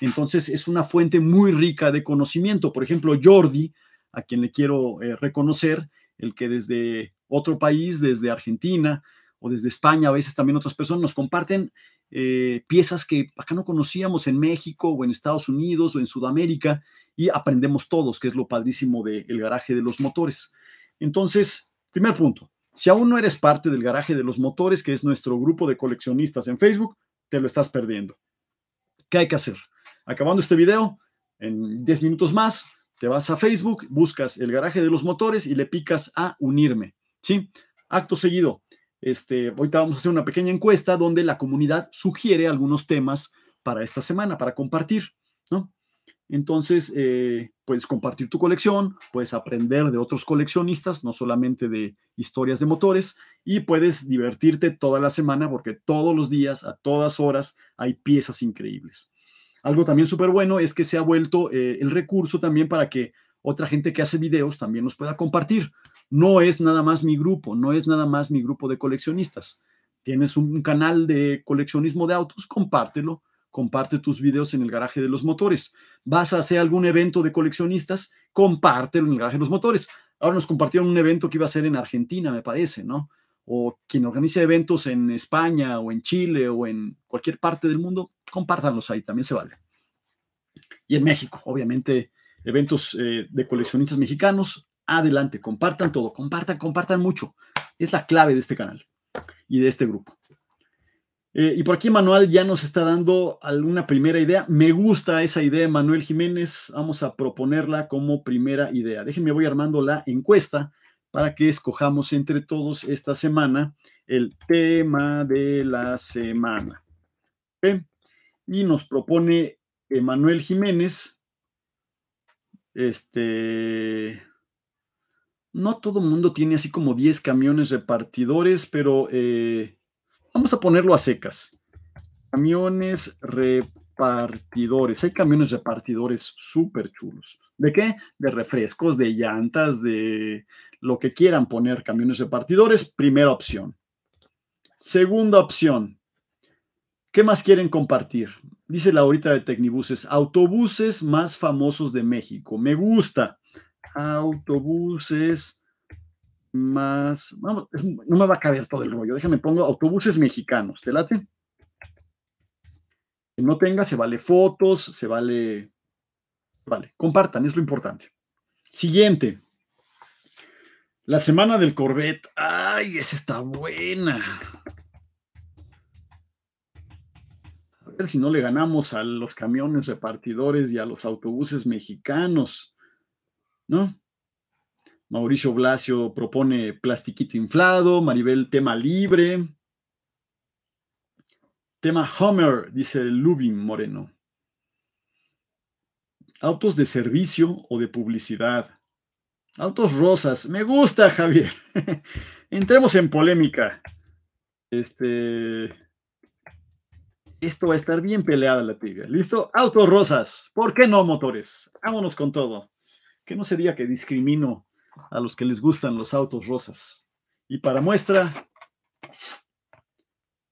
Entonces es una fuente muy rica de conocimiento. Por ejemplo, Jordi, a quien le quiero eh, reconocer, el que desde otro país, desde Argentina o desde España, a veces también otras personas nos comparten eh, piezas que acá no conocíamos en México o en Estados Unidos o en Sudamérica y aprendemos todos, que es lo padrísimo del garaje de los motores. Entonces, primer punto, si aún no eres parte del garaje de los motores, que es nuestro grupo de coleccionistas en Facebook, te lo estás perdiendo. ¿Qué hay que hacer? Acabando este video, en 10 minutos más, te vas a Facebook, buscas el garaje de los motores y le picas a unirme. ¿Sí? Acto seguido, este, ahorita vamos a hacer una pequeña encuesta donde la comunidad sugiere algunos temas para esta semana, para compartir, ¿no? Entonces, eh, puedes compartir tu colección, puedes aprender de otros coleccionistas, no solamente de historias de motores, y puedes divertirte toda la semana porque todos los días, a todas horas, hay piezas increíbles. Algo también súper bueno es que se ha vuelto eh, el recurso también para que otra gente que hace videos también los pueda compartir. No es nada más mi grupo, no es nada más mi grupo de coleccionistas. Tienes un canal de coleccionismo de autos, compártelo comparte tus videos en el garaje de los motores. ¿Vas a hacer algún evento de coleccionistas? Compártelo en el garaje de los motores. Ahora nos compartieron un evento que iba a ser en Argentina, me parece, ¿no? O quien organice eventos en España o en Chile o en cualquier parte del mundo, compártanlos ahí, también se vale. Y en México, obviamente, eventos eh, de coleccionistas mexicanos, adelante, compartan todo, compartan, compartan mucho. Es la clave de este canal y de este grupo. Eh, y por aquí Manuel ya nos está dando alguna primera idea. Me gusta esa idea, Manuel Jiménez. Vamos a proponerla como primera idea. Déjenme, voy armando la encuesta para que escojamos entre todos esta semana el tema de la semana. Y nos propone Manuel Jiménez. Este. No todo el mundo tiene así como 10 camiones repartidores, pero. Eh, Vamos a ponerlo a secas. Camiones repartidores. Hay camiones repartidores súper chulos. ¿De qué? De refrescos, de llantas, de lo que quieran poner camiones repartidores. Primera opción. Segunda opción. ¿Qué más quieren compartir? Dice la ahorita de Tecnibuses, autobuses más famosos de México. Me gusta. Autobuses más, vamos, no me va a caber todo el rollo, déjame pongo autobuses mexicanos, ¿te late? Que no tenga, se vale fotos, se vale, vale, compartan, es lo importante. Siguiente, la semana del Corvette. Ay, esa está buena. A ver si no le ganamos a los camiones repartidores y a los autobuses mexicanos. ¿No? Mauricio Blasio propone plastiquito inflado, Maribel tema libre. Tema Homer, dice Lubin Moreno. Autos de servicio o de publicidad. Autos rosas. Me gusta, Javier. Entremos en polémica. Este. Esto va a estar bien peleada la tibia. ¿Listo? Autos rosas. ¿Por qué no motores? Vámonos con todo. Que no se diga que discrimino a los que les gustan los autos rosas. Y para muestra,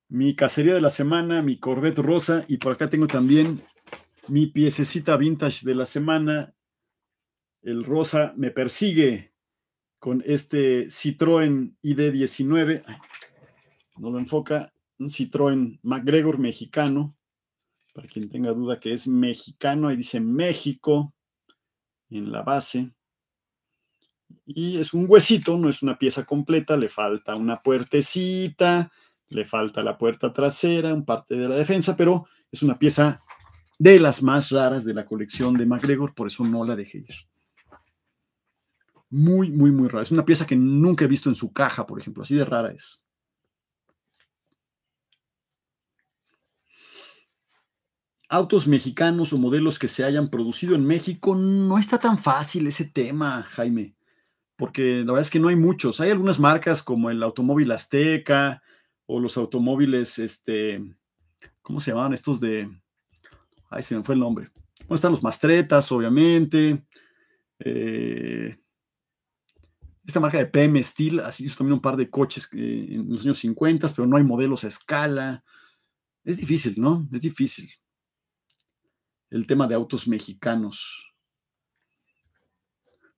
mi cacería de la semana, mi Corvette rosa, y por acá tengo también mi piececita vintage de la semana. El rosa me persigue con este Citroën ID19. No lo enfoca. Un Citroën McGregor mexicano. Para quien tenga duda que es mexicano, ahí dice México en la base y es un huesito, no es una pieza completa, le falta una puertecita, le falta la puerta trasera, un parte de la defensa, pero es una pieza de las más raras de la colección de MacGregor, por eso no la dejé ir. Muy, muy, muy rara. Es una pieza que nunca he visto en su caja, por ejemplo, así de rara es. Autos mexicanos o modelos que se hayan producido en México, no está tan fácil ese tema, Jaime porque la verdad es que no hay muchos. Hay algunas marcas como el automóvil Azteca o los automóviles, este, ¿cómo se llamaban estos de? Ay, se me fue el nombre. Bueno, están los Mastretas, obviamente. Eh, esta marca de PM Steel así hizo también un par de coches eh, en los años 50, pero no hay modelos a escala. Es difícil, ¿no? Es difícil. El tema de autos mexicanos.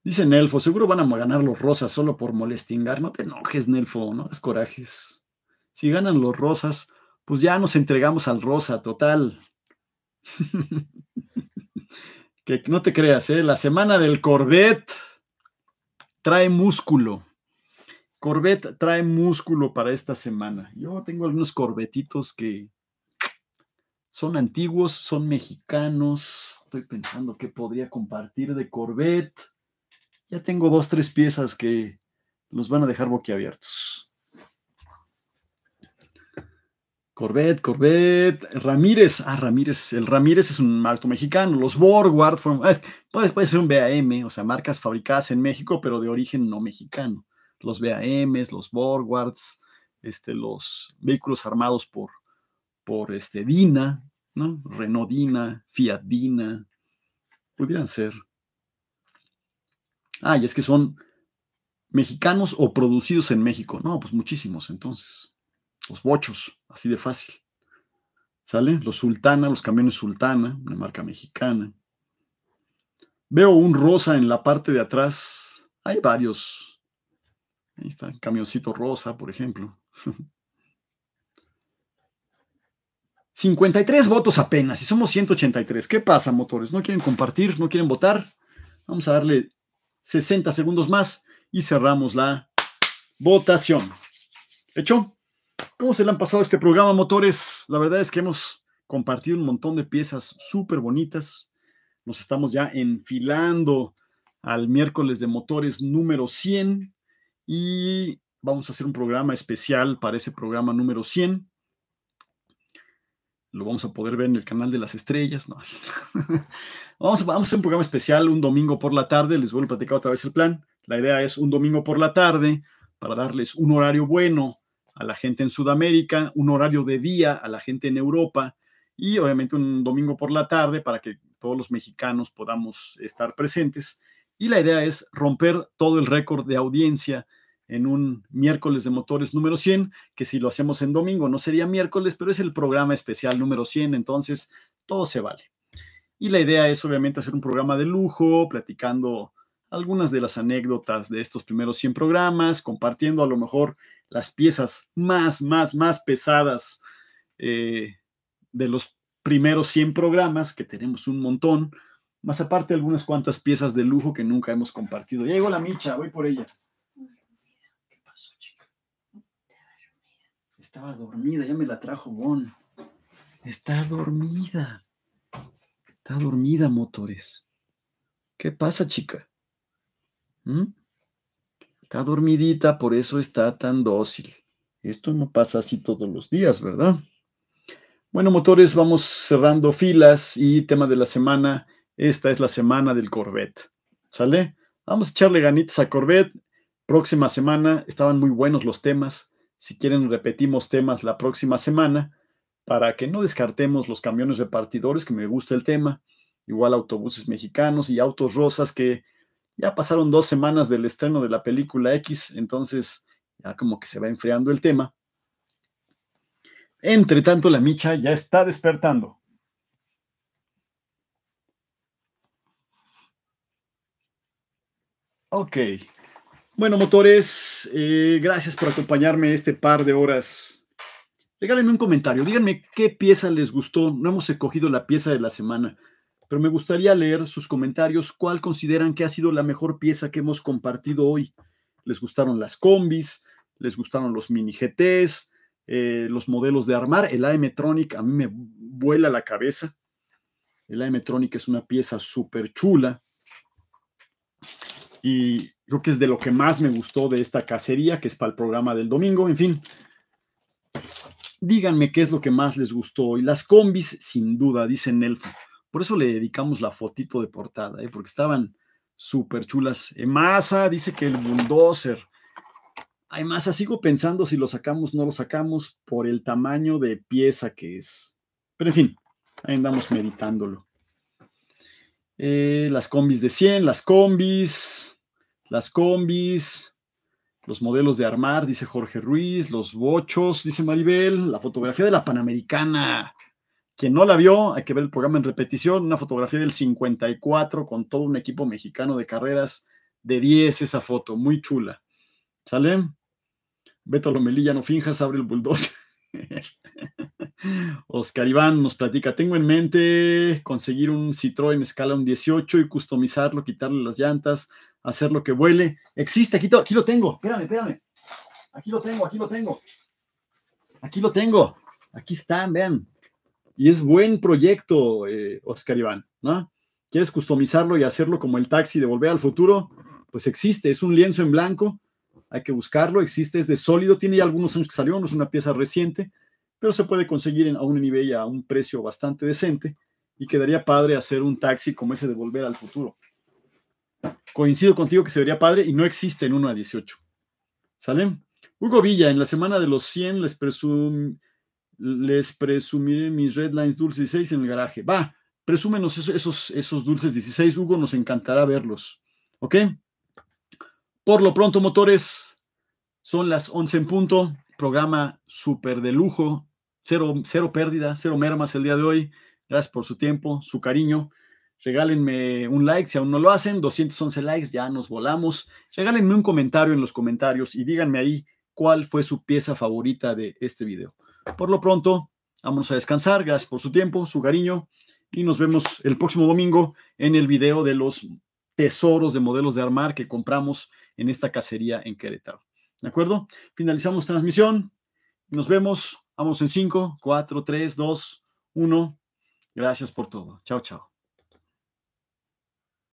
Dice Nelfo, seguro van a ganar los rosas solo por molestingar. No te enojes, Nelfo, no es corajes. Si ganan los rosas, pues ya nos entregamos al rosa, total. que no te creas, ¿eh? la semana del Corvette trae músculo. Corvette trae músculo para esta semana. Yo tengo algunos corbetitos que son antiguos, son mexicanos. Estoy pensando qué podría compartir de Corvette ya tengo dos, tres piezas que los van a dejar boquiabiertos. Corvette, Corvette, Ramírez. Ah, Ramírez. El Ramírez es un marco mexicano. Los Borgward ah, pues, puede, ser un BAM, o sea, marcas fabricadas en México, pero de origen no mexicano. Los BAMs, los Borgwards, este, los vehículos armados por, por este, Dina, ¿no? Renault Dina, Fiat Dina. Pudieran ser. Ah, y es que son mexicanos o producidos en México. No, pues muchísimos entonces. Los bochos, así de fácil. ¿Sale? Los sultana, los camiones sultana, una marca mexicana. Veo un rosa en la parte de atrás. Hay varios. Ahí está, camioncito rosa, por ejemplo. 53 votos apenas y somos 183. ¿Qué pasa, motores? ¿No quieren compartir? ¿No quieren votar? Vamos a darle 60 segundos más y cerramos la votación. ¿Hecho? ¿Cómo se le han pasado este programa, motores? La verdad es que hemos compartido un montón de piezas súper bonitas. Nos estamos ya enfilando al miércoles de motores número 100 y vamos a hacer un programa especial para ese programa número 100 lo vamos a poder ver en el canal de las estrellas. vamos, a, vamos, a, hacer un programa especial un domingo por la tarde. Les voy a platicar otra vez el plan. La idea es un domingo por la tarde para darles un horario bueno a la gente en Sudamérica, un horario de día a la gente en Europa y obviamente un domingo por la tarde para que todos los mexicanos podamos estar presentes. Y la idea es romper todo el récord de audiencia en un miércoles de motores número 100, que si lo hacemos en domingo no sería miércoles, pero es el programa especial número 100, entonces todo se vale. Y la idea es obviamente hacer un programa de lujo, platicando algunas de las anécdotas de estos primeros 100 programas, compartiendo a lo mejor las piezas más, más, más pesadas eh, de los primeros 100 programas, que tenemos un montón, más aparte algunas cuantas piezas de lujo que nunca hemos compartido. Ya llegó la micha, voy por ella. Estaba dormida, ya me la trajo Bon. Está dormida. Está dormida, motores. ¿Qué pasa, chica? ¿Mm? Está dormidita, por eso está tan dócil. Esto no pasa así todos los días, ¿verdad? Bueno, motores, vamos cerrando filas y tema de la semana. Esta es la semana del Corvette. ¿Sale? Vamos a echarle ganitas a Corvette. Próxima semana estaban muy buenos los temas. Si quieren, repetimos temas la próxima semana para que no descartemos los camiones repartidores, que me gusta el tema, igual autobuses mexicanos y autos rosas que ya pasaron dos semanas del estreno de la película X, entonces ya como que se va enfriando el tema. Entre tanto, la micha ya está despertando. Ok. Bueno, motores, eh, gracias por acompañarme este par de horas. Regálenme un comentario, díganme qué pieza les gustó. No hemos escogido la pieza de la semana, pero me gustaría leer sus comentarios. ¿Cuál consideran que ha sido la mejor pieza que hemos compartido hoy? ¿Les gustaron las combis? ¿Les gustaron los mini GTs? Eh, los modelos de armar? El am a mí me vuela la cabeza. El am es una pieza súper chula. Y, Creo que es de lo que más me gustó de esta cacería, que es para el programa del domingo. En fin, díganme qué es lo que más les gustó. Y las combis, sin duda, dice Nelfo. Por eso le dedicamos la fotito de portada, ¿eh? porque estaban súper chulas. Eh, masa dice que el bulldozer. Hay masa, sigo pensando si lo sacamos o no lo sacamos por el tamaño de pieza que es. Pero en fin, ahí andamos meditándolo. Eh, las combis de 100, las combis. Las combis, los modelos de armar, dice Jorge Ruiz, los bochos, dice Maribel, la fotografía de la Panamericana. Quien no la vio, hay que ver el programa en repetición, una fotografía del 54 con todo un equipo mexicano de carreras de 10, esa foto, muy chula. ¿Sale? Beto Lomelilla, no finjas, abre el bulldozer. Oscar Iván nos platica, tengo en mente conseguir un Citroën escala un 18 y customizarlo, quitarle las llantas, hacer lo que vuele. Existe, aquí, aquí lo tengo, espérame, espérame. Aquí lo tengo, aquí lo tengo. Aquí lo tengo. Aquí está, vean. Y es buen proyecto, eh, Oscar Iván, ¿no? ¿Quieres customizarlo y hacerlo como el taxi de Volver al Futuro? Pues existe, es un lienzo en blanco, hay que buscarlo, existe, es de sólido, tiene ya algunos años que salió, no es una pieza reciente, pero se puede conseguir a un nivel y a un precio bastante decente y quedaría padre hacer un taxi como ese de Volver al Futuro coincido contigo que se vería padre y no existe en 1 a 18. ¿Sale? Hugo Villa, en la semana de los 100 les, presum les presumiré mis Red Lines Dulce 16 en el garaje. Va, presúmenos esos, esos, esos dulces 16, Hugo, nos encantará verlos. ¿Ok? Por lo pronto, motores, son las 11 en punto. Programa súper de lujo. Cero, cero pérdida, cero mermas el día de hoy. Gracias por su tiempo, su cariño. Regálenme un like si aún no lo hacen, 211 likes, ya nos volamos. Regálenme un comentario en los comentarios y díganme ahí cuál fue su pieza favorita de este video. Por lo pronto, vámonos a descansar. Gracias por su tiempo, su cariño y nos vemos el próximo domingo en el video de los tesoros de modelos de armar que compramos en esta cacería en Querétaro. ¿De acuerdo? Finalizamos transmisión. Nos vemos. Vamos en 5, 4, 3, 2, 1. Gracias por todo. Chao, chao.